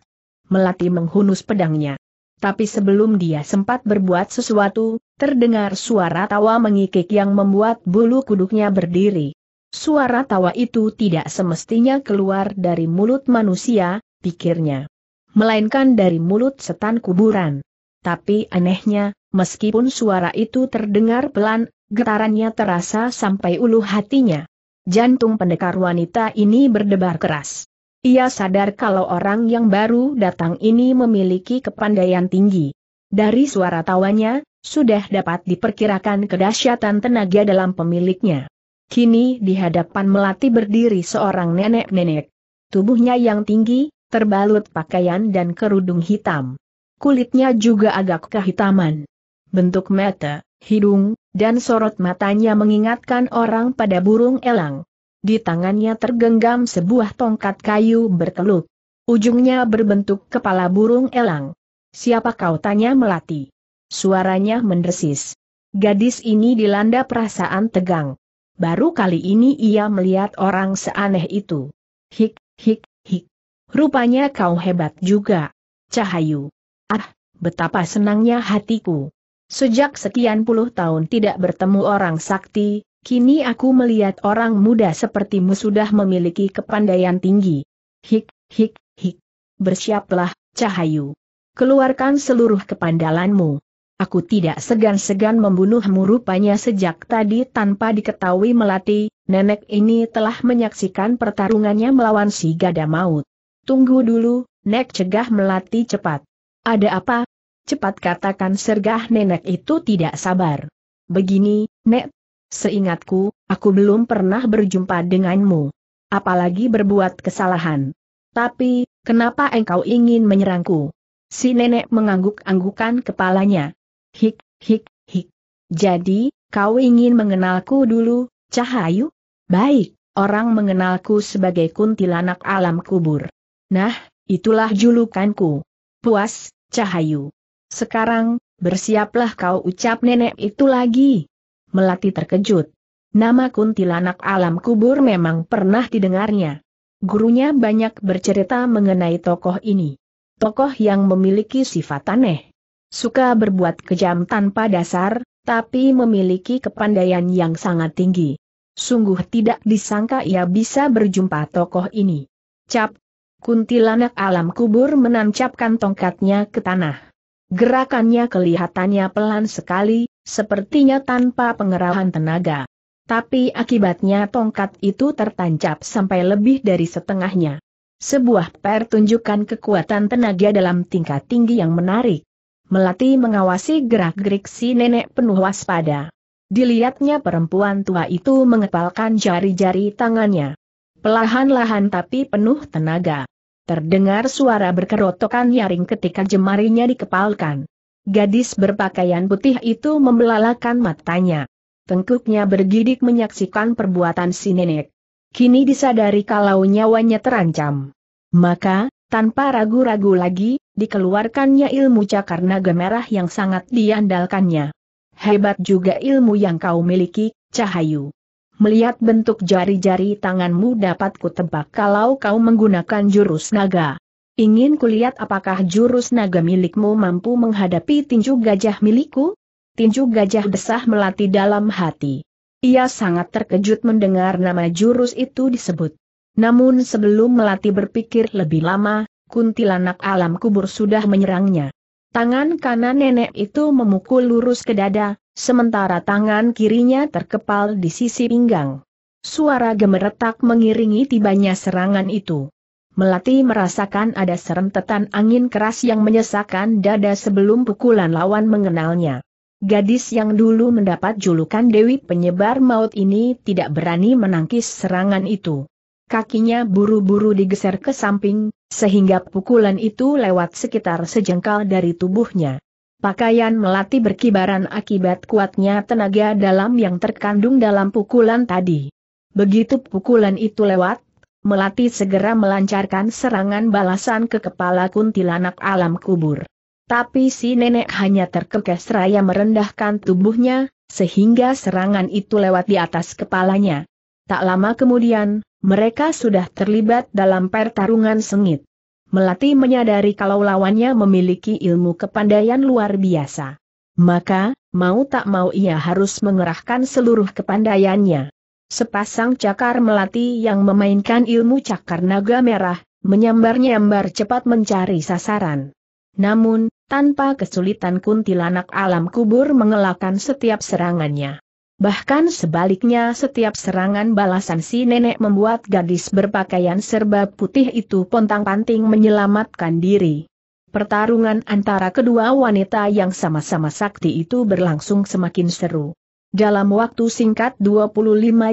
Melati menghunus pedangnya. Tapi sebelum dia sempat berbuat sesuatu, terdengar suara tawa mengikik yang membuat bulu kuduknya berdiri. Suara tawa itu tidak semestinya keluar dari mulut manusia, pikirnya. Melainkan dari mulut setan kuburan. Tapi anehnya, meskipun suara itu terdengar pelan, getarannya terasa sampai ulu hatinya. Jantung pendekar wanita ini berdebar keras. Ia sadar kalau orang yang baru datang ini memiliki kepandaian tinggi. Dari suara tawanya, sudah dapat diperkirakan kedahsyatan tenaga dalam pemiliknya. Kini di hadapan Melati berdiri seorang nenek-nenek. Tubuhnya yang tinggi, terbalut pakaian dan kerudung hitam. Kulitnya juga agak kehitaman. Bentuk mata, hidung, dan sorot matanya mengingatkan orang pada burung elang. Di tangannya tergenggam sebuah tongkat kayu berteluk. Ujungnya berbentuk kepala burung elang. Siapa kau tanya Melati? Suaranya mendesis. Gadis ini dilanda perasaan tegang. Baru kali ini ia melihat orang seaneh itu. Hik, hik, hik. Rupanya kau hebat juga. Cahayu. Ah, betapa senangnya hatiku. Sejak sekian puluh tahun tidak bertemu orang sakti, kini aku melihat orang muda sepertimu sudah memiliki kepandaian tinggi. Hik, hik, hik. Bersiaplah, Cahayu. Keluarkan seluruh kepandalanmu. Aku tidak segan-segan membunuhmu rupanya sejak tadi tanpa diketahui melati, nenek ini telah menyaksikan pertarungannya melawan si gada maut. Tunggu dulu, Nek cegah melati cepat. Ada apa? Cepat katakan sergah nenek itu tidak sabar. Begini, Nek. Seingatku, aku belum pernah berjumpa denganmu. Apalagi berbuat kesalahan. Tapi, kenapa engkau ingin menyerangku? Si nenek mengangguk-anggukan kepalanya. Hik, hik, hik. Jadi, kau ingin mengenalku dulu, Cahayu? Baik, orang mengenalku sebagai kuntilanak alam kubur. Nah, itulah julukanku. Puas, Cahayu. Sekarang, bersiaplah kau ucap nenek itu lagi. Melati terkejut. Nama kuntilanak alam kubur memang pernah didengarnya. Gurunya banyak bercerita mengenai tokoh ini. Tokoh yang memiliki sifat aneh suka berbuat kejam tanpa dasar, tapi memiliki kepandaian yang sangat tinggi. Sungguh tidak disangka ia bisa berjumpa tokoh ini. Cap! Kuntilanak alam kubur menancapkan tongkatnya ke tanah. Gerakannya kelihatannya pelan sekali, sepertinya tanpa pengerahan tenaga. Tapi akibatnya tongkat itu tertancap sampai lebih dari setengahnya. Sebuah pertunjukan kekuatan tenaga dalam tingkat tinggi yang menarik. Melati mengawasi gerak-gerik si nenek penuh waspada. Dilihatnya perempuan tua itu mengepalkan jari-jari tangannya. Pelahan-lahan tapi penuh tenaga. Terdengar suara berkerotokan nyaring ketika jemarinya dikepalkan. Gadis berpakaian putih itu membelalakan matanya. Tengkuknya bergidik menyaksikan perbuatan si nenek. Kini disadari kalau nyawanya terancam. Maka, tanpa ragu-ragu lagi, dikeluarkannya ilmu naga merah yang sangat diandalkannya. Hebat juga ilmu yang kau miliki, Cahayu. Melihat bentuk jari-jari tanganmu dapat kutebak kalau kau menggunakan jurus naga. Ingin kulihat apakah jurus naga milikmu mampu menghadapi tinju gajah milikku? Tinju gajah desah melati dalam hati. Ia sangat terkejut mendengar nama jurus itu disebut. Namun sebelum melati berpikir lebih lama, kuntilanak alam kubur sudah menyerangnya. Tangan kanan nenek itu memukul lurus ke dada, sementara tangan kirinya terkepal di sisi pinggang. Suara gemeretak mengiringi tibanya serangan itu. Melati merasakan ada serentetan angin keras yang menyesakan dada sebelum pukulan lawan mengenalnya. Gadis yang dulu mendapat julukan Dewi Penyebar Maut ini tidak berani menangkis serangan itu kakinya buru-buru digeser ke samping, sehingga pukulan itu lewat sekitar sejengkal dari tubuhnya. Pakaian melati berkibaran akibat kuatnya tenaga dalam yang terkandung dalam pukulan tadi. Begitu pukulan itu lewat, Melati segera melancarkan serangan balasan ke kepala kuntilanak alam kubur. Tapi si nenek hanya terkekes raya merendahkan tubuhnya, sehingga serangan itu lewat di atas kepalanya. Tak lama kemudian, mereka sudah terlibat dalam pertarungan sengit. Melati menyadari kalau lawannya memiliki ilmu kepandaian luar biasa. Maka, mau tak mau ia harus mengerahkan seluruh kepandaiannya. Sepasang cakar melati yang memainkan ilmu cakar naga merah, menyambar-nyambar cepat mencari sasaran. Namun, tanpa kesulitan kuntilanak alam kubur mengelakkan setiap serangannya. Bahkan sebaliknya setiap serangan balasan si nenek membuat gadis berpakaian serba putih itu pontang-panting menyelamatkan diri. Pertarungan antara kedua wanita yang sama-sama sakti itu berlangsung semakin seru. Dalam waktu singkat 25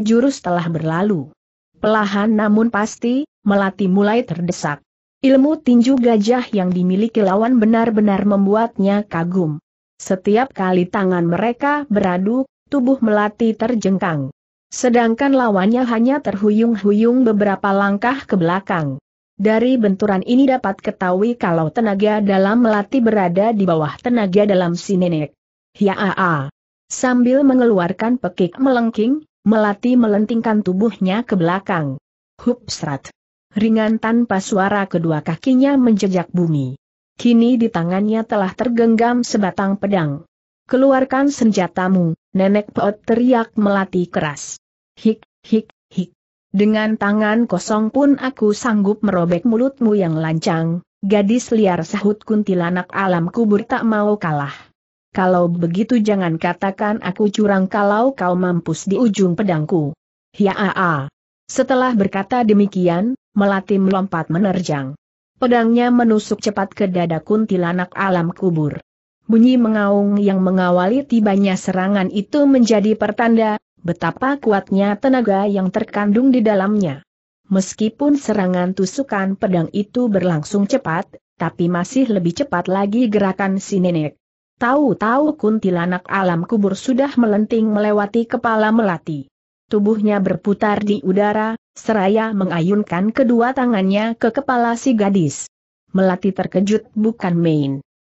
jurus telah berlalu. Pelahan namun pasti, Melati mulai terdesak. Ilmu tinju gajah yang dimiliki lawan benar-benar membuatnya kagum. Setiap kali tangan mereka beradu, tubuh Melati terjengkang. Sedangkan lawannya hanya terhuyung-huyung beberapa langkah ke belakang. Dari benturan ini dapat ketahui kalau tenaga dalam Melati berada di bawah tenaga dalam si nenek. Hiaa. Sambil mengeluarkan pekik melengking, Melati melentingkan tubuhnya ke belakang. Hupsrat. Ringan tanpa suara kedua kakinya menjejak bumi. Kini di tangannya telah tergenggam sebatang pedang. Keluarkan senjatamu, nenek Peot teriak melati keras. Hik, hik, hik. Dengan tangan kosong pun aku sanggup merobek mulutmu yang lancang, gadis liar sahut kuntilanak alam kubur tak mau kalah. Kalau begitu jangan katakan aku curang kalau kau mampus di ujung pedangku. Hiaaa. Setelah berkata demikian, Melati melompat menerjang. Pedangnya menusuk cepat ke dada kuntilanak alam kubur bunyi mengaung yang mengawali tibanya serangan itu menjadi pertanda betapa kuatnya tenaga yang terkandung di dalamnya. Meskipun serangan tusukan pedang itu berlangsung cepat, tapi masih lebih cepat lagi gerakan si nenek. Tahu-tahu kuntilanak alam kubur sudah melenting melewati kepala melati. Tubuhnya berputar di udara, seraya mengayunkan kedua tangannya ke kepala si gadis. Melati terkejut bukan main.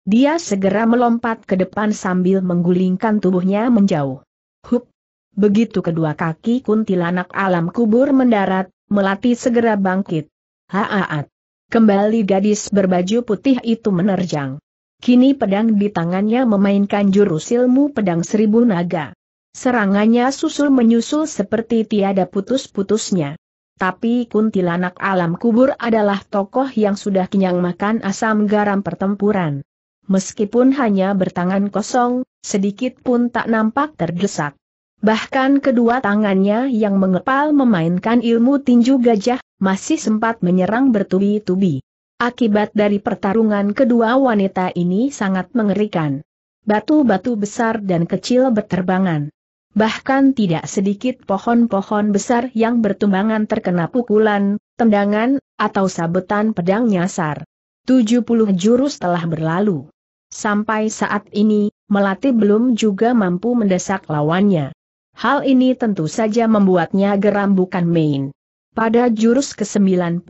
Dia segera melompat ke depan sambil menggulingkan tubuhnya menjauh. Hup! Begitu kedua kaki kuntilanak alam kubur mendarat, Melati segera bangkit. Haaat! Kembali gadis berbaju putih itu menerjang. Kini pedang di tangannya memainkan jurus ilmu pedang seribu naga. Serangannya susul menyusul seperti tiada putus-putusnya. Tapi kuntilanak alam kubur adalah tokoh yang sudah kenyang makan asam garam pertempuran meskipun hanya bertangan kosong, sedikit pun tak nampak terdesak. Bahkan kedua tangannya yang mengepal memainkan ilmu tinju gajah, masih sempat menyerang bertubi-tubi. Akibat dari pertarungan kedua wanita ini sangat mengerikan. Batu-batu besar dan kecil berterbangan. Bahkan tidak sedikit pohon-pohon besar yang bertumbangan terkena pukulan, tendangan, atau sabetan pedang nyasar. 70 jurus telah berlalu. Sampai saat ini, Melati belum juga mampu mendesak lawannya. Hal ini tentu saja membuatnya geram bukan main. Pada jurus ke-93,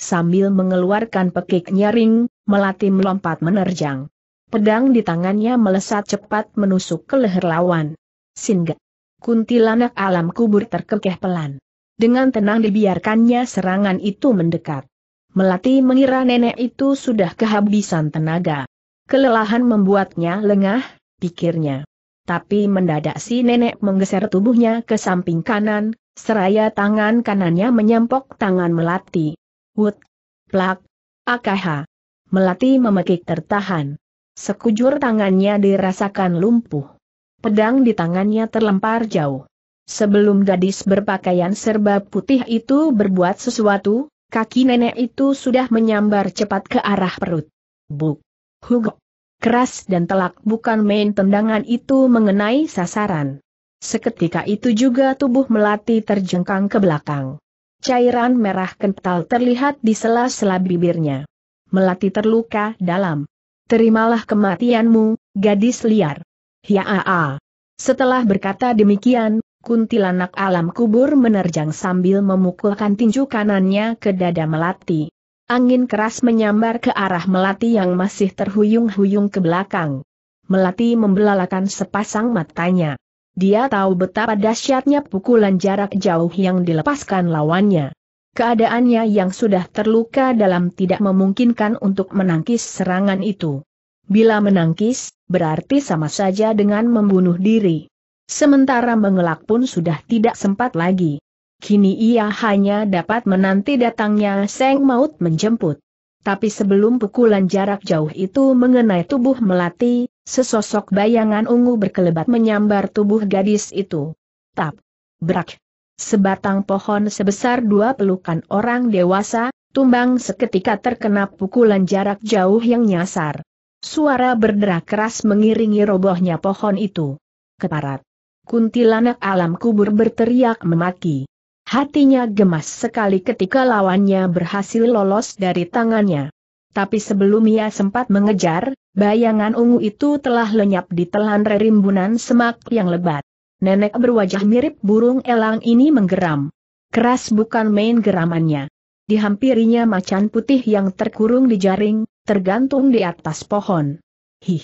sambil mengeluarkan pekik nyaring, Melati melompat menerjang. Pedang di tangannya melesat cepat menusuk ke leher lawan. Singgah. Kuntilanak alam kubur terkekeh pelan. Dengan tenang dibiarkannya serangan itu mendekat. Melati mengira nenek itu sudah kehabisan tenaga. Kelelahan membuatnya lengah, pikirnya. Tapi mendadak si nenek menggeser tubuhnya ke samping kanan, seraya tangan kanannya menyampok tangan Melati. Wut! Plak! Akaha! Melati memekik tertahan. Sekujur tangannya dirasakan lumpuh. Pedang di tangannya terlempar jauh. Sebelum gadis berpakaian serba putih itu berbuat sesuatu, kaki nenek itu sudah menyambar cepat ke arah perut. Buk! Hugo. Keras dan telak bukan main tendangan itu mengenai sasaran. Seketika itu juga tubuh Melati terjengkang ke belakang. Cairan merah kental terlihat di sela-sela bibirnya. Melati terluka dalam. Terimalah kematianmu, gadis liar. Hiaa. Ya, Setelah berkata demikian, kuntilanak alam kubur menerjang sambil memukulkan tinju kanannya ke dada Melati. Angin keras menyambar ke arah Melati yang masih terhuyung-huyung ke belakang. Melati membelalakan sepasang matanya. Dia tahu betapa dahsyatnya pukulan jarak jauh yang dilepaskan lawannya. Keadaannya yang sudah terluka dalam tidak memungkinkan untuk menangkis serangan itu. Bila menangkis, berarti sama saja dengan membunuh diri. Sementara mengelak pun sudah tidak sempat lagi. Kini ia hanya dapat menanti datangnya Seng Maut menjemput. Tapi sebelum pukulan jarak jauh itu mengenai tubuh Melati, sesosok bayangan ungu berkelebat menyambar tubuh gadis itu. Tap! Brak! Sebatang pohon sebesar dua pelukan orang dewasa, tumbang seketika terkena pukulan jarak jauh yang nyasar. Suara berderak keras mengiringi robohnya pohon itu. Keparat! Kuntilanak alam kubur berteriak memaki. Hatinya gemas sekali ketika lawannya berhasil lolos dari tangannya. Tapi sebelum ia sempat mengejar, bayangan ungu itu telah lenyap di telan rerimbunan semak yang lebat. Nenek berwajah mirip burung elang ini menggeram. Keras bukan main geramannya. Dihampirinya macan putih yang terkurung di jaring, tergantung di atas pohon. Hih!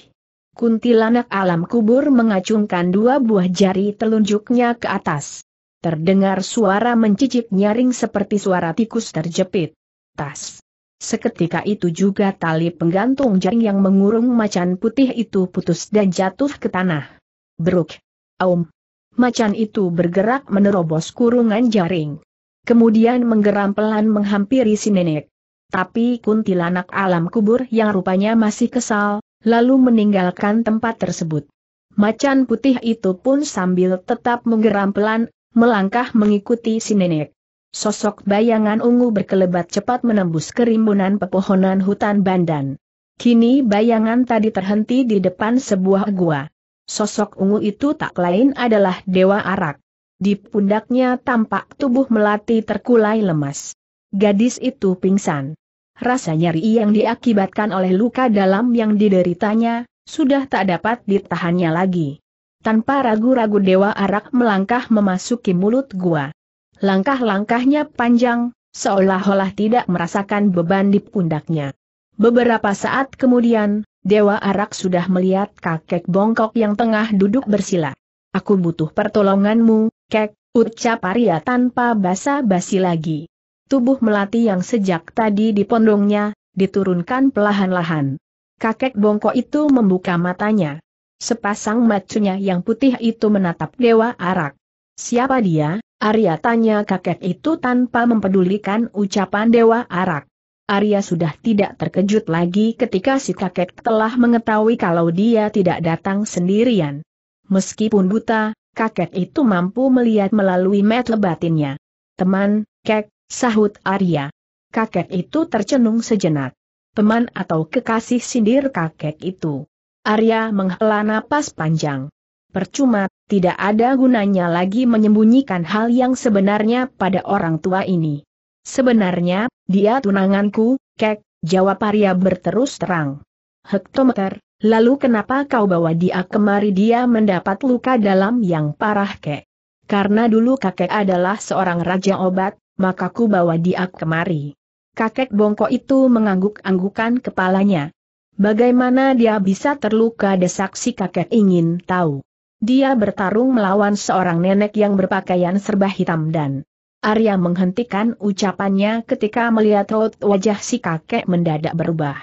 Kuntilanak alam kubur mengacungkan dua buah jari telunjuknya ke atas. Terdengar suara mencicik nyaring seperti suara tikus terjepit. Tas. Seketika itu juga tali penggantung jaring yang mengurung macan putih itu putus dan jatuh ke tanah. Bruk. Aum. Macan itu bergerak menerobos kurungan jaring. Kemudian menggeram pelan menghampiri si nenek. Tapi kuntilanak alam kubur yang rupanya masih kesal, lalu meninggalkan tempat tersebut. Macan putih itu pun sambil tetap menggeram pelan, melangkah mengikuti si nenek. Sosok bayangan ungu berkelebat cepat menembus kerimbunan pepohonan hutan Bandan. Kini bayangan tadi terhenti di depan sebuah gua. Sosok ungu itu tak lain adalah Dewa Arak. Di pundaknya tampak tubuh melati terkulai lemas. Gadis itu pingsan. Rasa nyeri yang diakibatkan oleh luka dalam yang dideritanya, sudah tak dapat ditahannya lagi. Tanpa ragu-ragu Dewa Arak melangkah memasuki mulut gua. Langkah-langkahnya panjang, seolah-olah tidak merasakan beban di pundaknya. Beberapa saat kemudian, Dewa Arak sudah melihat kakek bongkok yang tengah duduk bersila. Aku butuh pertolonganmu, kek, ucap Arya tanpa basa-basi lagi. Tubuh melati yang sejak tadi dipondongnya, diturunkan perlahan-lahan. Kakek bongkok itu membuka matanya. Sepasang matunya yang putih itu menatap Dewa Arak. Siapa dia? Arya tanya kakek itu tanpa mempedulikan ucapan Dewa Arak. Arya sudah tidak terkejut lagi ketika si kakek telah mengetahui kalau dia tidak datang sendirian. Meskipun buta, kakek itu mampu melihat melalui mata batinnya. Teman, kek, sahut Arya. Kakek itu tercenung sejenak. Teman atau kekasih sindir kakek itu. Arya menghela napas panjang. Percuma, tidak ada gunanya lagi menyembunyikan hal yang sebenarnya pada orang tua ini. Sebenarnya, dia tunanganku, kek, jawab Arya berterus terang. Hektometer, lalu kenapa kau bawa dia kemari dia mendapat luka dalam yang parah kek? Karena dulu kakek adalah seorang raja obat, maka ku bawa dia kemari. Kakek bongkok itu mengangguk-anggukan kepalanya, Bagaimana dia bisa terluka desak si kakek ingin tahu. Dia bertarung melawan seorang nenek yang berpakaian serba hitam dan Arya menghentikan ucapannya ketika melihat raut wajah si kakek mendadak berubah.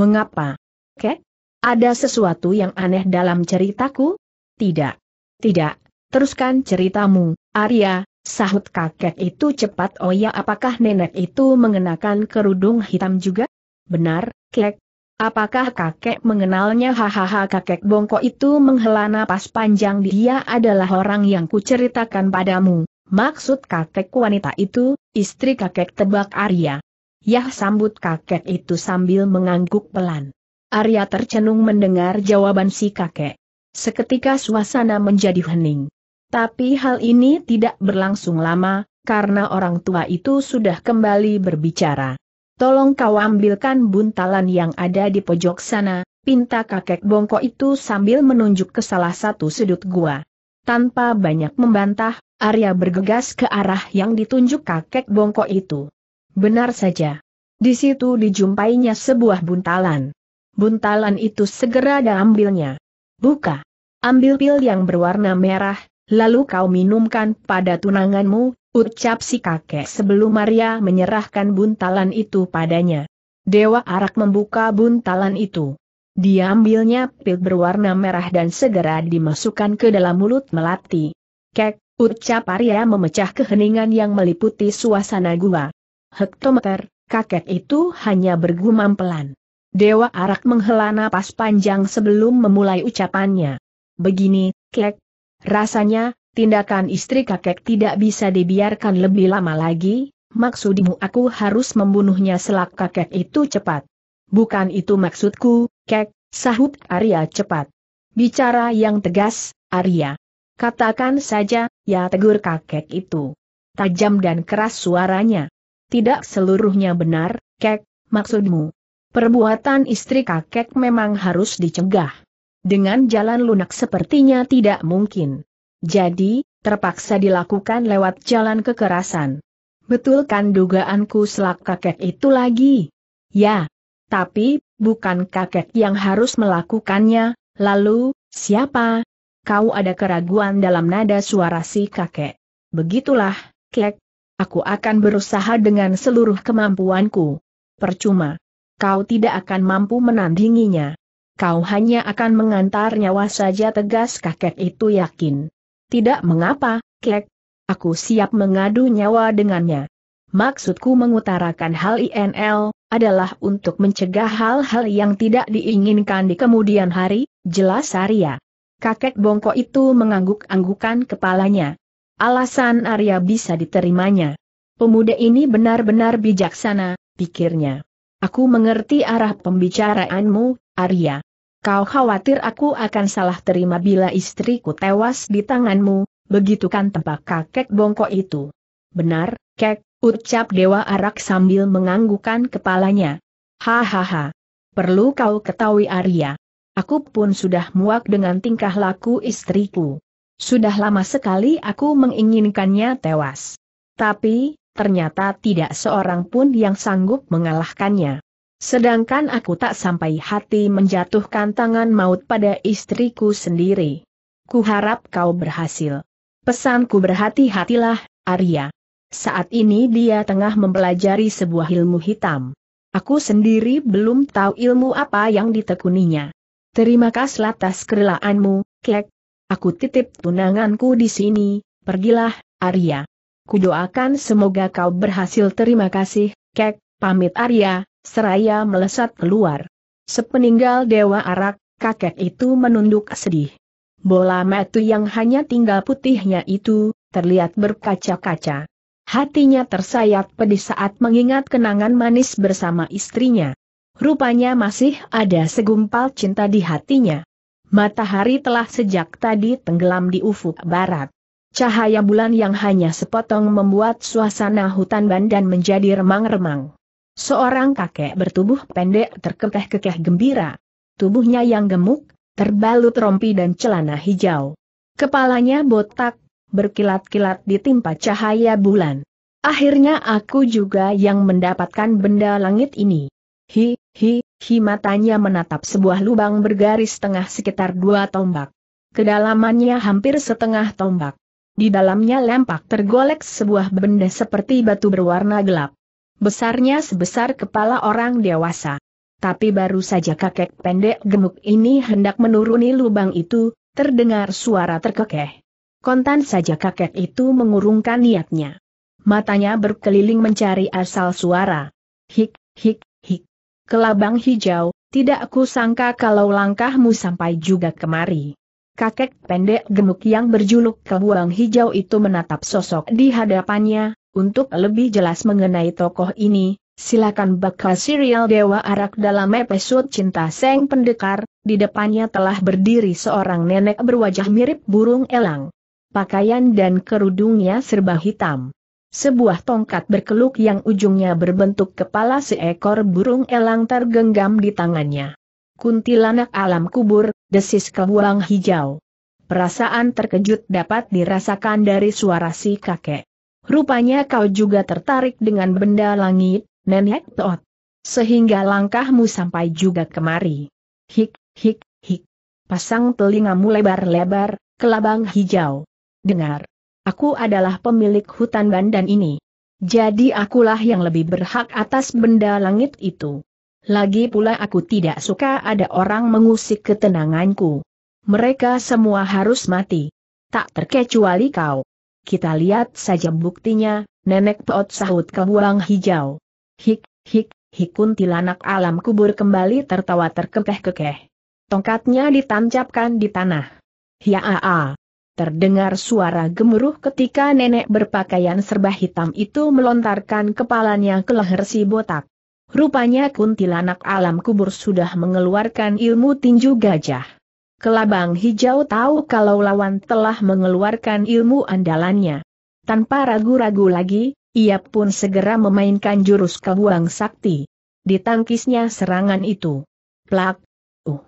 Mengapa? Kek? Ada sesuatu yang aneh dalam ceritaku? Tidak. Tidak, teruskan ceritamu, Arya, sahut kakek itu cepat. Oh ya apakah nenek itu mengenakan kerudung hitam juga? Benar, kek, Apakah kakek mengenalnya hahaha kakek bongkok itu menghela napas panjang dia adalah orang yang kuceritakan padamu. Maksud kakek wanita itu, istri kakek tebak Arya. Yah sambut kakek itu sambil mengangguk pelan. Arya tercenung mendengar jawaban si kakek. Seketika suasana menjadi hening. Tapi hal ini tidak berlangsung lama, karena orang tua itu sudah kembali berbicara. Tolong kau ambilkan buntalan yang ada di pojok sana, pinta kakek bongko itu sambil menunjuk ke salah satu sudut gua. Tanpa banyak membantah, Arya bergegas ke arah yang ditunjuk kakek bongko itu. Benar saja. Di situ dijumpainya sebuah buntalan. Buntalan itu segera diambilnya. Buka. Ambil pil yang berwarna merah, lalu kau minumkan pada tunanganmu, Ucap si kakek sebelum Maria menyerahkan buntalan itu padanya. Dewa Arak membuka buntalan itu. Diambilnya pil berwarna merah dan segera dimasukkan ke dalam mulut melati. Kek, ucap Arya memecah keheningan yang meliputi suasana gua. Hektometer, kakek itu hanya bergumam pelan. Dewa Arak menghela napas panjang sebelum memulai ucapannya. Begini, kek. Rasanya, tindakan istri kakek tidak bisa dibiarkan lebih lama lagi, maksudmu aku harus membunuhnya selak kakek itu cepat. Bukan itu maksudku, kek, sahut Arya cepat. Bicara yang tegas, Arya. Katakan saja, ya tegur kakek itu. Tajam dan keras suaranya. Tidak seluruhnya benar, kek, maksudmu. Perbuatan istri kakek memang harus dicegah. Dengan jalan lunak sepertinya tidak mungkin. Jadi, terpaksa dilakukan lewat jalan kekerasan. Betulkan dugaanku selak kakek itu lagi? Ya. Tapi, bukan kakek yang harus melakukannya, lalu, siapa? Kau ada keraguan dalam nada suara si kakek. Begitulah, klek. Aku akan berusaha dengan seluruh kemampuanku. Percuma. Kau tidak akan mampu menandinginya. Kau hanya akan mengantar nyawa saja tegas kakek itu yakin. Tidak mengapa, Kek. Aku siap mengadu nyawa dengannya. Maksudku mengutarakan hal INL, adalah untuk mencegah hal-hal yang tidak diinginkan di kemudian hari, jelas Arya. Kakek bongko itu mengangguk-anggukan kepalanya. Alasan Arya bisa diterimanya. Pemuda ini benar-benar bijaksana, pikirnya. Aku mengerti arah pembicaraanmu, Arya. Kau khawatir aku akan salah terima bila istriku tewas di tanganmu, begitu kan tempat kakek bongkok itu. Benar, kek, ucap Dewa Arak sambil menganggukan kepalanya. Hahaha. Perlu kau ketahui Arya. Aku pun sudah muak dengan tingkah laku istriku. Sudah lama sekali aku menginginkannya tewas. Tapi, ternyata tidak seorang pun yang sanggup mengalahkannya. Sedangkan aku tak sampai hati menjatuhkan tangan maut pada istriku sendiri. Ku harap kau berhasil. Pesanku berhati-hatilah, Arya. Saat ini dia tengah mempelajari sebuah ilmu hitam. Aku sendiri belum tahu ilmu apa yang ditekuninya. Terima kasih atas kerelaanmu, Kek. Aku titip tunanganku di sini, pergilah, Arya. Kudoakan semoga kau berhasil terima kasih, Kek, pamit Arya, Seraya melesat keluar. Sepeninggal Dewa Arak, kakek itu menunduk sedih. Bola metu yang hanya tinggal putihnya itu, terlihat berkaca-kaca. Hatinya tersayat pedih saat mengingat kenangan manis bersama istrinya. Rupanya masih ada segumpal cinta di hatinya. Matahari telah sejak tadi tenggelam di ufuk barat. Cahaya bulan yang hanya sepotong membuat suasana hutan Bandan menjadi remang-remang. Seorang kakek bertubuh pendek terkekeh-kekeh gembira. Tubuhnya yang gemuk, terbalut rompi dan celana hijau. Kepalanya botak, berkilat-kilat ditimpa cahaya bulan. Akhirnya aku juga yang mendapatkan benda langit ini. Hi, hi, hi matanya menatap sebuah lubang bergaris tengah sekitar dua tombak. Kedalamannya hampir setengah tombak. Di dalamnya lempak tergolek sebuah benda seperti batu berwarna gelap. Besarnya sebesar kepala orang dewasa. Tapi baru saja kakek pendek gemuk ini hendak menuruni lubang itu, terdengar suara terkekeh. Kontan saja kakek itu mengurungkan niatnya. Matanya berkeliling mencari asal suara. Hik, hik, hik. Kelabang hijau, tidak aku sangka kalau langkahmu sampai juga kemari. Kakek pendek gemuk yang berjuluk kebuang hijau itu menatap sosok di hadapannya, untuk lebih jelas mengenai tokoh ini, silakan baca serial Dewa Arak dalam episode Cinta Seng Pendekar, di depannya telah berdiri seorang nenek berwajah mirip burung elang. Pakaian dan kerudungnya serba hitam. Sebuah tongkat berkeluk yang ujungnya berbentuk kepala seekor burung elang tergenggam di tangannya. Kuntilanak alam kubur, desis kebuang hijau. Perasaan terkejut dapat dirasakan dari suara si kakek. Rupanya kau juga tertarik dengan benda langit, Nenek Tot. Sehingga langkahmu sampai juga kemari. Hik, hik, hik. Pasang telingamu lebar-lebar, kelabang hijau. Dengar. Aku adalah pemilik hutan bandan ini. Jadi akulah yang lebih berhak atas benda langit itu. Lagi pula aku tidak suka ada orang mengusik ketenanganku. Mereka semua harus mati. Tak terkecuali kau. Kita lihat saja buktinya, nenek Peot sahut ke kebuang hijau. Hik, hik, hik kuntilanak alam kubur kembali tertawa terkekeh-kekeh. Tongkatnya ditancapkan di tanah. Hiaa. Terdengar suara gemuruh ketika nenek berpakaian serba hitam itu melontarkan kepalanya ke leher si botak. Rupanya kuntilanak alam kubur sudah mengeluarkan ilmu tinju gajah. Kelabang hijau tahu kalau lawan telah mengeluarkan ilmu andalannya. Tanpa ragu-ragu lagi, ia pun segera memainkan jurus kebuang sakti. Ditangkisnya serangan itu. Plak! Uh!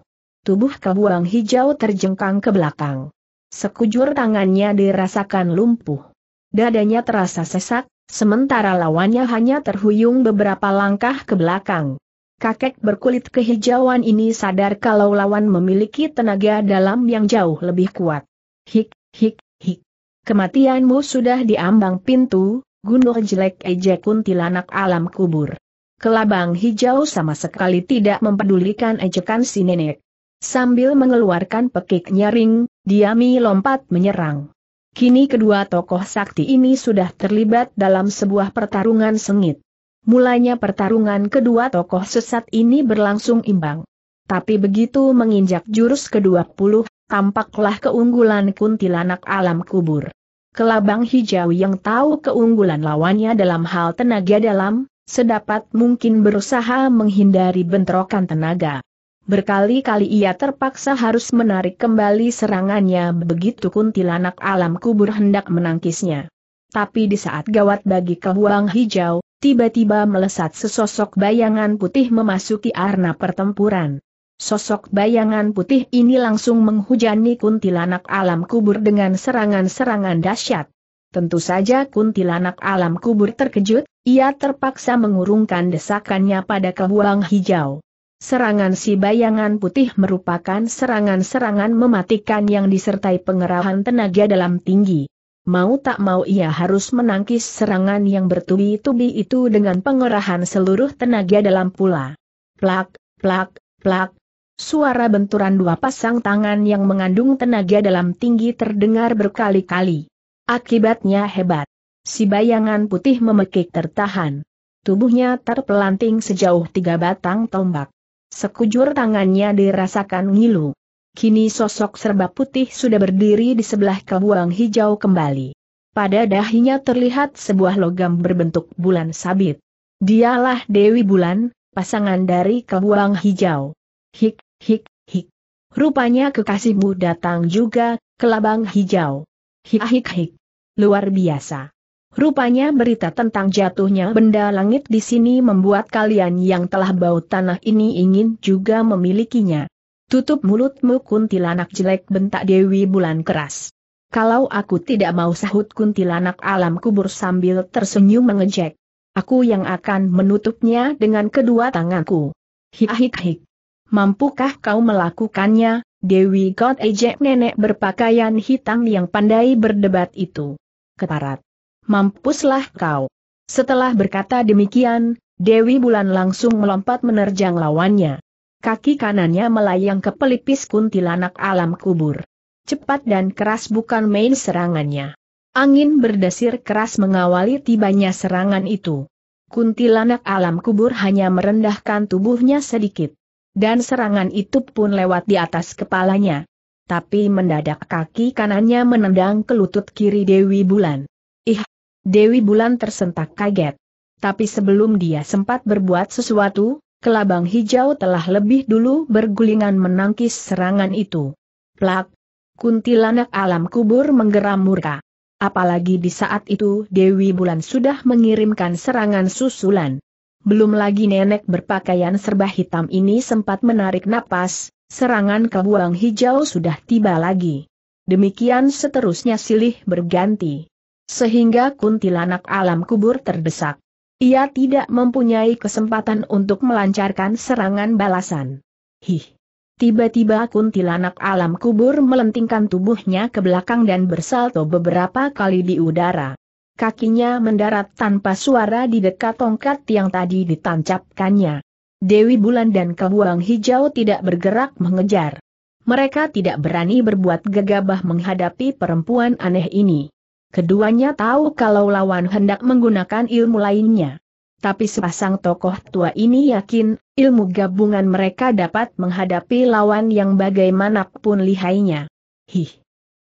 Tubuh kebuang hijau terjengkang ke belakang. Sekujur tangannya dirasakan lumpuh. Dadanya terasa sesak, sementara lawannya hanya terhuyung beberapa langkah ke belakang kakek berkulit kehijauan ini sadar kalau lawan memiliki tenaga dalam yang jauh lebih kuat. Hik, hik, hik. Kematianmu sudah diambang pintu, gunung jelek ejek kuntilanak alam kubur. Kelabang hijau sama sekali tidak mempedulikan ejekan si nenek. Sambil mengeluarkan pekik nyaring, Diami lompat menyerang. Kini kedua tokoh sakti ini sudah terlibat dalam sebuah pertarungan sengit mulanya pertarungan kedua tokoh sesat ini berlangsung imbang. Tapi begitu menginjak jurus ke-20, tampaklah keunggulan kuntilanak alam kubur. Kelabang hijau yang tahu keunggulan lawannya dalam hal tenaga dalam, sedapat mungkin berusaha menghindari bentrokan tenaga. Berkali-kali ia terpaksa harus menarik kembali serangannya begitu kuntilanak alam kubur hendak menangkisnya. Tapi di saat gawat bagi kehuang hijau, tiba-tiba melesat sesosok bayangan putih memasuki arena pertempuran. Sosok bayangan putih ini langsung menghujani kuntilanak alam kubur dengan serangan-serangan dahsyat. Tentu saja kuntilanak alam kubur terkejut, ia terpaksa mengurungkan desakannya pada kehuang hijau. Serangan si bayangan putih merupakan serangan-serangan mematikan yang disertai pengerahan tenaga dalam tinggi. Mau tak mau ia harus menangkis serangan yang bertubi-tubi itu dengan pengerahan seluruh tenaga dalam pula. Plak, plak, plak. Suara benturan dua pasang tangan yang mengandung tenaga dalam tinggi terdengar berkali-kali. Akibatnya hebat. Si bayangan putih memekik tertahan. Tubuhnya terpelanting sejauh tiga batang tombak. Sekujur tangannya dirasakan ngilu kini sosok serba putih sudah berdiri di sebelah kebuang hijau kembali. Pada dahinya terlihat sebuah logam berbentuk bulan sabit. Dialah Dewi Bulan, pasangan dari kebuang hijau. Hik, hik, hik. Rupanya kekasihmu datang juga, kelabang hijau. Hik, hik, hik. Luar biasa. Rupanya berita tentang jatuhnya benda langit di sini membuat kalian yang telah bau tanah ini ingin juga memilikinya. Tutup mulutmu kuntilanak jelek bentak Dewi Bulan keras. Kalau aku tidak mau sahut kuntilanak alam kubur sambil tersenyum mengejek. Aku yang akan menutupnya dengan kedua tanganku. Hik-hik-hik. Mampukah kau melakukannya, Dewi God ejek nenek berpakaian hitam yang pandai berdebat itu? Ketarat. Mampuslah kau. Setelah berkata demikian, Dewi Bulan langsung melompat menerjang lawannya kaki kanannya melayang ke pelipis kuntilanak alam kubur. Cepat dan keras bukan main serangannya. Angin berdesir keras mengawali tibanya serangan itu. Kuntilanak alam kubur hanya merendahkan tubuhnya sedikit. Dan serangan itu pun lewat di atas kepalanya. Tapi mendadak kaki kanannya menendang ke lutut kiri Dewi Bulan. Ih! Dewi Bulan tersentak kaget. Tapi sebelum dia sempat berbuat sesuatu, Kelabang hijau telah lebih dulu bergulingan menangkis serangan itu. Plak! Kuntilanak alam kubur menggeram murka. Apalagi di saat itu Dewi Bulan sudah mengirimkan serangan susulan. Belum lagi nenek berpakaian serba hitam ini sempat menarik napas, serangan kebuang hijau sudah tiba lagi. Demikian seterusnya silih berganti. Sehingga kuntilanak alam kubur terdesak. Ia tidak mempunyai kesempatan untuk melancarkan serangan balasan. Hih! Tiba-tiba kuntilanak alam kubur melentingkan tubuhnya ke belakang dan bersalto beberapa kali di udara. Kakinya mendarat tanpa suara di dekat tongkat yang tadi ditancapkannya. Dewi Bulan dan Kebuang Hijau tidak bergerak mengejar. Mereka tidak berani berbuat gegabah menghadapi perempuan aneh ini. Keduanya tahu kalau lawan hendak menggunakan ilmu lainnya. Tapi sepasang tokoh tua ini yakin, ilmu gabungan mereka dapat menghadapi lawan yang bagaimanapun lihainya. Hih!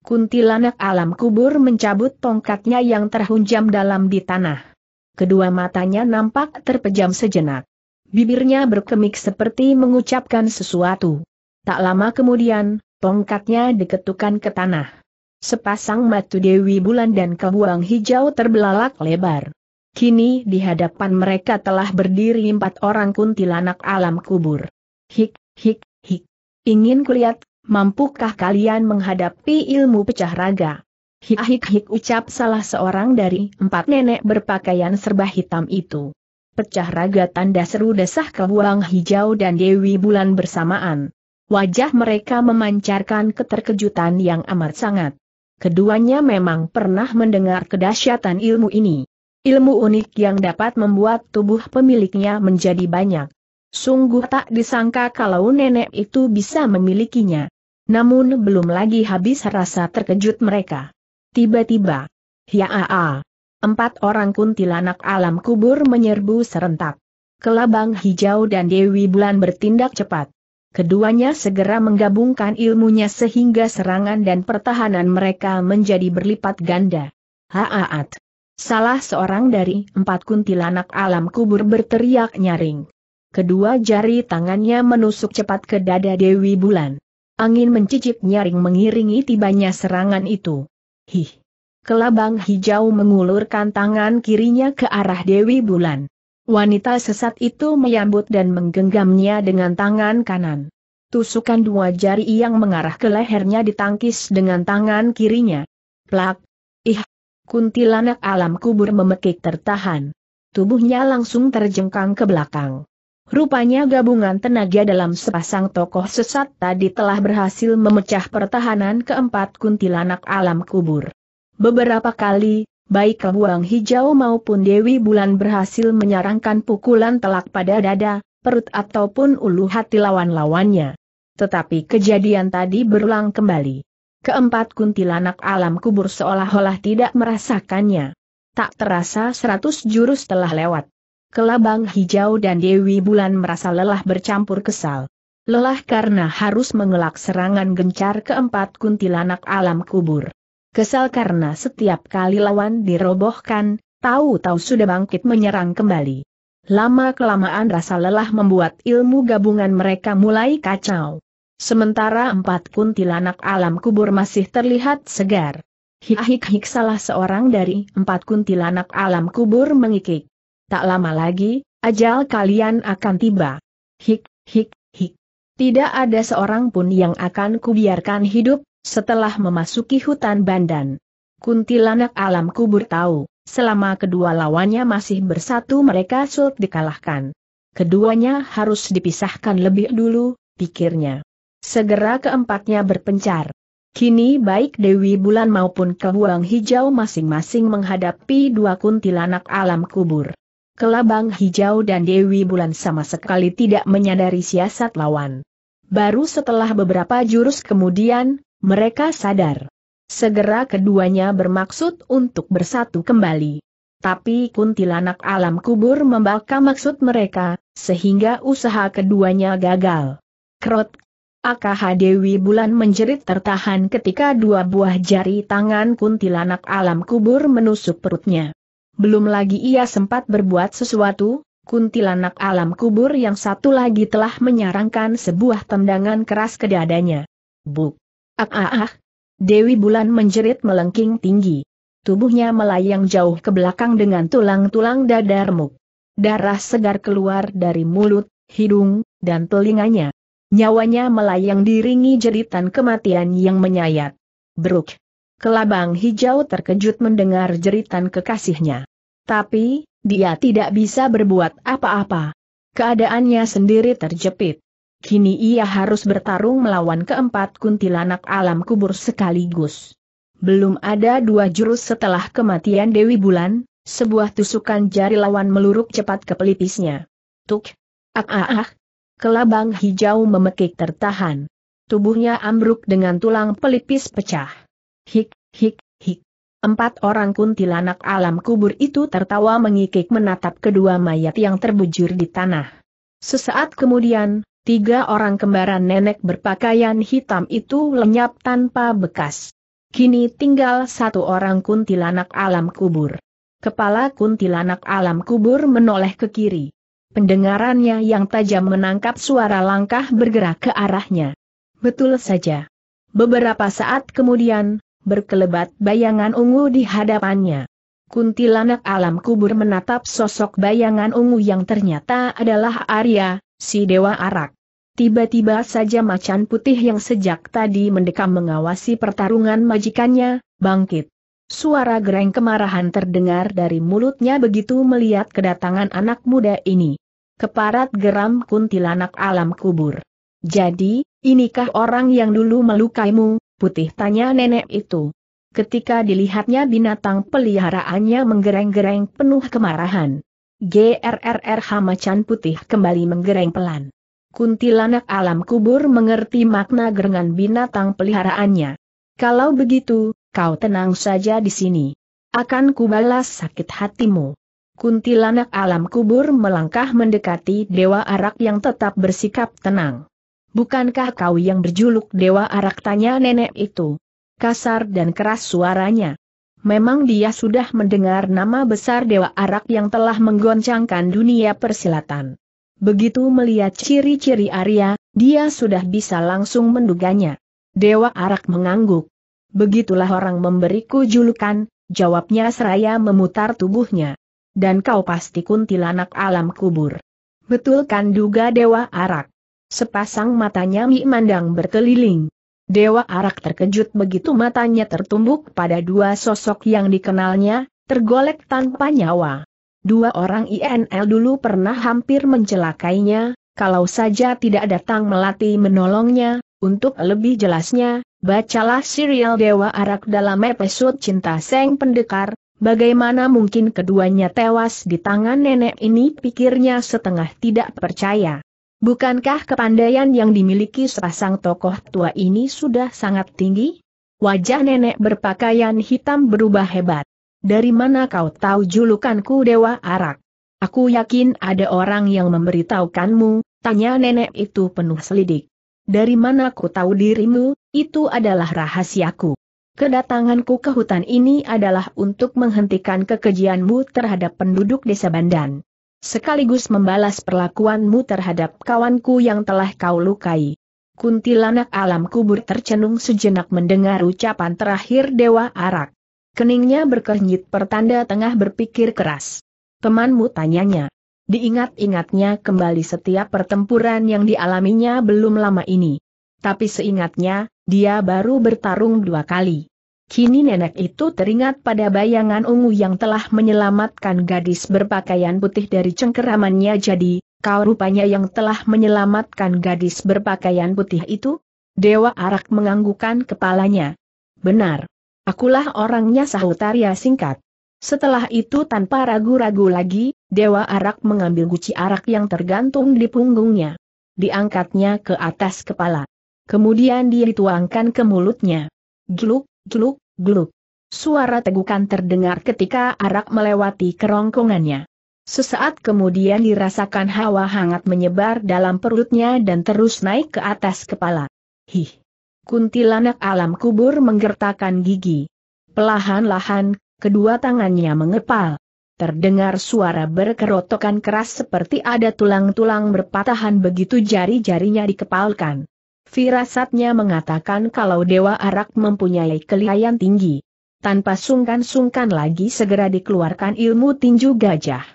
Kuntilanak alam kubur mencabut tongkatnya yang terhunjam dalam di tanah. Kedua matanya nampak terpejam sejenak. Bibirnya berkemik seperti mengucapkan sesuatu. Tak lama kemudian, tongkatnya diketukan ke tanah sepasang matu Dewi Bulan dan kebuang hijau terbelalak lebar. Kini di hadapan mereka telah berdiri empat orang kuntilanak alam kubur. Hik, hik, hik. Ingin kulihat, mampukah kalian menghadapi ilmu pecah raga? Hik hik hik ucap salah seorang dari empat nenek berpakaian serba hitam itu. Pecah raga tanda seru desah kebuang hijau dan Dewi Bulan bersamaan. Wajah mereka memancarkan keterkejutan yang amat sangat. Keduanya memang pernah mendengar kedahsyatan ilmu ini. Ilmu unik yang dapat membuat tubuh pemiliknya menjadi banyak. Sungguh tak disangka kalau nenek itu bisa memilikinya. Namun belum lagi habis rasa terkejut mereka. Tiba-tiba, ya empat orang kuntilanak alam kubur menyerbu serentak. Kelabang hijau dan Dewi Bulan bertindak cepat. Keduanya segera menggabungkan ilmunya sehingga serangan dan pertahanan mereka menjadi berlipat ganda. Haaat. Salah seorang dari empat kuntilanak alam kubur berteriak nyaring. Kedua jari tangannya menusuk cepat ke dada Dewi Bulan. Angin mencicip nyaring mengiringi tibanya serangan itu. Hih. Kelabang hijau mengulurkan tangan kirinya ke arah Dewi Bulan. Wanita sesat itu menyambut dan menggenggamnya dengan tangan kanan. Tusukan dua jari yang mengarah ke lehernya ditangkis dengan tangan kirinya. Plak! Ih! Kuntilanak alam kubur memekik tertahan. Tubuhnya langsung terjengkang ke belakang. Rupanya gabungan tenaga dalam sepasang tokoh sesat tadi telah berhasil memecah pertahanan keempat kuntilanak alam kubur. Beberapa kali, baik Kebuang Hijau maupun Dewi Bulan berhasil menyarankan pukulan telak pada dada, perut ataupun ulu hati lawan-lawannya. Tetapi kejadian tadi berulang kembali. Keempat kuntilanak alam kubur seolah-olah tidak merasakannya. Tak terasa seratus jurus telah lewat. Kelabang Hijau dan Dewi Bulan merasa lelah bercampur kesal. Lelah karena harus mengelak serangan gencar keempat kuntilanak alam kubur. Kesal karena setiap kali lawan dirobohkan, tahu-tahu sudah bangkit menyerang kembali. Lama-kelamaan rasa lelah membuat ilmu gabungan mereka mulai kacau. Sementara empat kuntilanak alam kubur masih terlihat segar. Hik-hik-hik salah seorang dari empat kuntilanak alam kubur mengikik. Tak lama lagi, ajal kalian akan tiba. Hik, hik, hik. Tidak ada seorang pun yang akan kubiarkan hidup, setelah memasuki hutan Bandan, kuntilanak alam kubur tahu, selama kedua lawannya masih bersatu mereka sulit dikalahkan. Keduanya harus dipisahkan lebih dulu, pikirnya. Segera keempatnya berpencar. Kini baik Dewi Bulan maupun Kebuang Hijau masing-masing menghadapi dua kuntilanak alam kubur. Kelabang Hijau dan Dewi Bulan sama sekali tidak menyadari siasat lawan. Baru setelah beberapa jurus kemudian, mereka sadar. Segera keduanya bermaksud untuk bersatu kembali. Tapi kuntilanak alam kubur membakar maksud mereka, sehingga usaha keduanya gagal. Krot. Akaha Dewi Bulan menjerit tertahan ketika dua buah jari tangan kuntilanak alam kubur menusuk perutnya. Belum lagi ia sempat berbuat sesuatu, kuntilanak alam kubur yang satu lagi telah menyarankan sebuah tendangan keras ke dadanya. Buk! Ah ah ah. Dewi Bulan menjerit melengking tinggi. Tubuhnya melayang jauh ke belakang dengan tulang-tulang dada remuk. Darah segar keluar dari mulut, hidung, dan telinganya. Nyawanya melayang diringi jeritan kematian yang menyayat. Bruk. Kelabang hijau terkejut mendengar jeritan kekasihnya. Tapi, dia tidak bisa berbuat apa-apa. Keadaannya sendiri terjepit. Kini ia harus bertarung melawan keempat kuntilanak alam kubur sekaligus. Belum ada dua jurus setelah kematian Dewi Bulan, sebuah tusukan jari lawan meluruk cepat ke pelipisnya. Tuk! Ah ah ah! Kelabang hijau memekik tertahan. Tubuhnya ambruk dengan tulang pelipis pecah. Hik, hik, hik. Empat orang kuntilanak alam kubur itu tertawa mengikik menatap kedua mayat yang terbujur di tanah. Sesaat kemudian, tiga orang kembaran nenek berpakaian hitam itu lenyap tanpa bekas. Kini tinggal satu orang kuntilanak alam kubur. Kepala kuntilanak alam kubur menoleh ke kiri. Pendengarannya yang tajam menangkap suara langkah bergerak ke arahnya. Betul saja. Beberapa saat kemudian, berkelebat bayangan ungu di hadapannya. Kuntilanak alam kubur menatap sosok bayangan ungu yang ternyata adalah Arya, si Dewa Arak. Tiba-tiba saja macan putih yang sejak tadi mendekam mengawasi pertarungan majikannya, bangkit. Suara gereng kemarahan terdengar dari mulutnya begitu melihat kedatangan anak muda ini. Keparat geram kuntilanak alam kubur. Jadi, inikah orang yang dulu melukaimu, putih tanya nenek itu. Ketika dilihatnya binatang peliharaannya menggereng-gereng penuh kemarahan. GRRRH macan putih kembali menggereng pelan. Kuntilanak alam kubur mengerti makna gerengan binatang peliharaannya. Kalau begitu, kau tenang saja di sini. Akan kubalas sakit hatimu. Kuntilanak alam kubur melangkah mendekati Dewa Arak yang tetap bersikap tenang. Bukankah kau yang berjuluk Dewa Arak tanya nenek itu? Kasar dan keras suaranya memang dia sudah mendengar nama besar Dewa Arak yang telah menggoncangkan dunia persilatan. Begitu melihat ciri-ciri Arya, dia sudah bisa langsung menduganya. Dewa Arak mengangguk. Begitulah orang memberiku julukan, jawabnya seraya memutar tubuhnya. Dan kau pasti kuntilanak alam kubur. Betulkan duga Dewa Arak. Sepasang matanya Mi Mandang berkeliling. Dewa Arak terkejut begitu matanya tertumbuk pada dua sosok yang dikenalnya, tergolek tanpa nyawa. Dua orang INL dulu pernah hampir mencelakainya, kalau saja tidak datang melatih menolongnya, untuk lebih jelasnya, bacalah serial Dewa Arak dalam episode Cinta Seng Pendekar, bagaimana mungkin keduanya tewas di tangan nenek ini pikirnya setengah tidak percaya. Bukankah kepandaian yang dimiliki sepasang tokoh tua ini sudah sangat tinggi? Wajah nenek berpakaian hitam berubah hebat. Dari mana kau tahu julukanku Dewa Arak? Aku yakin ada orang yang memberitahukanmu, tanya nenek itu penuh selidik. Dari mana ku tahu dirimu, itu adalah rahasiaku. Kedatanganku ke hutan ini adalah untuk menghentikan kekejianmu terhadap penduduk desa Bandan sekaligus membalas perlakuanmu terhadap kawanku yang telah kau lukai. Kuntilanak alam kubur tercenung sejenak mendengar ucapan terakhir Dewa Arak. Keningnya berkenyit pertanda tengah berpikir keras. Temanmu tanyanya. Diingat-ingatnya kembali setiap pertempuran yang dialaminya belum lama ini. Tapi seingatnya, dia baru bertarung dua kali. Kini nenek itu teringat pada bayangan ungu yang telah menyelamatkan gadis berpakaian putih dari cengkeramannya jadi, kau rupanya yang telah menyelamatkan gadis berpakaian putih itu? Dewa Arak menganggukkan kepalanya. Benar. Akulah orangnya sahut Arya singkat. Setelah itu tanpa ragu-ragu lagi, Dewa Arak mengambil guci arak yang tergantung di punggungnya. Diangkatnya ke atas kepala. Kemudian dia dituangkan ke mulutnya. Gluk, Gluk, gluk. Suara tegukan terdengar ketika arak melewati kerongkongannya. Sesaat kemudian dirasakan hawa hangat menyebar dalam perutnya dan terus naik ke atas kepala. Hih! Kuntilanak alam kubur menggertakkan gigi. Pelahan-lahan, kedua tangannya mengepal. Terdengar suara berkerotokan keras seperti ada tulang-tulang berpatahan begitu jari-jarinya dikepalkan. Firasatnya mengatakan kalau Dewa Arak mempunyai kelihayan tinggi. Tanpa sungkan-sungkan lagi segera dikeluarkan ilmu tinju gajah.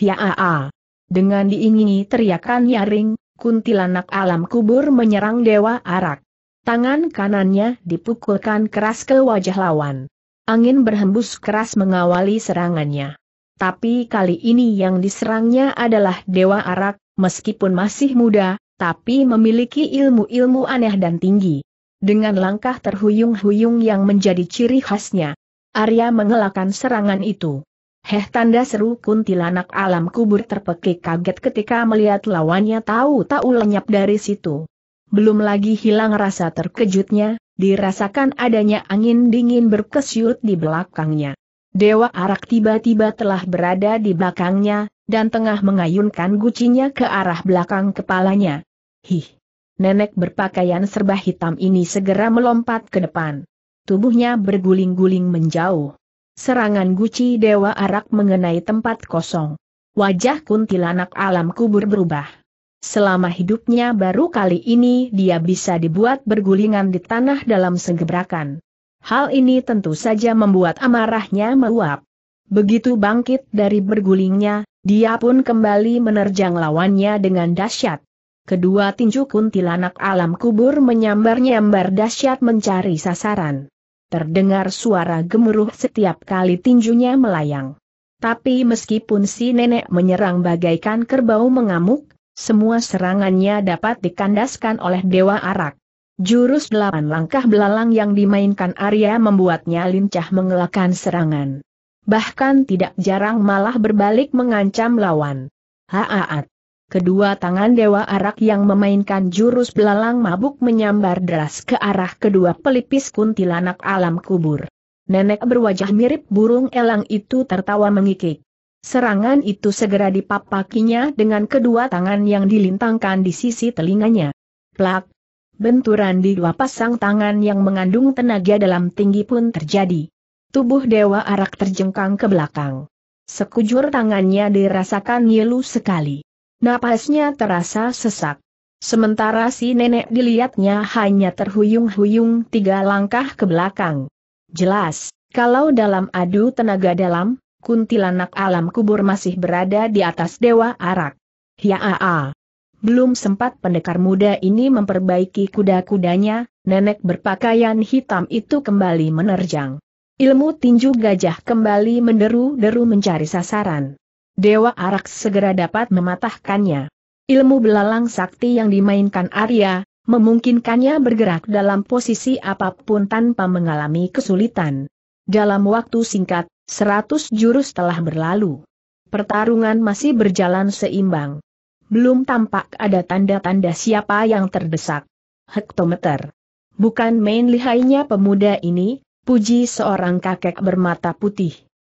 Ya-a-a. Dengan diingini teriakan nyaring, kuntilanak alam kubur menyerang Dewa Arak. Tangan kanannya dipukulkan keras ke wajah lawan. Angin berhembus keras mengawali serangannya. Tapi kali ini yang diserangnya adalah Dewa Arak, meskipun masih muda, tapi memiliki ilmu-ilmu aneh dan tinggi. Dengan langkah terhuyung-huyung yang menjadi ciri khasnya, Arya mengelakkan serangan itu. Heh tanda seru kuntilanak alam kubur terpekik kaget ketika melihat lawannya tahu-tahu lenyap dari situ. Belum lagi hilang rasa terkejutnya, dirasakan adanya angin dingin berkesyut di belakangnya. Dewa Arak tiba-tiba telah berada di belakangnya, dan tengah mengayunkan gucinya ke arah belakang kepalanya. Hih! Nenek berpakaian serba hitam ini segera melompat ke depan. Tubuhnya berguling-guling menjauh. Serangan guci Dewa Arak mengenai tempat kosong. Wajah kuntilanak alam kubur berubah. Selama hidupnya baru kali ini dia bisa dibuat bergulingan di tanah dalam segebrakan. Hal ini tentu saja membuat amarahnya meluap. Begitu bangkit dari bergulingnya, dia pun kembali menerjang lawannya dengan dahsyat kedua tinju kuntilanak alam kubur menyambar-nyambar dahsyat mencari sasaran. Terdengar suara gemuruh setiap kali tinjunya melayang. Tapi meskipun si nenek menyerang bagaikan kerbau mengamuk, semua serangannya dapat dikandaskan oleh Dewa Arak. Jurus delapan langkah belalang yang dimainkan Arya membuatnya lincah mengelakkan serangan. Bahkan tidak jarang malah berbalik mengancam lawan. Haaat. Kedua tangan Dewa Arak yang memainkan jurus belalang mabuk menyambar deras ke arah kedua pelipis kuntilanak alam kubur. Nenek berwajah mirip burung elang itu tertawa mengikik. Serangan itu segera dipapakinya dengan kedua tangan yang dilintangkan di sisi telinganya. Plak! Benturan di dua pasang tangan yang mengandung tenaga dalam tinggi pun terjadi. Tubuh Dewa Arak terjengkang ke belakang. Sekujur tangannya dirasakan ngilu sekali. Napasnya terasa sesak. Sementara si nenek dilihatnya hanya terhuyung-huyung tiga langkah ke belakang. Jelas, kalau dalam adu tenaga dalam, kuntilanak alam kubur masih berada di atas dewa arak. Ya -a -a. Belum sempat pendekar muda ini memperbaiki kuda-kudanya, nenek berpakaian hitam itu kembali menerjang. Ilmu tinju gajah kembali menderu-deru mencari sasaran. Dewa Arak segera dapat mematahkannya. Ilmu belalang sakti yang dimainkan Arya, memungkinkannya bergerak dalam posisi apapun tanpa mengalami kesulitan. Dalam waktu singkat, seratus jurus telah berlalu. Pertarungan masih berjalan seimbang. Belum tampak ada tanda-tanda siapa yang terdesak. Hektometer. Bukan main lihainya pemuda ini, puji seorang kakek bermata putih.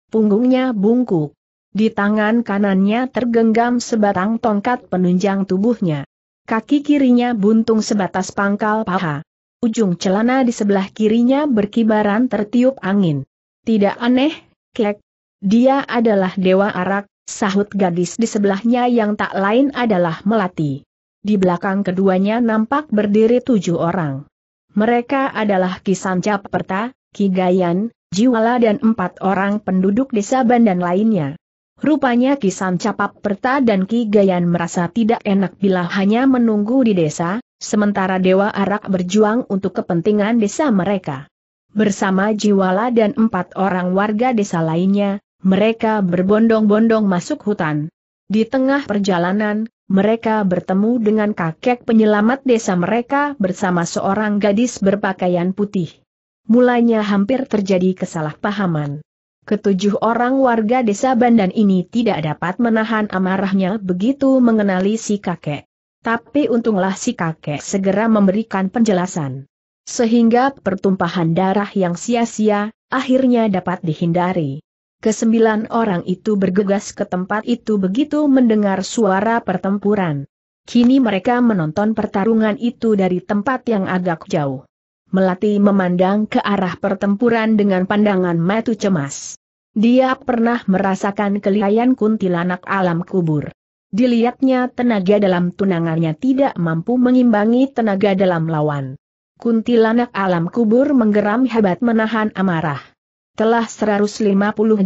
Punggungnya bungkuk, di tangan kanannya tergenggam sebatang tongkat penunjang tubuhnya. Kaki kirinya buntung sebatas pangkal paha. Ujung celana di sebelah kirinya berkibaran tertiup angin. Tidak aneh, kek. Dia adalah dewa arak, sahut gadis di sebelahnya yang tak lain adalah Melati. Di belakang keduanya nampak berdiri tujuh orang. Mereka adalah Kisan Caperta, Kigayan, Jiwala dan empat orang penduduk desa Bandan lainnya. Rupanya Kisan Capap Perta dan Ki Gayan merasa tidak enak bila hanya menunggu di desa, sementara Dewa Arak berjuang untuk kepentingan desa mereka. Bersama Jiwala dan empat orang warga desa lainnya, mereka berbondong-bondong masuk hutan. Di tengah perjalanan, mereka bertemu dengan kakek penyelamat desa mereka bersama seorang gadis berpakaian putih. Mulanya hampir terjadi kesalahpahaman. Ketujuh orang warga desa Bandan ini tidak dapat menahan amarahnya begitu mengenali si kakek. Tapi untunglah si kakek segera memberikan penjelasan. Sehingga pertumpahan darah yang sia-sia, akhirnya dapat dihindari. Kesembilan orang itu bergegas ke tempat itu begitu mendengar suara pertempuran. Kini mereka menonton pertarungan itu dari tempat yang agak jauh. Melati memandang ke arah pertempuran dengan pandangan matu cemas. Dia pernah merasakan kelihayan kuntilanak alam kubur. Dilihatnya tenaga dalam tunangannya tidak mampu mengimbangi tenaga dalam lawan. Kuntilanak alam kubur menggeram hebat menahan amarah. Telah 150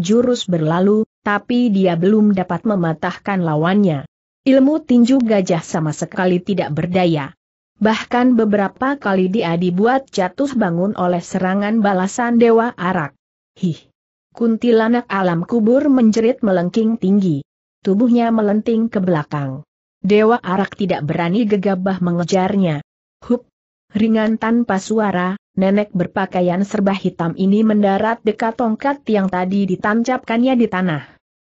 jurus berlalu, tapi dia belum dapat mematahkan lawannya. Ilmu tinju gajah sama sekali tidak berdaya. Bahkan beberapa kali dia dibuat jatuh bangun oleh serangan balasan Dewa Arak. Hih! Kuntilanak alam kubur menjerit melengking tinggi. Tubuhnya melenting ke belakang. Dewa Arak tidak berani gegabah mengejarnya. Hup! Ringan tanpa suara, nenek berpakaian serba hitam ini mendarat dekat tongkat yang tadi ditancapkannya di tanah.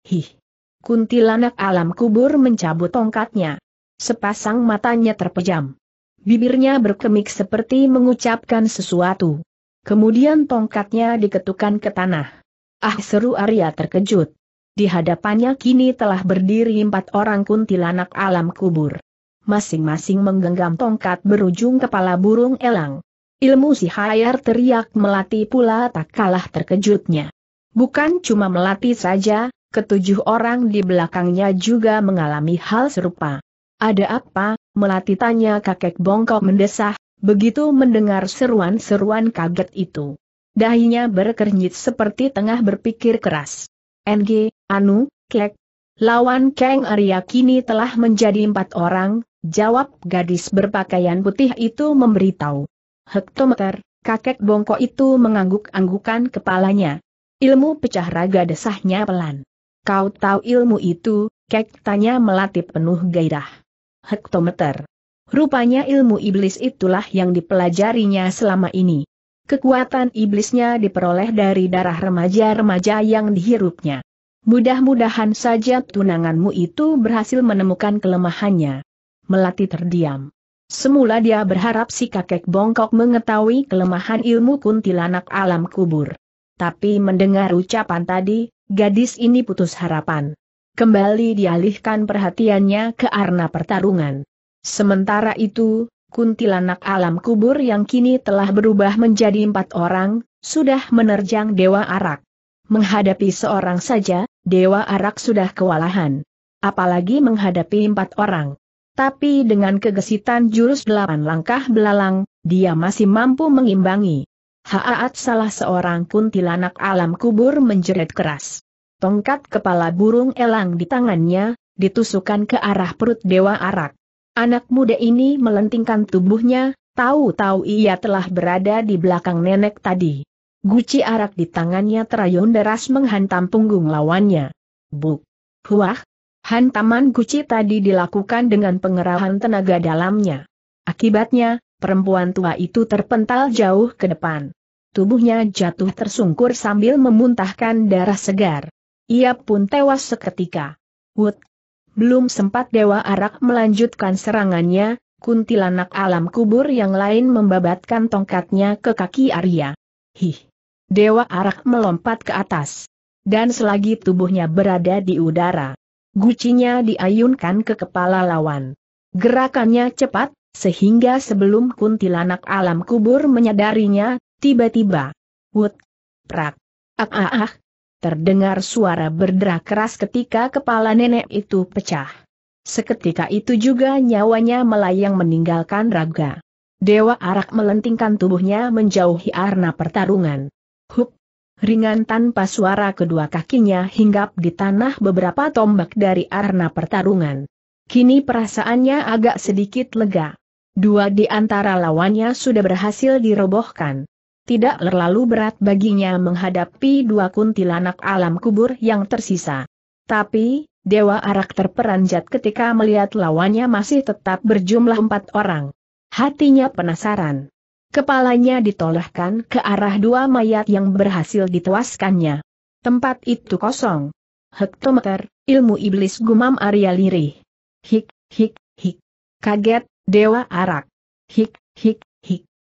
Hih! Kuntilanak alam kubur mencabut tongkatnya. Sepasang matanya terpejam. Bibirnya berkemik seperti mengucapkan sesuatu. Kemudian tongkatnya diketukan ke tanah. Ah seru Arya terkejut. Di hadapannya kini telah berdiri empat orang kuntilanak alam kubur. Masing-masing menggenggam tongkat berujung kepala burung elang. Ilmu si Hayar teriak melati pula tak kalah terkejutnya. Bukan cuma melati saja, ketujuh orang di belakangnya juga mengalami hal serupa. Ada apa? Melati tanya kakek bongkok mendesah, begitu mendengar seruan-seruan kaget itu. Dahinya berkernyit seperti tengah berpikir keras. NG, Anu, Kek. lawan Kang Arya kini telah menjadi empat orang, jawab gadis berpakaian putih itu memberitahu. Hektometer, kakek bongkok itu mengangguk-anggukan kepalanya. Ilmu pecah raga desahnya pelan. Kau tahu ilmu itu, Kek tanya melatih penuh gairah hektometer. Rupanya ilmu iblis itulah yang dipelajarinya selama ini. Kekuatan iblisnya diperoleh dari darah remaja-remaja yang dihirupnya. Mudah-mudahan saja tunanganmu itu berhasil menemukan kelemahannya. Melati terdiam. Semula dia berharap si kakek bongkok mengetahui kelemahan ilmu kuntilanak alam kubur. Tapi mendengar ucapan tadi, gadis ini putus harapan. Kembali dialihkan perhatiannya ke arena pertarungan. Sementara itu, kuntilanak alam kubur yang kini telah berubah menjadi empat orang, sudah menerjang Dewa Arak. Menghadapi seorang saja, Dewa Arak sudah kewalahan. Apalagi menghadapi empat orang. Tapi dengan kegesitan jurus delapan langkah belalang, dia masih mampu mengimbangi. Haat salah seorang kuntilanak alam kubur menjerit keras. Tongkat kepala burung elang di tangannya, ditusukkan ke arah perut Dewa Arak. Anak muda ini melentingkan tubuhnya, tahu-tahu ia telah berada di belakang nenek tadi. Guci arak di tangannya terayun deras menghantam punggung lawannya. Buk! Huah! Hantaman guci tadi dilakukan dengan pengerahan tenaga dalamnya. Akibatnya, perempuan tua itu terpental jauh ke depan. Tubuhnya jatuh tersungkur sambil memuntahkan darah segar. Ia pun tewas seketika. Wut! Belum sempat Dewa Arak melanjutkan serangannya, kuntilanak alam kubur yang lain membabatkan tongkatnya ke kaki Arya. Hih! Dewa Arak melompat ke atas. Dan selagi tubuhnya berada di udara, gucinya diayunkan ke kepala lawan. Gerakannya cepat, sehingga sebelum kuntilanak alam kubur menyadarinya, tiba-tiba. Wut! Prak! Ah ah ah, Terdengar suara berderak keras ketika kepala nenek itu pecah. Seketika itu juga nyawanya melayang meninggalkan raga. Dewa Arak melentingkan tubuhnya menjauhi arna pertarungan. Hup! Ringan tanpa suara kedua kakinya hinggap di tanah beberapa tombak dari arna pertarungan. Kini perasaannya agak sedikit lega. Dua di antara lawannya sudah berhasil dirobohkan tidak terlalu berat baginya menghadapi dua kuntilanak alam kubur yang tersisa. Tapi, Dewa Arak terperanjat ketika melihat lawannya masih tetap berjumlah empat orang. Hatinya penasaran. Kepalanya ditolehkan ke arah dua mayat yang berhasil ditewaskannya. Tempat itu kosong. Hektometer, ilmu iblis gumam Arya lirih. Hik, hik, hik. Kaget, Dewa Arak. Hik, hik,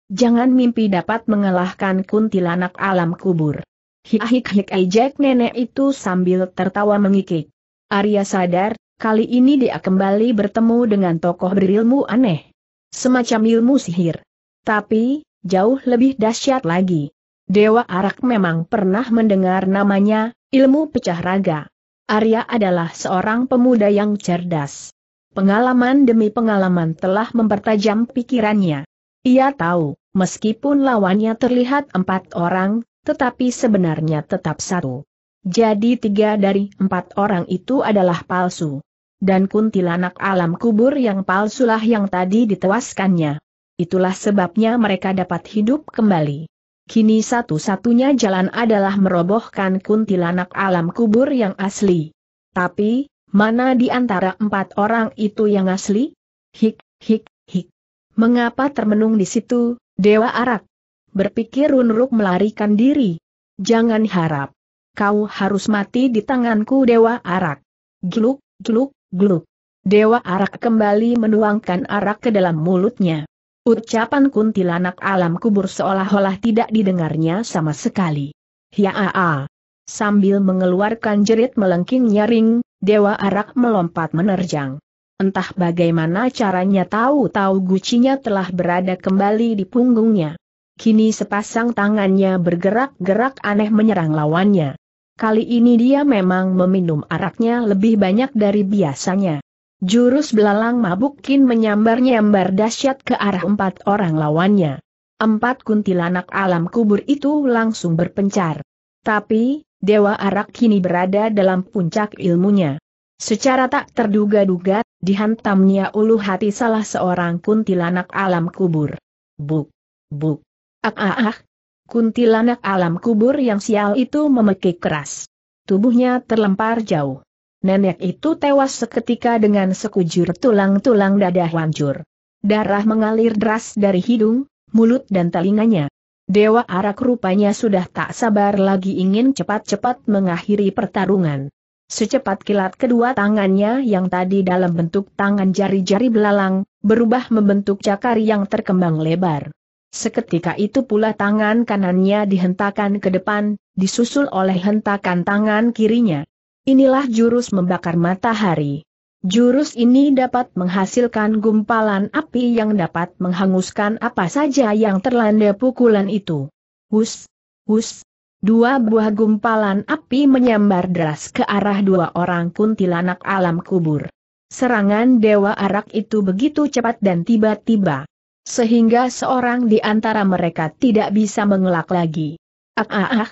Jangan mimpi dapat mengalahkan kuntilanak alam kubur. Hik-hik-hik ejek nenek itu sambil tertawa mengikik. Arya sadar, kali ini dia kembali bertemu dengan tokoh berilmu aneh. Semacam ilmu sihir. Tapi, jauh lebih dahsyat lagi. Dewa Arak memang pernah mendengar namanya, ilmu pecah raga. Arya adalah seorang pemuda yang cerdas. Pengalaman demi pengalaman telah mempertajam pikirannya. Ia tahu, meskipun lawannya terlihat empat orang, tetapi sebenarnya tetap satu. Jadi tiga dari empat orang itu adalah palsu. Dan kuntilanak alam kubur yang palsulah yang tadi ditewaskannya. Itulah sebabnya mereka dapat hidup kembali. Kini satu-satunya jalan adalah merobohkan kuntilanak alam kubur yang asli. Tapi, mana di antara empat orang itu yang asli? Hik, hik, Mengapa termenung di situ, Dewa Arak? Berpikir Runruk melarikan diri. Jangan harap. Kau harus mati di tanganku Dewa Arak. Gluk, gluk, gluk. Dewa Arak kembali menuangkan arak ke dalam mulutnya. Ucapan kuntilanak alam kubur seolah-olah tidak didengarnya sama sekali. Hiaa. Sambil mengeluarkan jerit melengking nyaring, Dewa Arak melompat menerjang. Entah bagaimana caranya tahu-tahu gucinya telah berada kembali di punggungnya. Kini sepasang tangannya bergerak-gerak aneh menyerang lawannya. Kali ini dia memang meminum araknya lebih banyak dari biasanya. Jurus belalang mabuk kin menyambar-nyambar dahsyat ke arah empat orang lawannya. Empat kuntilanak alam kubur itu langsung berpencar. Tapi, Dewa Arak kini berada dalam puncak ilmunya. Secara tak terduga-duga, Dihantamnya ulu hati salah seorang kuntilanak alam kubur. Buk. Buk. Ah ah ah. Kuntilanak alam kubur yang sial itu memekik keras. Tubuhnya terlempar jauh. Nenek itu tewas seketika dengan sekujur tulang-tulang dada hancur. Darah mengalir deras dari hidung, mulut dan telinganya. Dewa Arak rupanya sudah tak sabar lagi ingin cepat-cepat mengakhiri pertarungan. Secepat kilat kedua tangannya yang tadi dalam bentuk tangan jari-jari belalang, berubah membentuk cakar yang terkembang lebar. Seketika itu pula tangan kanannya dihentakkan ke depan, disusul oleh hentakan tangan kirinya. Inilah jurus membakar matahari. Jurus ini dapat menghasilkan gumpalan api yang dapat menghanguskan apa saja yang terlanda pukulan itu. Hus, hus, Dua buah gumpalan api menyambar deras ke arah dua orang kuntilanak alam kubur. Serangan Dewa Arak itu begitu cepat dan tiba-tiba. Sehingga seorang di antara mereka tidak bisa mengelak lagi. Ah ah ah.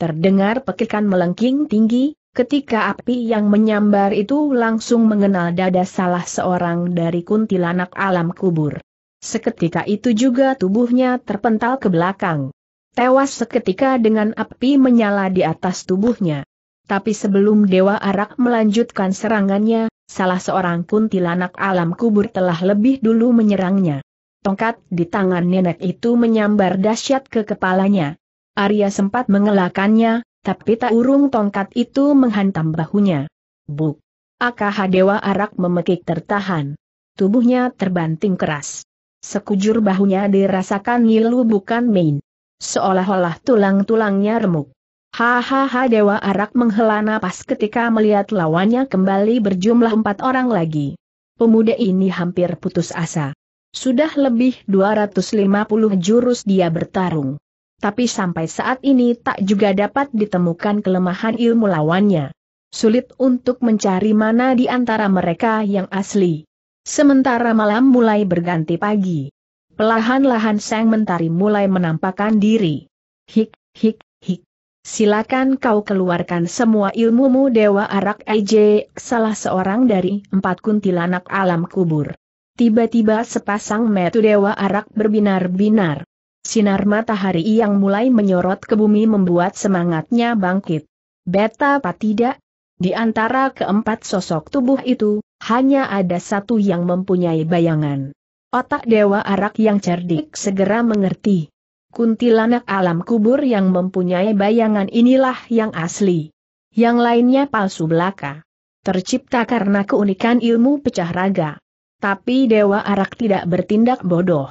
Terdengar pekikan melengking tinggi, ketika api yang menyambar itu langsung mengenal dada salah seorang dari kuntilanak alam kubur. Seketika itu juga tubuhnya terpental ke belakang. Tewas seketika dengan api menyala di atas tubuhnya. Tapi sebelum Dewa Arak melanjutkan serangannya, salah seorang kuntilanak alam kubur telah lebih dulu menyerangnya. Tongkat di tangan nenek itu menyambar dahsyat ke kepalanya. Arya sempat mengelakannya, tapi tak urung tongkat itu menghantam bahunya. Buk! Akaha Dewa Arak memekik tertahan. Tubuhnya terbanting keras. Sekujur bahunya dirasakan ngilu bukan main seolah-olah tulang-tulangnya remuk. Hahaha Dewa Arak menghela napas ketika melihat lawannya kembali berjumlah empat orang lagi. Pemuda ini hampir putus asa. Sudah lebih 250 jurus dia bertarung. Tapi sampai saat ini tak juga dapat ditemukan kelemahan ilmu lawannya. Sulit untuk mencari mana di antara mereka yang asli. Sementara malam mulai berganti pagi. Pelahan-lahan sang mentari mulai menampakkan diri. Hik, hik, hik. Silakan kau keluarkan semua ilmumu Dewa Arak Ej, salah seorang dari empat kuntilanak alam kubur. Tiba-tiba sepasang metu Dewa Arak berbinar-binar. Sinar matahari yang mulai menyorot ke bumi membuat semangatnya bangkit. Beta apa tidak? Di antara keempat sosok tubuh itu, hanya ada satu yang mempunyai bayangan. Otak Dewa Arak yang cerdik segera mengerti. Kuntilanak alam kubur yang mempunyai bayangan inilah yang asli. Yang lainnya palsu belaka. Tercipta karena keunikan ilmu pecah raga. Tapi Dewa Arak tidak bertindak bodoh.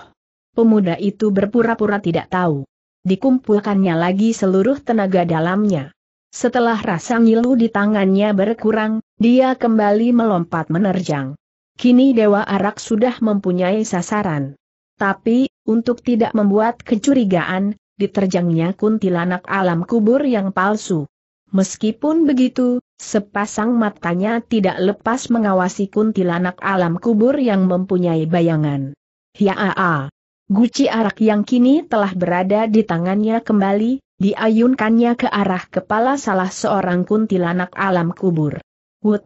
Pemuda itu berpura-pura tidak tahu. Dikumpulkannya lagi seluruh tenaga dalamnya. Setelah rasa ngilu di tangannya berkurang, dia kembali melompat menerjang. Kini Dewa Arak sudah mempunyai sasaran. Tapi, untuk tidak membuat kecurigaan, diterjangnya kuntilanak alam kubur yang palsu. Meskipun begitu, sepasang matanya tidak lepas mengawasi kuntilanak alam kubur yang mempunyai bayangan. Hiaa. Guci arak yang kini telah berada di tangannya kembali, diayunkannya ke arah kepala salah seorang kuntilanak alam kubur. Wut,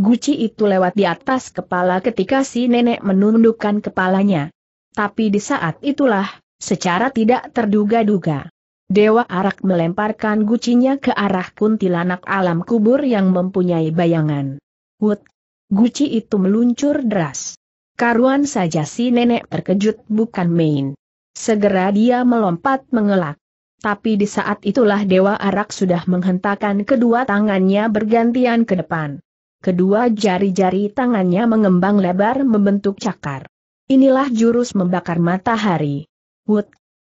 Guci itu lewat di atas kepala ketika si nenek menundukkan kepalanya. Tapi di saat itulah, secara tidak terduga-duga. Dewa Arak melemparkan gucinya ke arah kuntilanak alam kubur yang mempunyai bayangan. Wut! Guci itu meluncur deras. Karuan saja si nenek terkejut bukan main. Segera dia melompat mengelak. Tapi di saat itulah Dewa Arak sudah menghentakkan kedua tangannya bergantian ke depan kedua jari-jari tangannya mengembang lebar membentuk cakar. Inilah jurus membakar matahari. Wood.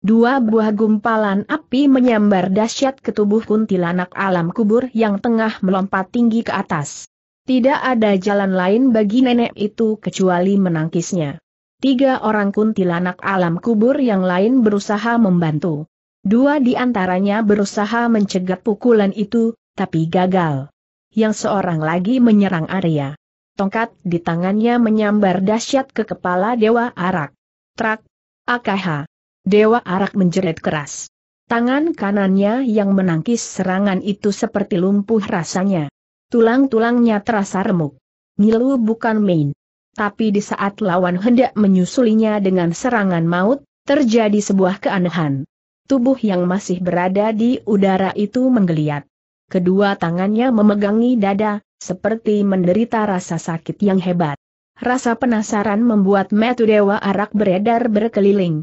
Dua buah gumpalan api menyambar dahsyat ke tubuh kuntilanak alam kubur yang tengah melompat tinggi ke atas. Tidak ada jalan lain bagi nenek itu kecuali menangkisnya. Tiga orang kuntilanak alam kubur yang lain berusaha membantu. Dua di antaranya berusaha mencegat pukulan itu, tapi gagal yang seorang lagi menyerang Arya. Tongkat di tangannya menyambar dahsyat ke kepala Dewa Arak. Trak! Akaha! Dewa Arak menjerit keras. Tangan kanannya yang menangkis serangan itu seperti lumpuh rasanya. Tulang-tulangnya terasa remuk. Ngilu bukan main. Tapi di saat lawan hendak menyusulinya dengan serangan maut, terjadi sebuah keanehan. Tubuh yang masih berada di udara itu menggeliat kedua tangannya memegangi dada, seperti menderita rasa sakit yang hebat. Rasa penasaran membuat metu dewa arak beredar berkeliling.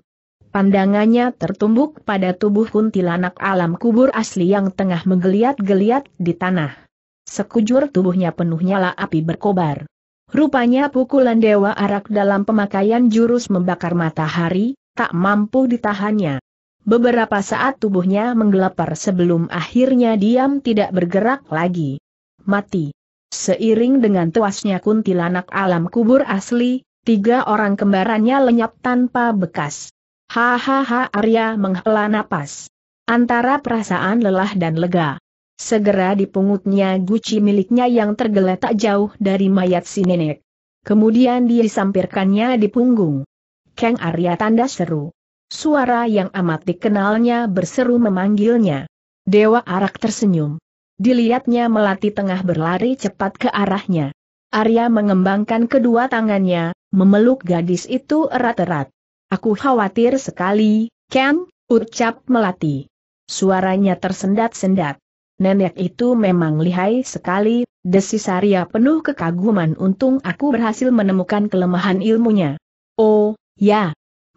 Pandangannya tertumbuk pada tubuh kuntilanak alam kubur asli yang tengah menggeliat-geliat di tanah. Sekujur tubuhnya penuh nyala api berkobar. Rupanya pukulan dewa arak dalam pemakaian jurus membakar matahari, tak mampu ditahannya. Beberapa saat tubuhnya menggelapar sebelum akhirnya diam tidak bergerak lagi. Mati. Seiring dengan tuasnya kuntilanak alam kubur asli, tiga orang kembarannya lenyap tanpa bekas. Hahaha Arya menghela napas. Antara perasaan lelah dan lega. Segera dipungutnya guci miliknya yang tergeletak jauh dari mayat si nenek. Kemudian dia disampirkannya di punggung. Kang Arya tanda seru. Suara yang amat dikenalnya berseru memanggilnya. Dewa Arak tersenyum. Dilihatnya melati tengah berlari cepat ke arahnya. Arya mengembangkan kedua tangannya, memeluk gadis itu erat-erat. Aku khawatir sekali, Ken, ucap melati. Suaranya tersendat-sendat. Nenek itu memang lihai sekali, desis Arya penuh kekaguman untung aku berhasil menemukan kelemahan ilmunya. Oh, ya,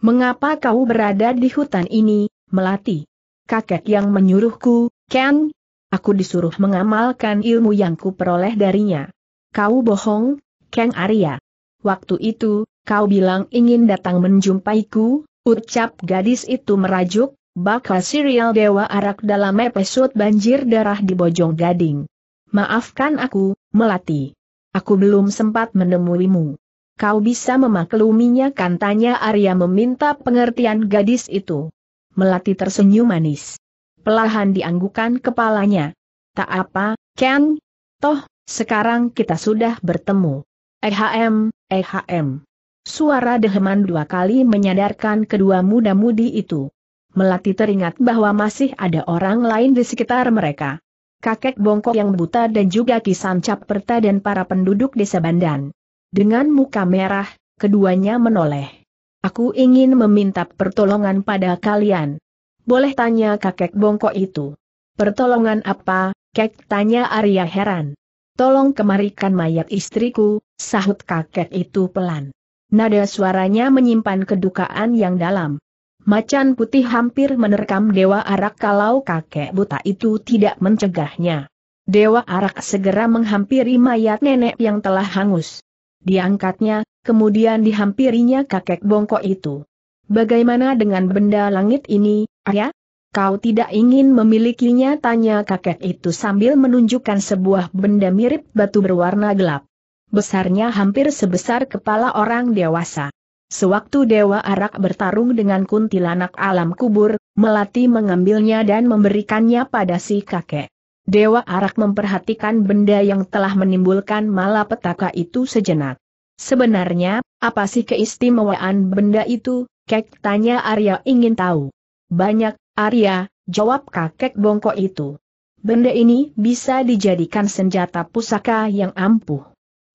Mengapa kau berada di hutan ini, Melati? Kakek yang menyuruhku, Ken? Aku disuruh mengamalkan ilmu yang kuperoleh darinya. Kau bohong, Kang Arya. Waktu itu, kau bilang ingin datang menjumpaiku, ucap gadis itu merajuk, bakal serial Dewa Arak dalam episode Banjir Darah di Bojong Gading. Maafkan aku, Melati. Aku belum sempat menemuimu. Kau bisa memakluminya kan tanya Arya meminta pengertian gadis itu. Melati tersenyum manis. Pelahan dianggukan kepalanya. Tak apa, Ken. Toh, sekarang kita sudah bertemu. EHM, EHM. Suara deheman dua kali menyadarkan kedua muda-mudi itu. Melati teringat bahwa masih ada orang lain di sekitar mereka. Kakek bongkok yang buta dan juga kisan perta dan para penduduk desa Bandan. Dengan muka merah, keduanya menoleh. Aku ingin meminta pertolongan pada kalian. Boleh tanya kakek bongkok itu. Pertolongan apa, kek tanya Arya heran. Tolong kemarikan mayat istriku, sahut kakek itu pelan. Nada suaranya menyimpan kedukaan yang dalam. Macan putih hampir menerkam Dewa Arak kalau kakek buta itu tidak mencegahnya. Dewa Arak segera menghampiri mayat nenek yang telah hangus. Diangkatnya, kemudian dihampirinya kakek bongkok itu. Bagaimana dengan benda langit ini, Arya? Kau tidak ingin memilikinya tanya kakek itu sambil menunjukkan sebuah benda mirip batu berwarna gelap. Besarnya hampir sebesar kepala orang dewasa. Sewaktu Dewa Arak bertarung dengan kuntilanak alam kubur, Melati mengambilnya dan memberikannya pada si kakek. Dewa Arak memperhatikan benda yang telah menimbulkan malapetaka itu sejenak. Sebenarnya, apa sih keistimewaan benda itu? Kek tanya Arya ingin tahu. Banyak, Arya, jawab kakek bongkok itu. Benda ini bisa dijadikan senjata pusaka yang ampuh.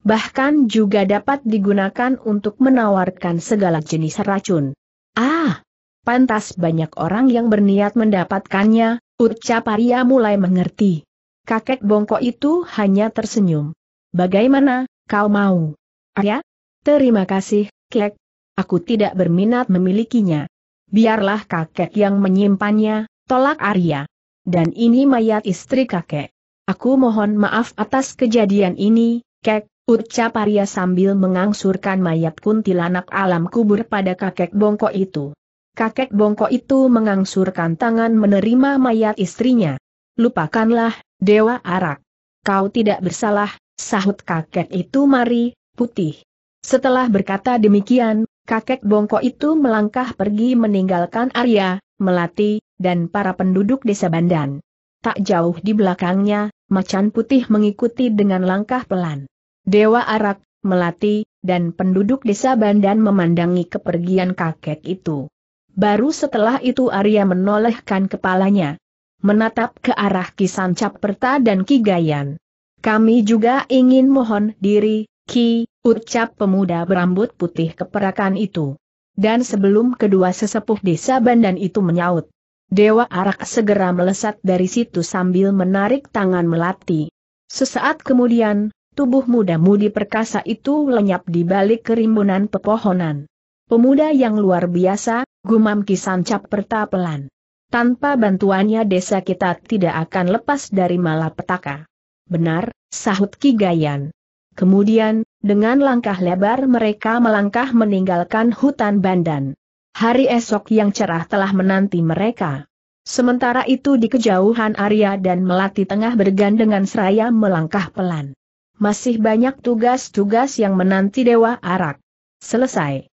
Bahkan juga dapat digunakan untuk menawarkan segala jenis racun. Ah, pantas banyak orang yang berniat mendapatkannya, Ucap Arya mulai mengerti. Kakek bongkok itu hanya tersenyum. Bagaimana, kau mau? Arya? Terima kasih, Kek. Aku tidak berminat memilikinya. Biarlah kakek yang menyimpannya, tolak Arya. Dan ini mayat istri kakek. Aku mohon maaf atas kejadian ini, Kek, ucap Arya sambil mengangsurkan mayat kuntilanak alam kubur pada kakek bongkok itu kakek bongkok itu mengangsurkan tangan menerima mayat istrinya. Lupakanlah, Dewa Arak. Kau tidak bersalah, sahut kakek itu mari, putih. Setelah berkata demikian, kakek bongkok itu melangkah pergi meninggalkan Arya, Melati, dan para penduduk desa Bandan. Tak jauh di belakangnya, macan putih mengikuti dengan langkah pelan. Dewa Arak, Melati, dan penduduk desa Bandan memandangi kepergian kakek itu. Baru setelah itu Arya menolehkan kepalanya. Menatap ke arah Kisan Perta dan Ki Gayan. Kami juga ingin mohon diri, Ki, ucap pemuda berambut putih keperakan itu. Dan sebelum kedua sesepuh desa Bandan itu menyaut. Dewa Arak segera melesat dari situ sambil menarik tangan melati. Sesaat kemudian, tubuh muda-mudi perkasa itu lenyap di balik kerimbunan pepohonan. Pemuda yang luar biasa, Gumam Kisancap Perta pelan. Tanpa bantuannya desa kita tidak akan lepas dari malapetaka. Benar, sahut Kigayan. Kemudian, dengan langkah lebar mereka melangkah meninggalkan hutan Bandan. Hari esok yang cerah telah menanti mereka. Sementara itu di kejauhan Arya dan Melati tengah bergandengan seraya melangkah pelan. Masih banyak tugas-tugas yang menanti Dewa Arak. Selesai.